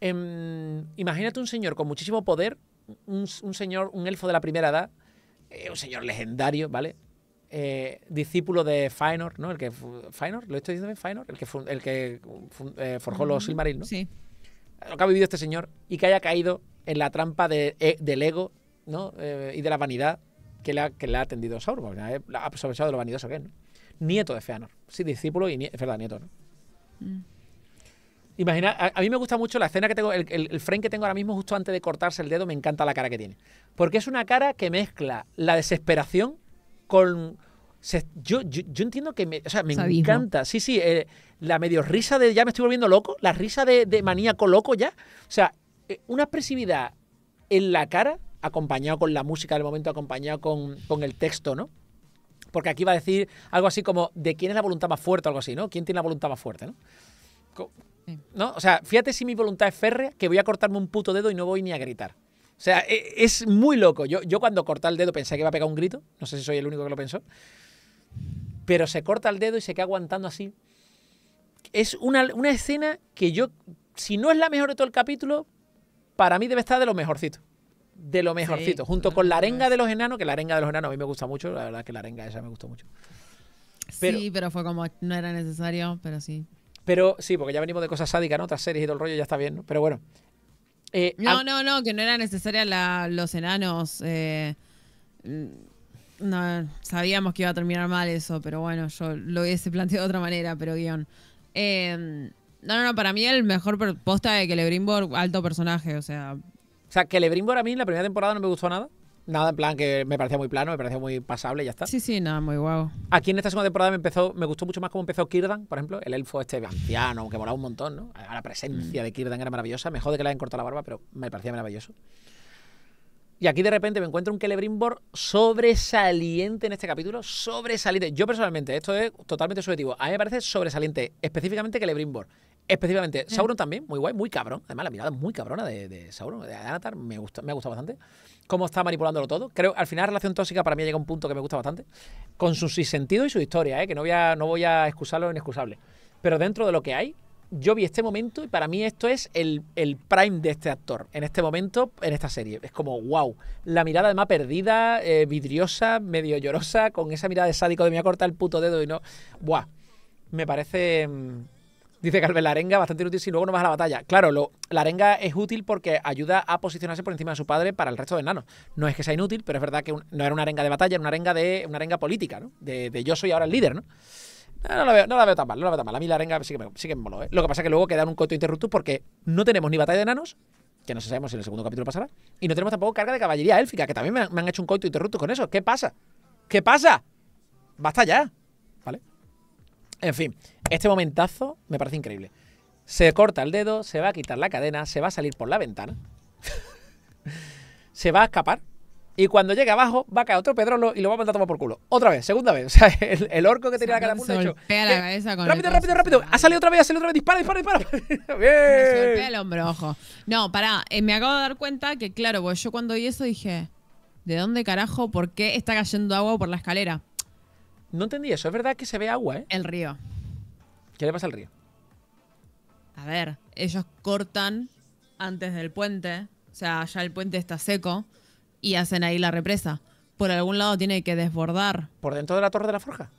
Speaker 1: Em, imagínate un señor con muchísimo poder, un señor, un elfo de la primera edad, eh, un señor legendario, ¿vale? Eh, discípulo de Fëanor, ¿no? El que Fëanor, lo estoy diciendo bien, el que el eh, forjó los Silmaril, ¿no? Sí. Lo que ha vivido este señor y que haya caído en la trampa eh, del ego, y de la vanidad que le ha, atendido le ha tendido Sauron, ha aprovechado de lo vanidoso que ¿no? Nieto de Feanor, Sí, discípulo y es verdad, nieto, ¿no? Mm. Imagina, a, mí me gusta mucho la escena que tengo, el, el, frame que tengo ahora mismo justo antes de cortarse el dedo, me encanta la cara que tiene. Porque es una cara que mezcla la desesperación con... yo, entiendo que me, o me encanta. Sí, sí, eh, la medio risa de ya me estoy volviendo loco, la risa de, de maníaco loco ya. O sea, eh, una expresividad en la cara, acompañado con la música del momento, acompañado con, el texto, ¿no? Porque aquí va a decir algo así como de quién es la voluntad más fuerte o algo así, ¿no? ¿Quién tiene la voluntad más fuerte, ¿no? ¿No? O sea, fíjate si mi voluntad es férrea, que voy a cortarme un puto dedo y no voy ni a gritar. O sea, e, es, muy loco. Yo, yo cuando corté el dedo pensé que iba a pegar un grito. No sé si soy el único que lo pensó. Pero se corta el dedo y se queda aguantando así. Es una, escena que yo, si no es la mejor de todo el capítulo, para mí debe estar de lo mejorcito. De lo mejorcito. junto con la arenga de los enanos, que la arenga de los enanos a mí me gusta mucho. La verdad que la arenga esa me gustó mucho. sí,
Speaker 2: pero fue como, no era necesario, pero sí.
Speaker 1: Pero sí, porque ya venimos de cosas sádicas, ¿no? Otras series y todo el rollo ya está bien, Pero bueno, eh,
Speaker 2: no, ah, no, no, que no era necesaria los enanos. Eh, mm, sabíamos que iba a terminar mal eso, pero bueno, yo lo hubiese planteado de otra manera, pero guión. Em, no, no, no, para mí el mejor posta de Celebrimbor, alto personaje, o sea. O
Speaker 1: sea, Celebrimbor a mí en la primera temporada no me gustó nada nada en plan que me parecía muy plano, me parecía muy pasable y ya está.
Speaker 2: Sí, sí, nada, muy guau.
Speaker 1: Aquí en esta segunda temporada me empezó, me gustó mucho más cómo empezó Kirdan, por ejemplo, el elfo este anciano, que molaba un montón, ¿no? La presencia mm. de Kirdan era maravillosa, mejor de que le hayan cortado la barba, pero me parecía maravilloso. Y aquí de repente me encuentro un Celebrimbor sobresaliente en este capítulo, sobresaliente. Yo personalmente, esto es totalmente subjetivo, a mí me parece sobresaliente, específicamente Celebrimbor. Específicamente, Sauron también, muy guay, muy cabrón. Además, la mirada muy cabrona de, de Sauron, de Anatar, me, gusta, me ha gustado bastante. Cómo está manipulándolo todo. Creo, al final, Relación Tóxica para mí llega a un punto que me gusta bastante. Con su sentido y su historia, ¿eh? que no voy, a, no voy a excusarlo inexcusable. Pero dentro de lo que hay, yo vi este momento y para mí esto es el, prime de este actor en este momento, en esta serie. Es como, wow, la mirada además perdida, eh, vidriosa, medio llorosa, con esa mirada de sádico de me corta el puto dedo y no. Buah, me parece mm, Dice Carmen la arenga bastante inútil si luego no vas a la batalla. Claro, lo, la arenga es útil porque ayuda a posicionarse por encima de su padre para el resto de enanos. No es que sea inútil, pero es verdad que no era una arenga de batalla, era una arenga de una arenga política, ¿no? De, yo soy ahora el líder, ¿no? No, la veo, tan mal, no la veo tan mal. A mí la arenga sí que me, sí que moló, ¿eh? Lo que pasa es que luego queda un coito interruptus porque no tenemos ni batalla de enanos, que no sabemos si en el segundo capítulo pasará, y no tenemos tampoco carga de caballería élfica, que también me han, hecho un coito interrupto con eso. ¿Qué pasa? ¿Qué pasa? Basta ya. En fin, este momentazo me parece increíble. Se corta el dedo, se va a quitar la cadena, se va a salir por la ventana, se va a escapar y cuando llegue abajo va a caer otro pedrolo y lo va a mandar a tomar por culo. Otra vez, segunda vez. O sea, el, orco que tenía la catapulta hecho.
Speaker 2: la eh, cabeza con rápido, rápido,
Speaker 1: rápido. Ha salido otra vez, ha salido otra vez. Dispara, dispara, dispara. Bien. Se el hombro, ojo.
Speaker 2: No, pará. Eh, me acabo de dar cuenta que, claro, pues yo cuando oí eso dije, ¿de dónde carajo? ¿Por qué está cayendo agua por la escalera? No entendí eso. Es verdad que se ve agua, ¿eh? El río. ¿Qué le pasa al río? A ver, ellos cortan antes del puente. O sea, ya el puente está seco y hacen ahí la represa. Por algún lado tiene que desbordar. ¿Por dentro de la Torre de la Forja?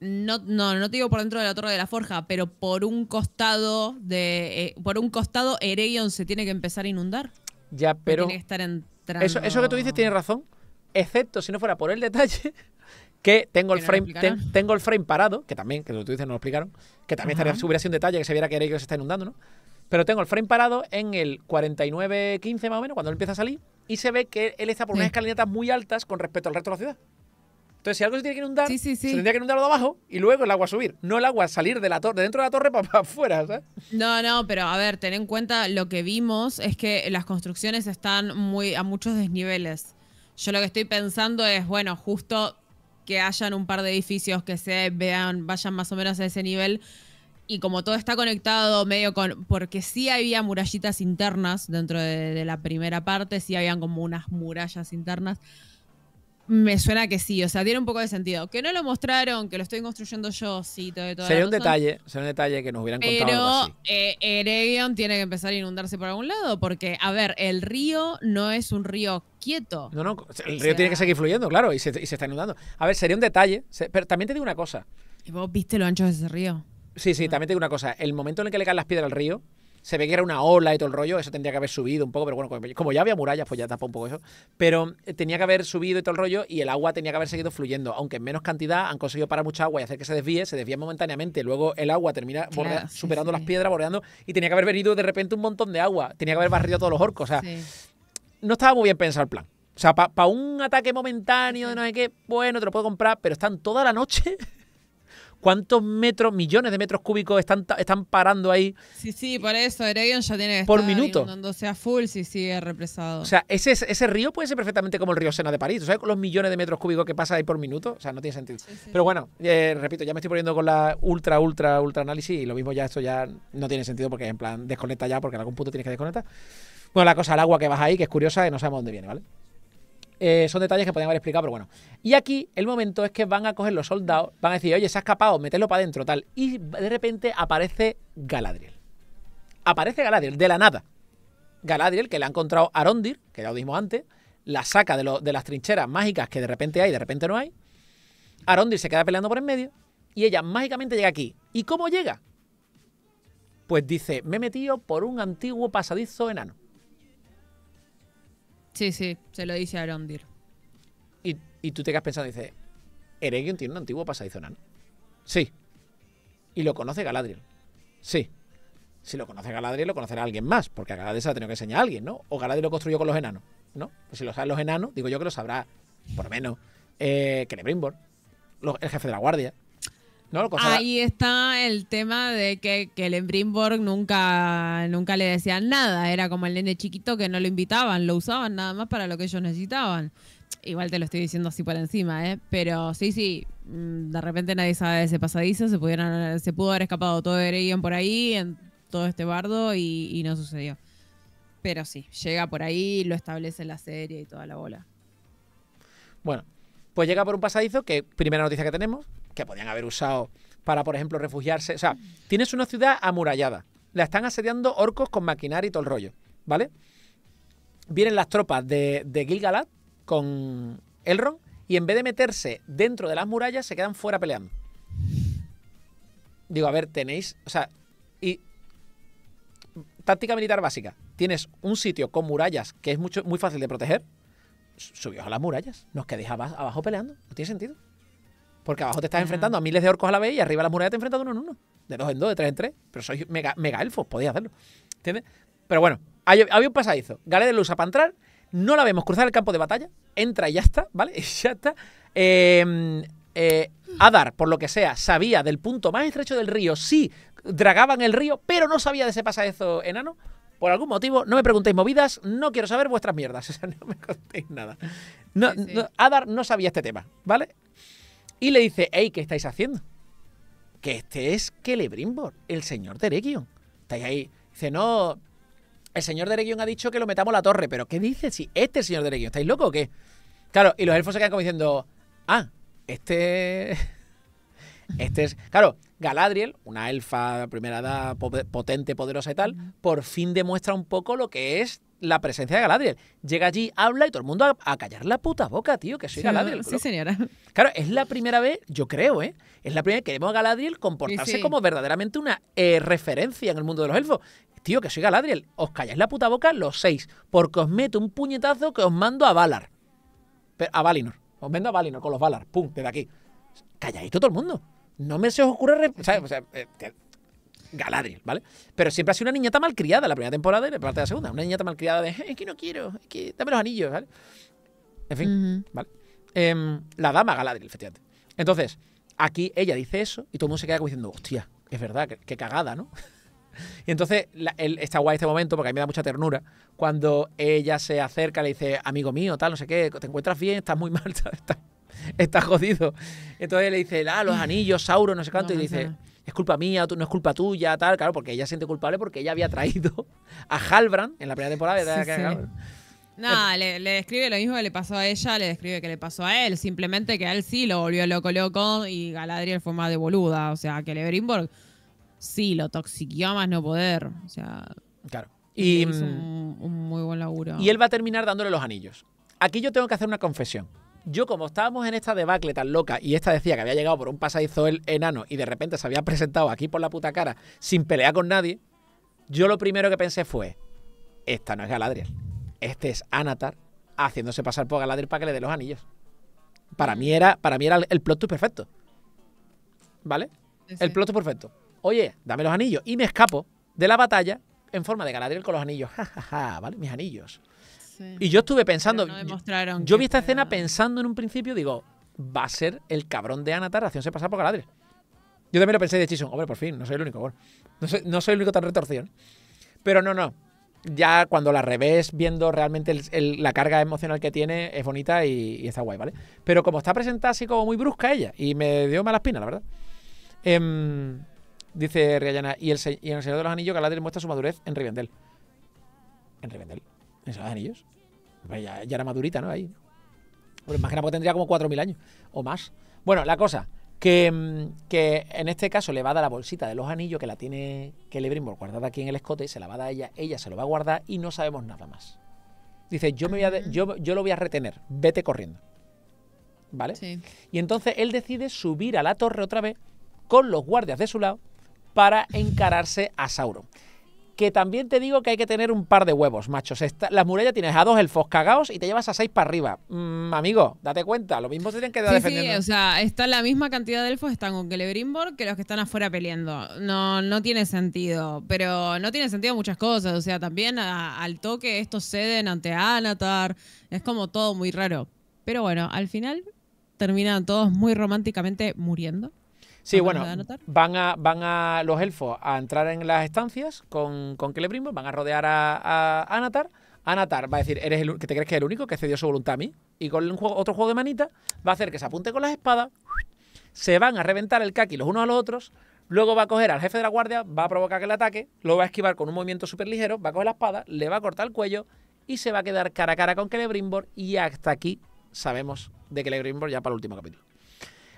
Speaker 2: No, no, no te digo por dentro de la Torre de la Forja, pero por un costado de. Eh, por un costado Ereion se tiene que empezar a inundar.
Speaker 1: Ya, pero. tiene que estar entrando. Eso, eso que tú dices tiene razón. Excepto si no fuera por el detalle que tengo el frame tengo el frame parado, que también, que lo tú dices no lo explicaron, que también estaría hubiera un detalle que se viera que era que se está inundando, ¿no? Pero tengo el frame parado en el 49.15 más o menos, cuando empieza a salir, y se ve que él está por unas escalinatas muy altas con respecto al resto de la ciudad. Entonces, si algo se tiene que inundar, se tendría que inundar de abajo y luego el agua subir. No el agua salir de la torre, dentro de la torre para, afuera, ¿sabes?
Speaker 2: No, no, pero a ver, ten en cuenta lo que vimos es que las construcciones están muy a muchos desniveles. Yo lo que estoy pensando es, bueno, justo que hayan un par de edificios que se vean, vayan más o menos a ese nivel. Y como todo está conectado medio con. Porque sí había murallitas internas dentro de, de la primera parte, sí habían como unas murallas internas. Me suena que sí, o sea, tiene un poco de sentido. Que no lo mostraron, que lo estoy construyendo yo, sí, todo, todo. Sería un detalle,
Speaker 1: sería un detalle que nos hubieran contado.
Speaker 2: Pero eh, Eregion tiene que empezar a inundarse por algún lado, porque, a ver, el río no es un río quieto. No, no, el río tiene que
Speaker 1: seguir fluyendo, claro, y se, está inundando. A ver, sería un detalle, pero también te digo una cosa.
Speaker 2: ¿Y vos viste lo ancho de ese río?
Speaker 1: Sí, sí, también te digo una cosa. El momento en el que le caen las piedras al río, se ve que era una ola y todo el rollo, eso tendría que haber subido un poco, pero bueno, como ya había murallas, pues ya tapa un poco eso, pero eh, tenía que haber subido y todo el rollo y el agua tenía que haber seguido fluyendo, aunque en menos cantidad han conseguido parar mucha agua y hacer que se desvíe, se desvíe momentáneamente, luego el agua termina superando las piedras, bordeando, y tenía que haber venido de repente un montón de agua, tenía que haber barrido todos los orcos, o sea, no estaba muy bien pensado el plan. O sea, para un ataque momentáneo de no sé qué, bueno, te lo puedo comprar, pero están toda la noche ¿Cuántos metros, millones de metros cúbicos
Speaker 2: están, están parando ahí? Sí, sí, por eso Eregion ya tiene por minuto? Cuando sea full si sigue represado. O
Speaker 1: sea, ese, ese río puede ser perfectamente como el río Sena de París. ¿Tú sabes los millones de metros cúbicos que pasa ahí por minuto? O sea, no tiene sentido. Pero bueno, eh, repito, ya me estoy poniendo con la ultra, ultra, ultra análisis y lo mismo ya esto ya no tiene sentido porque en plan desconecta ya porque en algún punto tienes que desconectar. Bueno, la cosa, el agua que baja ahí, que es curiosa y no sabemos dónde viene, ¿vale? Eh, son detalles que podrían haber explicado, pero bueno. Y aquí el momento es que van a coger los soldados, van a decir, oye, se ha escapado, meterlo para adentro, tal. Y de repente aparece Galadriel. Aparece Galadriel, de la nada. Galadriel, que le ha encontrado a Arondir, que ya lo dijimos antes, la saca de, de las trincheras mágicas que de repente hay, de repente no hay. Arondir se queda peleando por en medio y ella mágicamente llega aquí. ¿Y cómo llega? Pues dice, me he metido por un antiguo pasadizo enano.
Speaker 2: Sí, sí, se lo dice a Arondir. Y, y tú te quedas pensando
Speaker 1: y dices, Eregion tiene un antiguo pasadizo enano. Sí. Y lo conoce Galadriel. Sí. Si lo conoce Galadriel, lo conocerá alguien más, porque a Galadriel se ha tenido que enseñar a alguien, ¿no? O Galadriel lo construyó con los enanos, ¿no? Pues si lo saben los enanos, digo yo que lo sabrá, por lo menos, eh, Celebrimbor, el jefe de la guardia, Ahí
Speaker 2: está el tema de que, el Embrimborg nunca, nunca le decían nada. Era como el nene chiquito que no lo invitaban, lo usaban nada más para lo que ellos necesitaban. Igual te lo estoy diciendo así por encima, ¿eh? Pero sí, sí, mm, de repente nadie sabe de ese pasadizo. Se, pudo haber escapado todo por ahí, en todo este bardo, y, y no sucedió. Pero sí, llega por ahí, lo establece la serie y toda la bola.
Speaker 1: Bueno, pues llega por un pasadizo que, primera noticia que tenemos, que podían haber usado para, por ejemplo, refugiarse. O sea, tienes una ciudad amurallada. La están asediando orcos con maquinaria y todo el rollo, ¿vale? Vienen las tropas de, de Gilgalad con Elrond y en vez de meterse dentro de las murallas, se quedan fuera peleando. Digo, a ver, tenéis. O sea, y. Táctica militar básica. Tienes un sitio con murallas que es mucho, muy fácil de proteger. Subíos a las murallas. Nos quedéis abajo peleando. No tiene sentido. Porque abajo te estás enfrentando a miles de orcos a la vez y arriba la las te enfrentas uno en uno. De dos en dos, de tres en tres. Pero sois mega, mega elfos, podéis hacerlo. ¿Entiendes? Pero bueno, había un pasadizo. Galera de usa para entrar. No la vemos cruzar el campo de batalla. Entra y ya está, ¿vale? Y ya está. Em, eh, Adar, por lo que sea, sabía del punto más estrecho del río. Sí, dragaban el río, pero no sabía de ese pasadizo enano por algún motivo, no me preguntéis movidas, no quiero saber vuestras mierdas. O sea, no me contéis nada. no, Adar no sabía este tema, ¿vale? y le dice, hey, ¿qué estáis haciendo? Que este es Celebrimbor, el señor Derequion. Estáis ahí. Dice, no, el señor Derequion ha dicho que lo metamos a la torre, pero ¿qué dice si este es el señor ¿Estáis locos o qué? Claro, y los elfos se quedan como diciendo, ah, este... Este es. Claro, Galadriel, una elfa primera edad potente, poderosa y tal, por fin demuestra un poco lo que es la presencia de Galadriel. Llega allí, habla y todo el mundo a, callar la puta boca, tío, que soy Galadriel. Sí, señora. Claro, es la primera vez, yo creo, ¿eh? Es la primera vez que vemos a Galadriel comportarse como verdaderamente una eh, referencia en el mundo de los elfos. Tío, que soy Galadriel. Os calláis la puta boca los seis, porque os meto un puñetazo que os mando a Valar. a Valinor. Os mando a Valinor con los Valar. Pum, desde aquí. Calladito todo el mundo. No me se os ocurre. O sea, o eh, sea, Galadriel, ¿vale? Pero siempre ha sido una niñata malcriada la primera temporada y la parte de la segunda. Una niñata malcriada de, eh, es que no quiero, es que dame los anillos, ¿vale? En fin, ¿vale? Em, la dama Galadriel, efectivamente. Entonces, aquí ella dice eso y todo el mundo se queda como diciendo, hostia, es verdad, qué, cagada, ¿no? y entonces él, está guay este momento porque a mí me da mucha ternura cuando ella se acerca, le dice, amigo mío, tal, no sé qué, te encuentras bien, estás muy mal, estás, jodido. Entonces le dice, ah, los anillos, Sauro, no sé cuánto, y dice, es culpa mía, no es culpa tuya, tal, claro, porque ella se siente culpable porque ella había traído a Halbrand en la primera temporada. Sí,
Speaker 2: no, le, le, describe lo mismo que le pasó a ella, le describe que le pasó a él. Simplemente que él sí lo volvió loco, loco y Galadriel fue más de boluda. O sea, que Leverinborg sí lo toxiquió a más no poder. O sea. Claro. Y, mm, un muy buen laburo. Y él
Speaker 1: va a terminar dándole los anillos. Aquí yo tengo que hacer una confesión. Yo, como estábamos en esta debacle tan loca y esta decía que había llegado por un pasadizo el enano y de repente se había presentado aquí por la puta cara sin pelear con nadie, yo lo primero que pensé fue: esta no es Galadriel. Este es Anatar haciéndose pasar por Galadriel para que le dé los anillos. Para mí era, para mí era el plot perfecto. ¿Vale? El plot perfecto. Oye, dame los anillos. Y me escapo de la batalla en forma de Galadriel con los anillos. Ja, ja, ja, ¿vale? Mis anillos. Y yo estuve pensando. No yo, vi esta escena pensando en un principio, digo, va a ser el cabrón de Anatar se pasar por Galadriel. Yo también lo pensé de Chison, hombre, por fin, no soy el único, no, soy, el único tan retorcido. ¿eh? Pero no, no. Ya cuando la revés, viendo realmente la carga emocional que tiene, es bonita y, está guay, ¿vale? Pero como está presentada así como muy brusca ella, y me dio mala espina, la verdad. Em, dice Riallana, y, el, y en el Señor de los Anillos, Galadriel muestra su madurez en Rivendell. En Rivendell. Esos anillos. ya, era madurita, ¿no? Ahí. Bueno, imagina porque tendría como 4.000 años o más. Bueno, la cosa, mm, que, en este caso le va a dar la bolsita de los anillos que la tiene que Celebrimbor guardada aquí en el escote, se la va a dar ella, ella se lo va a guardar y no sabemos nada más. Dice, yo, me voy yo, yo lo voy a retener, vete corriendo. ¿Vale? Sí. Y entonces él decide subir a la torre otra vez con los guardias de su lado para encararse a Sauron que también te digo que hay que tener un par de huevos, machos. Esta, las murallas tienes a dos elfos cagados y te llevas a seis para arriba. Mm, amigo, date cuenta, lo mismo tienen que dar sí, defendiendo. Sí, o
Speaker 2: sea, está la misma cantidad de elfos están con Celebrimbor que los que están afuera peleando. No, no tiene sentido, pero no tiene sentido muchas cosas. O sea, también al toque estos ceden ante Anatar. Es como todo muy raro. Pero bueno, al final terminan todos muy románticamente muriendo.
Speaker 1: Sí, bueno, van a, van a los elfos a entrar en las estancias con, con Celebrimbor, van a rodear a, a Anatar. Anatar va a decir, eres el que te crees que es el único que cedió su voluntad a mí. Y con otro juego de manita va a hacer que se apunte con las espadas, se van a reventar el kaki los unos a los otros, luego va a coger al jefe de la guardia, va a provocar que le ataque, lo va a esquivar con un movimiento súper ligero, va a coger la espada, le va a cortar el cuello y se va a quedar cara a cara con Celebrimbor y hasta aquí sabemos de Celebrimbor ya para el último capítulo.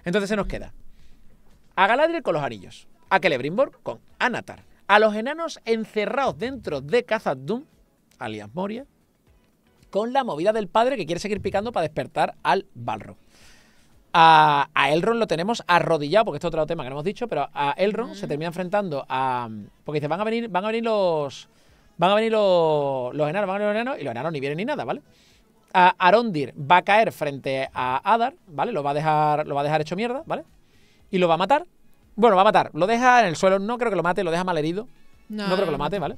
Speaker 1: Entonces se nos queda a Galadriel con los anillos, a Celebrimbor con Anatar, a los enanos encerrados dentro de Khazad alias Moria, con la movida del padre que quiere seguir picando para despertar al Balrog. A, Elrond lo tenemos arrodillado, porque esto es otro tema que no hemos dicho, pero a Elrond se termina enfrentando a. Porque dice, van a venir, van a venir los. Van a venir los, los enanos, van a venir los enanos, y los enanos ni vienen ni nada, ¿vale? A Arondir va a caer frente a Adar, ¿vale? Lo va a dejar, lo va a dejar hecho mierda, ¿vale? y lo va a matar. Bueno, va a matar. Lo deja en el suelo. No creo que lo mate, lo deja mal No,
Speaker 2: no creo que lo mate, ¿vale?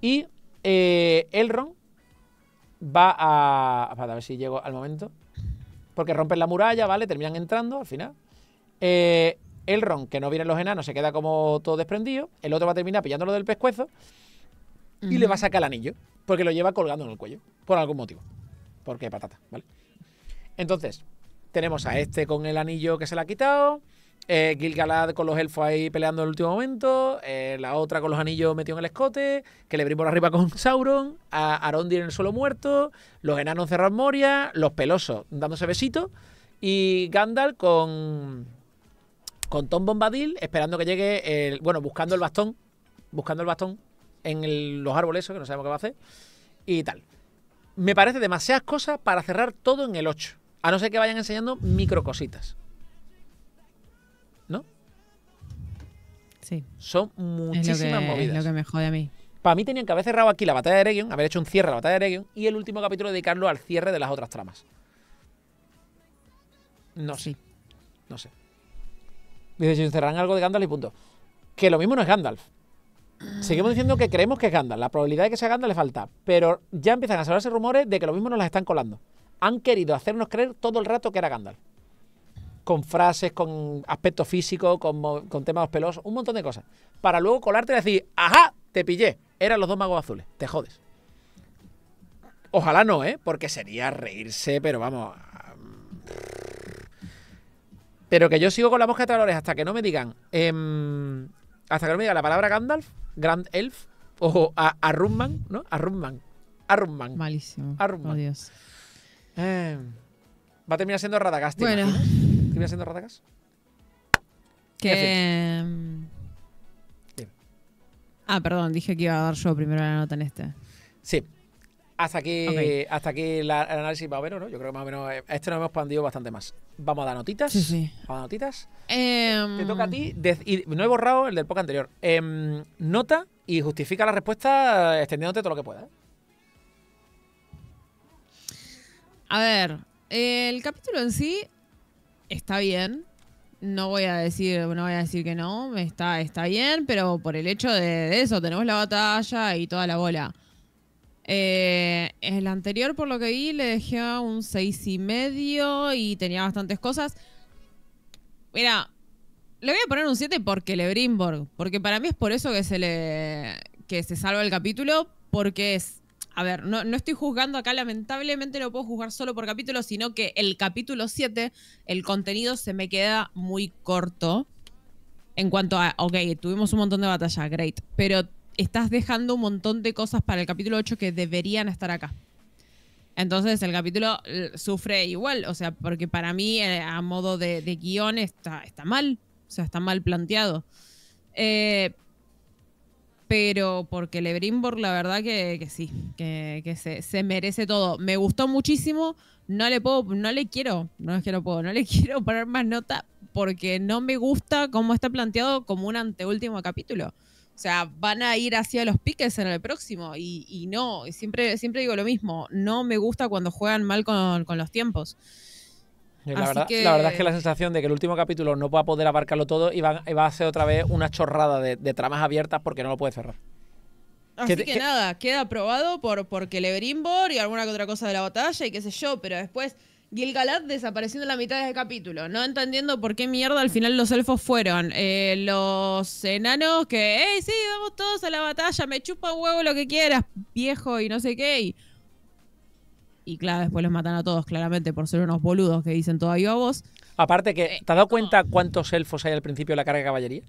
Speaker 1: Y el eh, Elrond va a. a ver si llego al momento. Porque rompen la muralla, ¿vale? Terminan entrando al final. Eh, el ron, que no vienen los enanos, se queda como todo desprendido. El otro va a terminar pillándolo del pescuezo. Y le va a sacar el anillo. Porque lo lleva colgando en el cuello. Por algún motivo. Porque patata, ¿vale? Entonces, tenemos a este con el anillo que se le ha quitado. gil eh, Gilgalad con los elfos ahí peleando en el último momento. Eh, la otra con los anillos metido en el escote. Que le brimos arriba con Sauron. A Arondir en el suelo muerto. Los enanos cerrados Moria. Los pelosos dándose besitos. Y Gandalf con. Con Tom Bombadil esperando que llegue. El, bueno, buscando el bastón. Buscando el bastón en los árboles, eso que no sabemos qué va a hacer. Y tal. Me parece demasiadas cosas para cerrar todo en el 8. A no ser que vayan enseñando micro cositas. ¿No? Sí. Son
Speaker 2: muchísimas movidas. lo que me jode a mí.
Speaker 1: Para mí tenían que haber cerrado aquí la batalla de Eregion, haber hecho un cierre a la batalla de Eregion y el último capítulo dedicarlo al cierre de las otras tramas. No sé. Sí. No sé. Dice, encerrarán algo de Gandalf y punto. Que lo mismo no es Gandalf. Seguimos diciendo que creemos que es Gandalf. La probabilidad de que sea Gandalf le falta. Pero ya empiezan a salirse rumores de que lo mismo nos las están colando han querido hacernos creer todo el rato que era Gandalf. Con frases, con aspecto físico, con, con temas pelosos, un montón de cosas. Para luego colarte y decir, ajá, te pillé. Eran los dos magos azules, te jodes. Ojalá no, ¿eh? Porque sería reírse, pero vamos. Mm. Pero que yo sigo con la mosca de hasta que no me digan. Em, hasta que no me digan la palabra Gandalf, Grand Elf, o a, ¿no? A Rumman. A Malísimo. A eh, va a terminar siendo Radagast. bueno. ¿Termina siendo Radagast?
Speaker 2: Que. Mm, ah, perdón, dije que iba a dar yo primero la nota en este. Sí.
Speaker 1: Hasta aquí, hasta aquí el análisis más o menos, ¿no? Yo creo que más o menos este nos hemos expandido bastante más. Vamos a dar notitas. Vamos a notitas. Em. Te toca a ti. no he borrado el del poco anterior. Em, nota y justifica la respuesta eh, extendiéndote todo lo que puedas.
Speaker 2: A ver, el capítulo en sí está bien. No voy a decir, no voy a decir que no, está, está bien, pero por el hecho de, eso, tenemos la batalla y toda la bola. Eh, el anterior, por lo que vi, le dejé un seis y medio y tenía bastantes cosas. Mira, le voy a poner un 7 porque Lebrimborg. Porque para mí es por eso que se le. que se salva el capítulo. Porque es a ver, no, estoy juzgando acá, lamentablemente no puedo juzgar solo por capítulo, sino que el capítulo 7, el contenido se me queda muy corto. En cuanto a, ok, tuvimos un montón de batalla, great, pero estás dejando un montón de cosas para el capítulo 8 que deberían estar acá. Entonces el capítulo eh, sufre igual, o sea, porque para mí eh, a modo de, guión está, está mal, o sea, está mal planteado. Eh, pero porque Lebrimborg la verdad que, sí, que, se, merece todo. Me gustó muchísimo, no le puedo, no le quiero, no es que no puedo, no le quiero poner más nota porque no me gusta cómo está planteado como un anteúltimo capítulo. O sea, van a ir hacia los piques en el próximo y, y no, siempre, siempre digo lo mismo, no me gusta cuando juegan mal con los tiempos. Eh, la verdad, es que la
Speaker 1: sensación de que el último capítulo no va a poder abarcarlo todo y va, a ser otra vez una chorrada de, tramas abiertas porque no lo puede cerrar.
Speaker 2: Así que, nada, queda aprobado por, por Celebrimbor y alguna que otra cosa de la batalla y qué sé yo, pero después Gilgalad desapareciendo en la mitad del capítulo, no entendiendo por qué mierda al final los elfos fueron. Eh, los enanos que, hey, sí, vamos todos a la batalla, me chupa huevo lo que quieras, viejo y no sé qué y claro, después les matan a todos, claramente, por ser unos boludos que dicen todavía a vos.
Speaker 1: Aparte que, ¿te has dado eh, cuenta cuántos elfos hay al principio de la carga de caballería?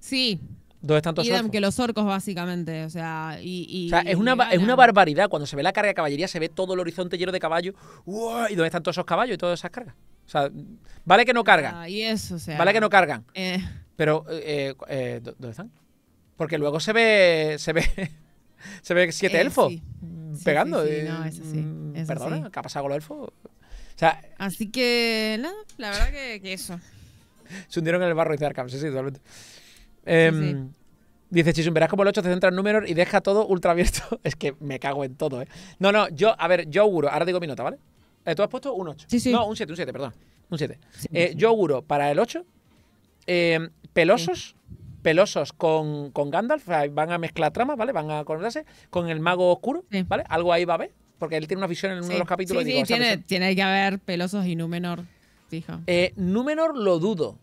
Speaker 2: Sí. ¿Dónde están todos elfos? que los orcos, básicamente. O sea, y, o sea, es, una,
Speaker 1: barbaridad. Cuando se ve la carga de caballería, se ve todo el horizonte lleno de caballos. ¿Y dónde están todos esos caballos y todas esas cargas? O sea, vale que no ah, cargan. y eso, o vale que no cargan. Eh. Pero, eh, ¿dónde están? Porque luego se ve, se ve se ve siete eh, elfos mm, pegando. Sí, sí, no, eso sí. Mm, eso Perdona, ¿qué ha pasado con los elfos? O sea, Así que,
Speaker 2: la verdad que, eso.
Speaker 1: Se hundieron en el barro y de sí, sí, totalmente. Em, dice si verás como el 8 te centra en números y deja todo ultra abierto. es que me cago en todo, ¿eh? No, no, yo, a ver, yo auguro, ahora digo mi nota, ¿vale? Eh, tú has puesto un 8. Sí, sí. No, un 7, un 7, perdón. Un 7. Eh, yo auguro para el 8, eh, em, pelosos, pelosos con, Gandalf, van a mezclar tramas, ¿vale? Van a acordarse con el mago oscuro, ¿vale? Algo ahí va a haber, porque él tiene una visión en uno de los capítulos. Sí,
Speaker 2: tiene, que haber pelosos y Númenor, fija.
Speaker 1: Eh, Númenor lo dudo,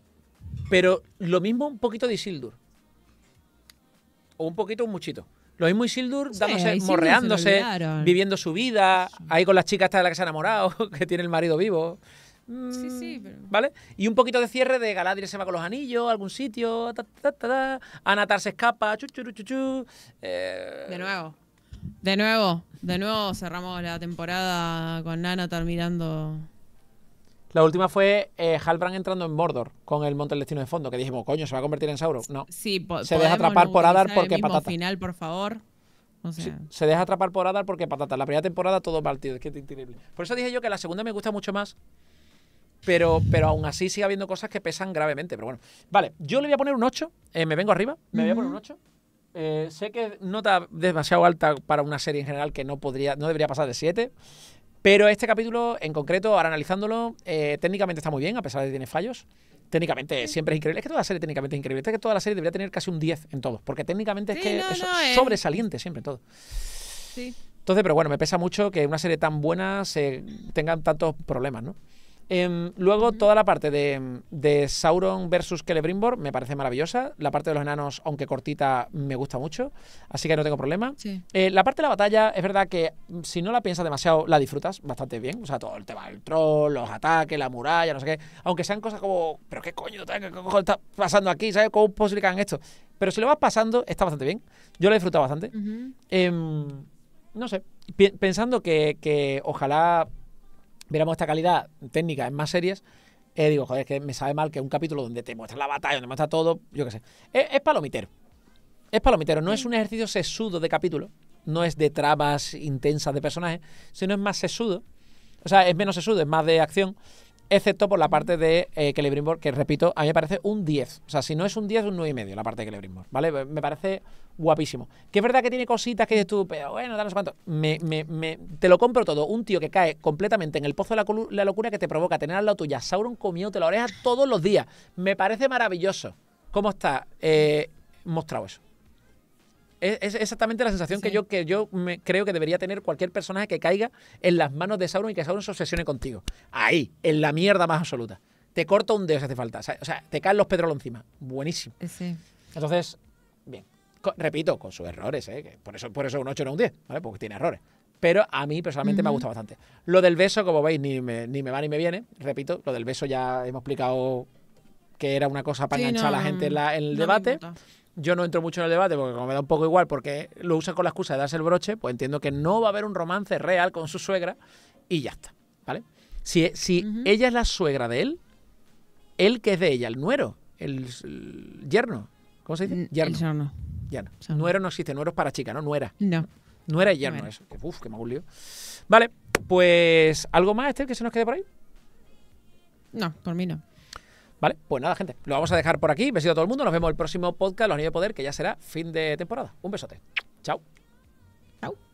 Speaker 1: pero lo mismo un poquito de Isildur. O un poquito, un muchito. Lo mismo Isildur dándose, morreándose, viviendo su vida, ahí con las chicas hasta de la que se ha enamorado, que tiene el marido vivo sí, mm, ¿Vale? Y un poquito de cierre de Galadriel se va con los anillos algún sitio. Anatar se escapa. Eh, de nuevo.
Speaker 2: De nuevo. De nuevo cerramos la temporada con Nana terminando La
Speaker 1: última fue eh, Halbrand entrando en Mordor con el Monte del Destino de fondo, que dijimos, coño, se va a convertir en Sauro No. Sí, se deja atrapar por Adar porque patata. final, por favor. se deja atrapar por Adar porque patata. La primera temporada todo partido, es que es increíble. Por eso dije yo que la segunda me gusta mucho más pero, pero aún así sigue habiendo cosas que pesan gravemente. Pero bueno, vale, yo le voy a poner un 8, eh, me vengo arriba, me voy a poner un 8. Eh, sé que nota demasiado alta para una serie en general que no, podría, no debería pasar de 7, pero este capítulo en concreto, ahora analizándolo, eh, técnicamente está muy bien, a pesar de que tiene fallos. Técnicamente siempre es increíble. Es que toda la serie técnicamente es increíble. Es que toda la serie debería tener casi un 10 en todo, porque técnicamente es que es sobresaliente siempre en todo. Sí. Entonces, pero bueno, me pesa mucho que una serie tan buena se tengan tantos problemas, ¿no? Em, luego, toda la parte de, Sauron versus Celebrimbor me parece maravillosa. La parte de los enanos, aunque cortita, me gusta mucho. Así que no tengo problema. Eh, la parte de la batalla, es verdad que si no la piensas demasiado, la disfrutas bastante bien. O sea, todo el tema del troll, los ataques, la muralla, no sé qué. Aunque sean cosas como, ¿pero qué coño, está pasando aquí? ¿Sabes cómo posibilitan esto? Pero si lo vas pasando, está bastante bien. Yo lo he disfrutado bastante. Em, no sé. Pensando que, que ojalá viéramos esta calidad técnica en más series, eh, digo, joder, es que me sabe mal que un capítulo donde te muestra la batalla, donde muestra todo, yo qué sé. Es, es, palomitero. Es palomitero. No es un ejercicio sesudo de capítulo. No es de tramas intensas de personajes, sino es más sesudo. O sea, es menos sesudo, es más de acción excepto por la parte de eh, Celebrimbor, que repito, a mí me parece un 10. O sea, si no es un 10, es un 9,5 la parte de Celebrimbor, ¿vale? Me parece guapísimo. Que es verdad que tiene cositas que dices tú, pero bueno, danos cuánto. Me, me, te lo compro todo. Un tío que cae completamente en el pozo de la, locura que te provoca tener al lado tuya Sauron te la oreja todos los días. Me parece maravilloso. ¿Cómo está eh, mostrado eso? es, exactamente la sensación que yo, que yo creo que debería tener cualquier personaje que caiga en las manos de Sauron y que Sauron se obsesione contigo. Ahí, en la mierda más absoluta. Te corto un dedo si hace falta. O sea, te caen los pedrolos encima. Buenísimo. Eh, sí. Entonces, bien. repito, con sus errores, ¿eh? por, eso, por eso un 8 no un 10, Porque tiene errores pero a mí personalmente me ha gustado bastante. Lo del beso, como veis, ni me, va ni me viene. Repito, lo del beso ya hemos explicado que era una cosa para enganchar a la gente en, el debate. Yo no entro mucho en el debate porque como me da un poco igual, porque lo usa con la excusa de darse el broche, pues entiendo que no va a haber un romance real con su suegra y ya está, ¿vale? Si, si ella es la suegra de él, él que es de ella, el nuero, el, yerno, ¿cómo se dice? Mm, yerno. yerno. Nuero no existe, nuero es para chica, ¿no? Nuera. No. Nuera y yerno, eso. que me lío. Vale, pues, ¿algo más, Esther, que se nos quede por ahí?
Speaker 2: No, por mí no.
Speaker 1: Vale, pues nada, gente. Lo vamos a dejar por aquí. Besito a todo el mundo. Nos vemos el próximo podcast, Los Niños de Poder, que ya será fin de temporada. Un besote. Chao. Chao.